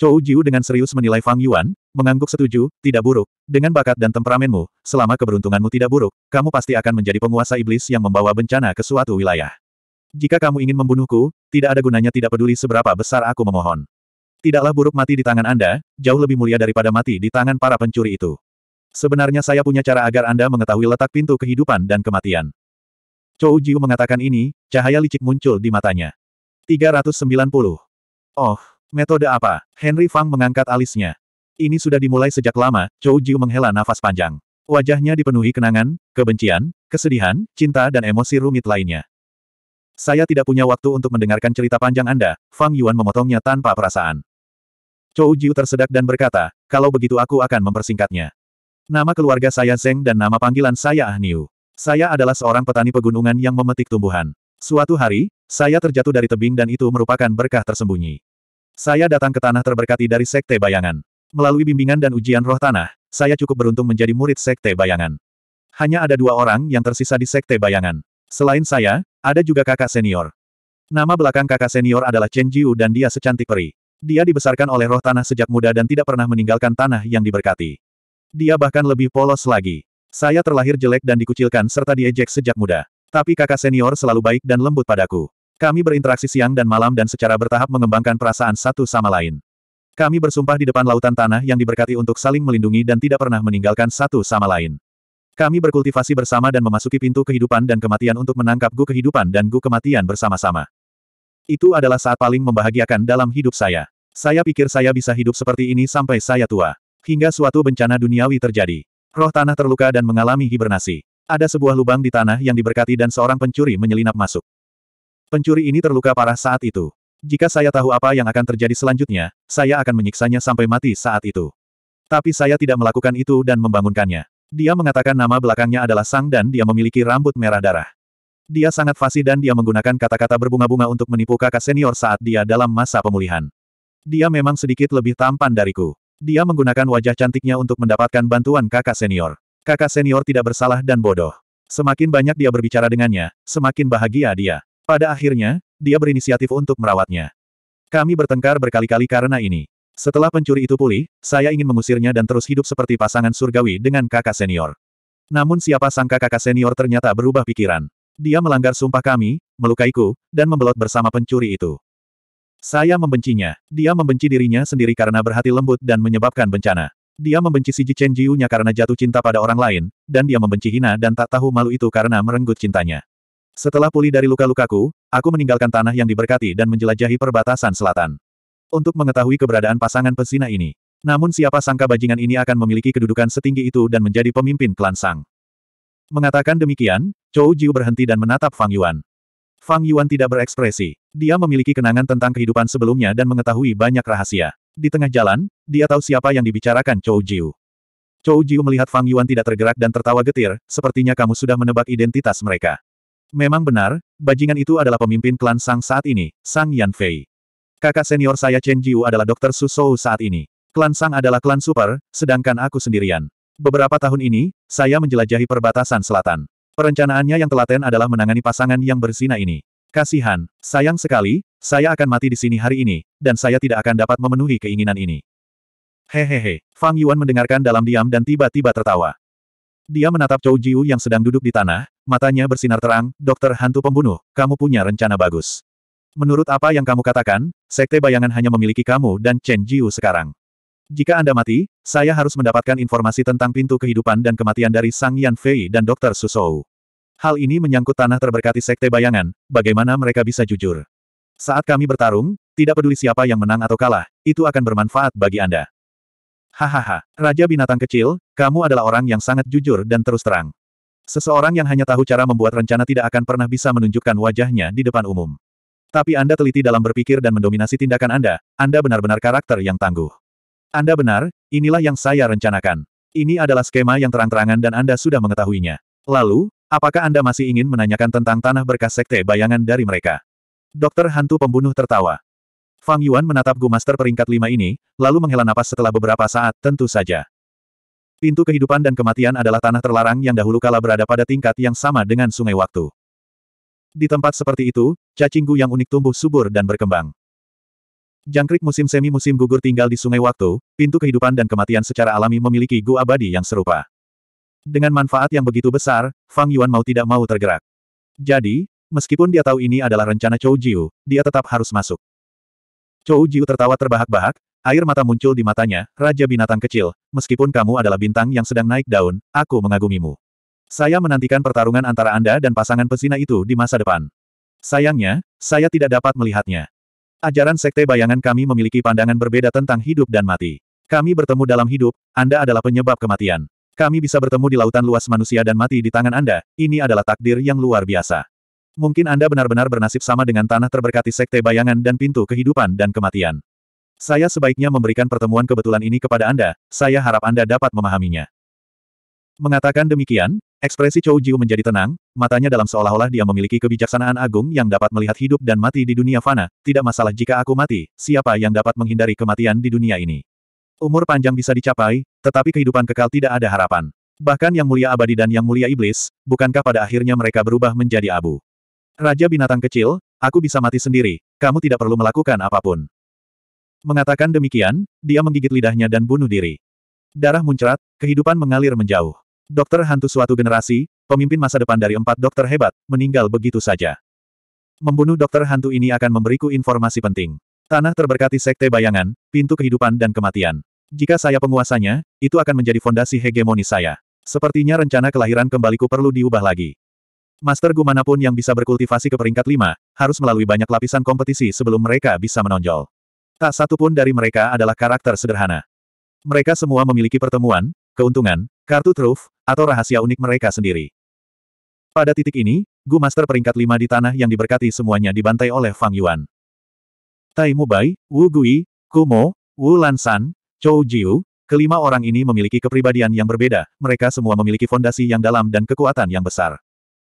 Chou Jiu dengan serius menilai Fang Yuan, mengangguk setuju, tidak buruk. Dengan bakat dan temperamenmu, selama keberuntunganmu tidak buruk, kamu pasti akan menjadi penguasa iblis yang membawa bencana ke suatu wilayah. Jika kamu ingin membunuhku, tidak ada gunanya tidak peduli seberapa besar aku memohon. Tidaklah buruk mati di tangan Anda, jauh lebih mulia daripada mati di tangan para pencuri itu. Sebenarnya saya punya cara agar Anda mengetahui letak pintu kehidupan dan kematian. Chou Jiu mengatakan ini, cahaya licik muncul di matanya. 390. Oh, Metode apa? Henry Fang mengangkat alisnya. Ini sudah dimulai sejak lama, Chou Jiu menghela nafas panjang. Wajahnya dipenuhi kenangan, kebencian, kesedihan, cinta dan emosi rumit lainnya. Saya tidak punya waktu untuk mendengarkan cerita panjang Anda, Fang Yuan memotongnya tanpa perasaan. Chou Jiu tersedak dan berkata, kalau begitu aku akan mempersingkatnya. Nama keluarga saya Zeng dan nama panggilan saya Ah Niu. Saya adalah seorang petani pegunungan yang memetik tumbuhan. Suatu hari, saya terjatuh dari tebing dan itu merupakan berkah tersembunyi. Saya datang ke tanah terberkati dari Sekte Bayangan. Melalui bimbingan dan ujian roh tanah, saya cukup beruntung menjadi murid Sekte Bayangan. Hanya ada dua orang yang tersisa di Sekte Bayangan. Selain saya, ada juga kakak senior. Nama belakang kakak senior adalah Chen Jiu dan dia secantik peri. Dia dibesarkan oleh roh tanah sejak muda dan tidak pernah meninggalkan tanah yang diberkati. Dia bahkan lebih polos lagi. Saya terlahir jelek dan dikucilkan serta diejek sejak muda. Tapi kakak senior selalu baik dan lembut padaku. Kami berinteraksi siang dan malam dan secara bertahap mengembangkan perasaan satu sama lain. Kami bersumpah di depan lautan tanah yang diberkati untuk saling melindungi dan tidak pernah meninggalkan satu sama lain. Kami berkultivasi bersama dan memasuki pintu kehidupan dan kematian untuk menangkap gu kehidupan dan gu kematian bersama-sama. Itu adalah saat paling membahagiakan dalam hidup saya. Saya pikir saya bisa hidup seperti ini sampai saya tua. Hingga suatu bencana duniawi terjadi. Roh tanah terluka dan mengalami hibernasi. Ada sebuah lubang di tanah yang diberkati dan seorang pencuri menyelinap masuk. Pencuri ini terluka parah saat itu. Jika saya tahu apa yang akan terjadi selanjutnya, saya akan menyiksanya sampai mati saat itu. Tapi saya tidak melakukan itu dan membangunkannya. Dia mengatakan nama belakangnya adalah Sang dan dia memiliki rambut merah darah. Dia sangat fasih dan dia menggunakan kata-kata berbunga-bunga untuk menipu kakak senior saat dia dalam masa pemulihan. Dia memang sedikit lebih tampan dariku. Dia menggunakan wajah cantiknya untuk mendapatkan bantuan kakak senior. Kakak senior tidak bersalah dan bodoh. Semakin banyak dia berbicara dengannya, semakin bahagia dia. Pada akhirnya, dia berinisiatif untuk merawatnya. Kami bertengkar berkali-kali karena ini. Setelah pencuri itu pulih, saya ingin mengusirnya dan terus hidup seperti pasangan surgawi dengan kakak senior. Namun siapa sangka kakak senior ternyata berubah pikiran. Dia melanggar sumpah kami, melukaiku, dan membelot bersama pencuri itu. Saya membencinya. Dia membenci dirinya sendiri karena berhati lembut dan menyebabkan bencana. Dia membenci si Chen Jiu-nya karena jatuh cinta pada orang lain, dan dia membenci Hina dan tak tahu malu itu karena merenggut cintanya. Setelah pulih dari luka-lukaku, aku meninggalkan tanah yang diberkati dan menjelajahi perbatasan selatan. Untuk mengetahui keberadaan pasangan pesina ini. Namun siapa sangka bajingan ini akan memiliki kedudukan setinggi itu dan menjadi pemimpin klan Sang. Mengatakan demikian, Chou Jiu berhenti dan menatap Fang Yuan. Fang Yuan tidak berekspresi. Dia memiliki kenangan tentang kehidupan sebelumnya dan mengetahui banyak rahasia. Di tengah jalan, dia tahu siapa yang dibicarakan Chou Jiu. Chou Jiu melihat Fang Yuan tidak tergerak dan tertawa getir, sepertinya kamu sudah menebak identitas mereka. Memang benar, bajingan itu adalah pemimpin klan Sang saat ini, Sang Fei. Kakak senior saya Chen Jiu adalah Dokter Su Shou saat ini. Klan Sang adalah klan super, sedangkan aku sendirian. Beberapa tahun ini, saya menjelajahi perbatasan selatan. Perencanaannya yang telaten adalah menangani pasangan yang berzina ini. Kasihan, sayang sekali, saya akan mati di sini hari ini, dan saya tidak akan dapat memenuhi keinginan ini. Hehehe, Fang Yuan mendengarkan dalam diam dan tiba-tiba tertawa. Dia menatap Chou Jiu yang sedang duduk di tanah, matanya bersinar terang, dokter hantu pembunuh, kamu punya rencana bagus. Menurut apa yang kamu katakan, sekte bayangan hanya memiliki kamu dan Chen Jiu sekarang. Jika Anda mati, saya harus mendapatkan informasi tentang pintu kehidupan dan kematian dari Sang Yan Fei dan Dr. Susou. Hal ini menyangkut tanah terberkati sekte bayangan, bagaimana mereka bisa jujur. Saat kami bertarung, tidak peduli siapa yang menang atau kalah, itu akan bermanfaat bagi Anda. Hahaha, Raja Binatang Kecil, kamu adalah orang yang sangat jujur dan terus terang. Seseorang yang hanya tahu cara membuat rencana tidak akan pernah bisa menunjukkan wajahnya di depan umum. Tapi Anda teliti dalam berpikir dan mendominasi tindakan Anda, Anda benar-benar karakter yang tangguh. Anda benar, inilah yang saya rencanakan. Ini adalah skema yang terang-terangan dan Anda sudah mengetahuinya. Lalu, apakah Anda masih ingin menanyakan tentang tanah berkas sekte bayangan dari mereka? Dokter hantu pembunuh tertawa. Fang Yuan menatap Gu Master peringkat lima ini, lalu menghela napas setelah beberapa saat, tentu saja. Pintu kehidupan dan kematian adalah tanah terlarang yang dahulu kala berada pada tingkat yang sama dengan sungai waktu. Di tempat seperti itu, cacinggu yang unik tumbuh subur dan berkembang. Jangkrik musim semi-musim gugur tinggal di sungai waktu, pintu kehidupan dan kematian secara alami memiliki gua abadi yang serupa. Dengan manfaat yang begitu besar, Fang Yuan mau tidak mau tergerak. Jadi, meskipun dia tahu ini adalah rencana Chou Jiu, dia tetap harus masuk. Chou Jiu tertawa terbahak-bahak, Air mata muncul di matanya, Raja Binatang Kecil, meskipun kamu adalah bintang yang sedang naik daun, aku mengagumimu. Saya menantikan pertarungan antara Anda dan pasangan pesina itu di masa depan. Sayangnya, saya tidak dapat melihatnya. Ajaran Sekte Bayangan kami memiliki pandangan berbeda tentang hidup dan mati. Kami bertemu dalam hidup, Anda adalah penyebab kematian. Kami bisa bertemu di lautan luas manusia dan mati di tangan Anda, ini adalah takdir yang luar biasa. Mungkin Anda benar-benar bernasib sama dengan tanah terberkati Sekte Bayangan dan pintu kehidupan dan kematian. Saya sebaiknya memberikan pertemuan kebetulan ini kepada Anda, saya harap Anda dapat memahaminya. Mengatakan demikian, ekspresi Chou Jiu menjadi tenang, matanya dalam seolah-olah dia memiliki kebijaksanaan agung yang dapat melihat hidup dan mati di dunia fana, tidak masalah jika aku mati, siapa yang dapat menghindari kematian di dunia ini. Umur panjang bisa dicapai, tetapi kehidupan kekal tidak ada harapan. Bahkan yang mulia abadi dan yang mulia iblis, bukankah pada akhirnya mereka berubah menjadi abu? Raja binatang kecil, aku bisa mati sendiri, kamu tidak perlu melakukan apapun. Mengatakan demikian, dia menggigit lidahnya dan bunuh diri. Darah muncrat, kehidupan mengalir menjauh. Dokter hantu suatu generasi, pemimpin masa depan dari empat dokter hebat, meninggal begitu saja. Membunuh dokter hantu ini akan memberiku informasi penting. Tanah terberkati sekte bayangan, pintu kehidupan dan kematian. Jika saya penguasanya, itu akan menjadi fondasi hegemoni saya. Sepertinya rencana kelahiran kembaliku perlu diubah lagi. Master Gu manapun yang bisa berkultivasi ke peringkat lima, harus melalui banyak lapisan kompetisi sebelum mereka bisa menonjol. Tak satu pun dari mereka adalah karakter sederhana. Mereka semua memiliki pertemuan, keuntungan, kartu truf, atau rahasia unik mereka sendiri. Pada titik ini, Gu Master peringkat lima di tanah yang diberkati semuanya dibantai oleh Fang Yuan. Tai Mubai, Wu Gui, Kumo, Wu Lansan, Chou Jiu, kelima orang ini memiliki kepribadian yang berbeda, mereka semua memiliki fondasi yang dalam dan kekuatan yang besar.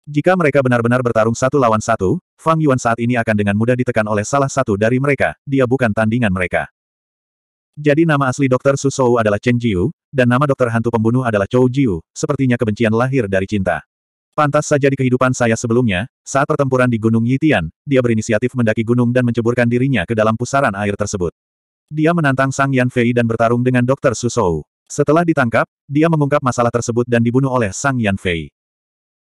Jika mereka benar-benar bertarung satu lawan satu, Fang Yuan saat ini akan dengan mudah ditekan oleh salah satu dari mereka, dia bukan tandingan mereka. Jadi nama asli Dr. Su Shou adalah Chen Jiu, dan nama dokter hantu pembunuh adalah Chou Jiu, sepertinya kebencian lahir dari cinta. Pantas saja di kehidupan saya sebelumnya, saat pertempuran di Gunung Yitian, dia berinisiatif mendaki gunung dan menceburkan dirinya ke dalam pusaran air tersebut. Dia menantang Sang Yan Fei dan bertarung dengan Dr. Su Shou. Setelah ditangkap, dia mengungkap masalah tersebut dan dibunuh oleh Sang Yan Fei.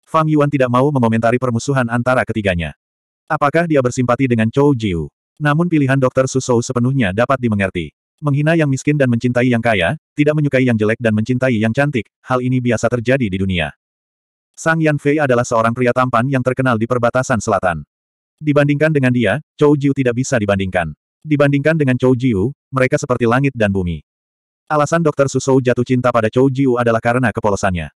Fang Yuan tidak mau mengomentari permusuhan antara ketiganya. Apakah dia bersimpati dengan Chou Jiu? Namun pilihan Dr. Susou sepenuhnya dapat dimengerti. Menghina yang miskin dan mencintai yang kaya, tidak menyukai yang jelek dan mencintai yang cantik, hal ini biasa terjadi di dunia. Sang Yan Fei adalah seorang pria tampan yang terkenal di perbatasan selatan. Dibandingkan dengan dia, Chou Jiu tidak bisa dibandingkan. Dibandingkan dengan Chou Jiu, mereka seperti langit dan bumi. Alasan Dr. Susou jatuh cinta pada Chou Jiu adalah karena kepolosannya.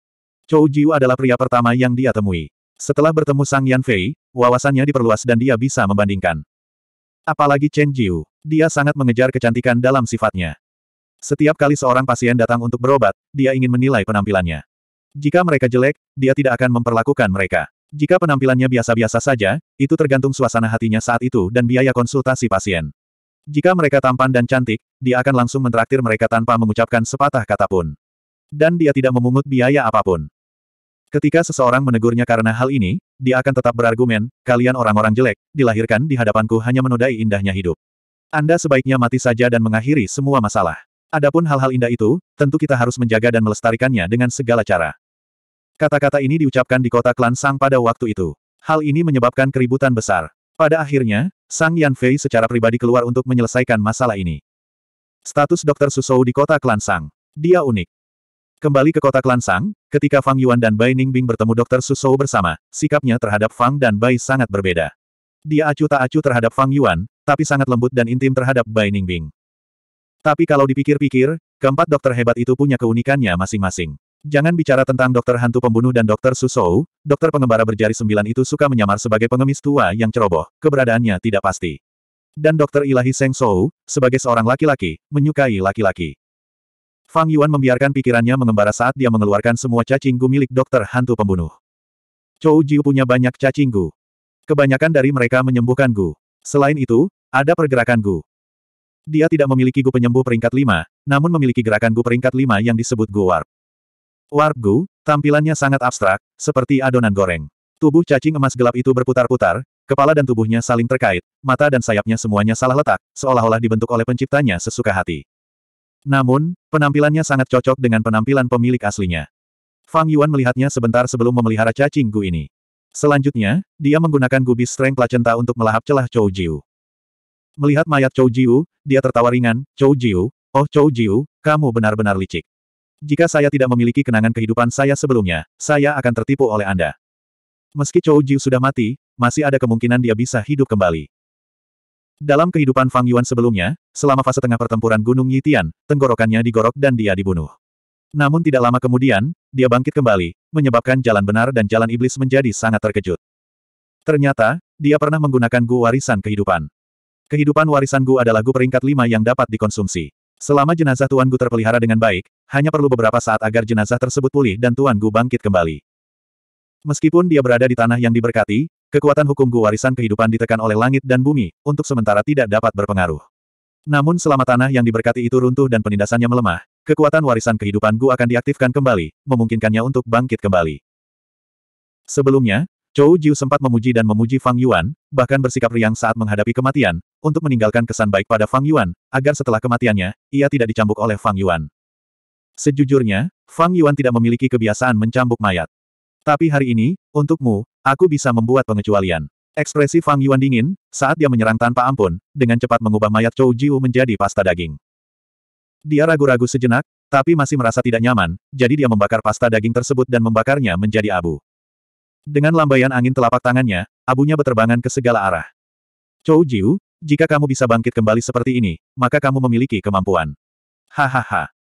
Chou Jiu adalah pria pertama yang dia temui. Setelah bertemu Sang Yan Fei, wawasannya diperluas dan dia bisa membandingkan. Apalagi Chen Jiu, dia sangat mengejar kecantikan dalam sifatnya. Setiap kali seorang pasien datang untuk berobat, dia ingin menilai penampilannya. Jika mereka jelek, dia tidak akan memperlakukan mereka. Jika penampilannya biasa-biasa saja, itu tergantung suasana hatinya saat itu dan biaya konsultasi pasien. Jika mereka tampan dan cantik, dia akan langsung mentraktir mereka tanpa mengucapkan sepatah kata pun. Dan dia tidak memungut biaya apapun. Ketika seseorang menegurnya karena hal ini, dia akan tetap berargumen, kalian orang-orang jelek, dilahirkan di hadapanku hanya menodai indahnya hidup. Anda sebaiknya mati saja dan mengakhiri semua masalah. Adapun hal-hal indah itu, tentu kita harus menjaga dan melestarikannya dengan segala cara. Kata-kata ini diucapkan di kota klan Sang pada waktu itu. Hal ini menyebabkan keributan besar. Pada akhirnya, Sang Yan Fei secara pribadi keluar untuk menyelesaikan masalah ini. Status Dokter Susou di kota klan Sang. Dia unik. Kembali ke kota Klansang, ketika Fang Yuan dan Bai Ningbing bertemu Dr. Susou bersama, sikapnya terhadap Fang dan Bai sangat berbeda. Dia acuh tak acuh terhadap Fang Yuan, tapi sangat lembut dan intim terhadap Bai Ningbing. Tapi kalau dipikir-pikir, keempat dokter hebat itu punya keunikannya masing-masing. Jangan bicara tentang dokter hantu pembunuh dan dokter Susou, dokter pengembara berjari sembilan itu suka menyamar sebagai pengemis tua yang ceroboh, keberadaannya tidak pasti. Dan dokter ilahi Seng Sou, sebagai seorang laki-laki, menyukai laki-laki. Fang Yuan membiarkan pikirannya mengembara saat dia mengeluarkan semua cacing gu milik dokter hantu pembunuh. Chou Jiu punya banyak cacing gu. Kebanyakan dari mereka menyembuhkan gu. Selain itu, ada pergerakan gu. Dia tidak memiliki gu penyembuh peringkat 5, namun memiliki gerakan gu peringkat 5 yang disebut gu warp. Warp gu, tampilannya sangat abstrak, seperti adonan goreng. Tubuh cacing emas gelap itu berputar-putar, kepala dan tubuhnya saling terkait, mata dan sayapnya semuanya salah letak, seolah-olah dibentuk oleh penciptanya sesuka hati. Namun, penampilannya sangat cocok dengan penampilan pemilik aslinya. Fang Yuan melihatnya sebentar sebelum memelihara cacing gu ini. Selanjutnya, dia menggunakan gubis strength placenta untuk melahap celah Chou Jiu. Melihat mayat Chou Jiu, dia tertawa ringan, Chou Jiu, oh Chou Jiu, kamu benar-benar licik. Jika saya tidak memiliki kenangan kehidupan saya sebelumnya, saya akan tertipu oleh Anda. Meski Chou Jiu sudah mati, masih ada kemungkinan dia bisa hidup kembali. Dalam kehidupan Fang Yuan sebelumnya, selama fase tengah pertempuran Gunung Yitian, tenggorokannya digorok dan dia dibunuh. Namun tidak lama kemudian, dia bangkit kembali, menyebabkan jalan benar dan jalan iblis menjadi sangat terkejut. Ternyata, dia pernah menggunakan Gu warisan kehidupan. Kehidupan warisan Gu adalah Gu peringkat lima yang dapat dikonsumsi. Selama jenazah Tuan Gu terpelihara dengan baik, hanya perlu beberapa saat agar jenazah tersebut pulih dan Tuan Gu bangkit kembali. Meskipun dia berada di tanah yang diberkati, kekuatan hukum gua warisan kehidupan ditekan oleh langit dan bumi, untuk sementara tidak dapat berpengaruh. Namun selama tanah yang diberkati itu runtuh dan penindasannya melemah, kekuatan warisan kehidupan gua akan diaktifkan kembali, memungkinkannya untuk bangkit kembali. Sebelumnya, Chou Jiu sempat memuji dan memuji Fang Yuan, bahkan bersikap riang saat menghadapi kematian, untuk meninggalkan kesan baik pada Fang Yuan, agar setelah kematiannya, ia tidak dicambuk oleh Fang Yuan. Sejujurnya, Fang Yuan tidak memiliki kebiasaan mencambuk mayat. Tapi hari ini, untukmu, aku bisa membuat pengecualian. Ekspresi Fang Yuan dingin, saat dia menyerang tanpa ampun, dengan cepat mengubah mayat Chou Jiu menjadi pasta daging. Dia ragu-ragu sejenak, tapi masih merasa tidak nyaman, jadi dia membakar pasta daging tersebut dan membakarnya menjadi abu. Dengan lambaian angin telapak tangannya, abunya berterbangan ke segala arah. Chou Jiu, jika kamu bisa bangkit kembali seperti ini, maka kamu memiliki kemampuan. Hahaha.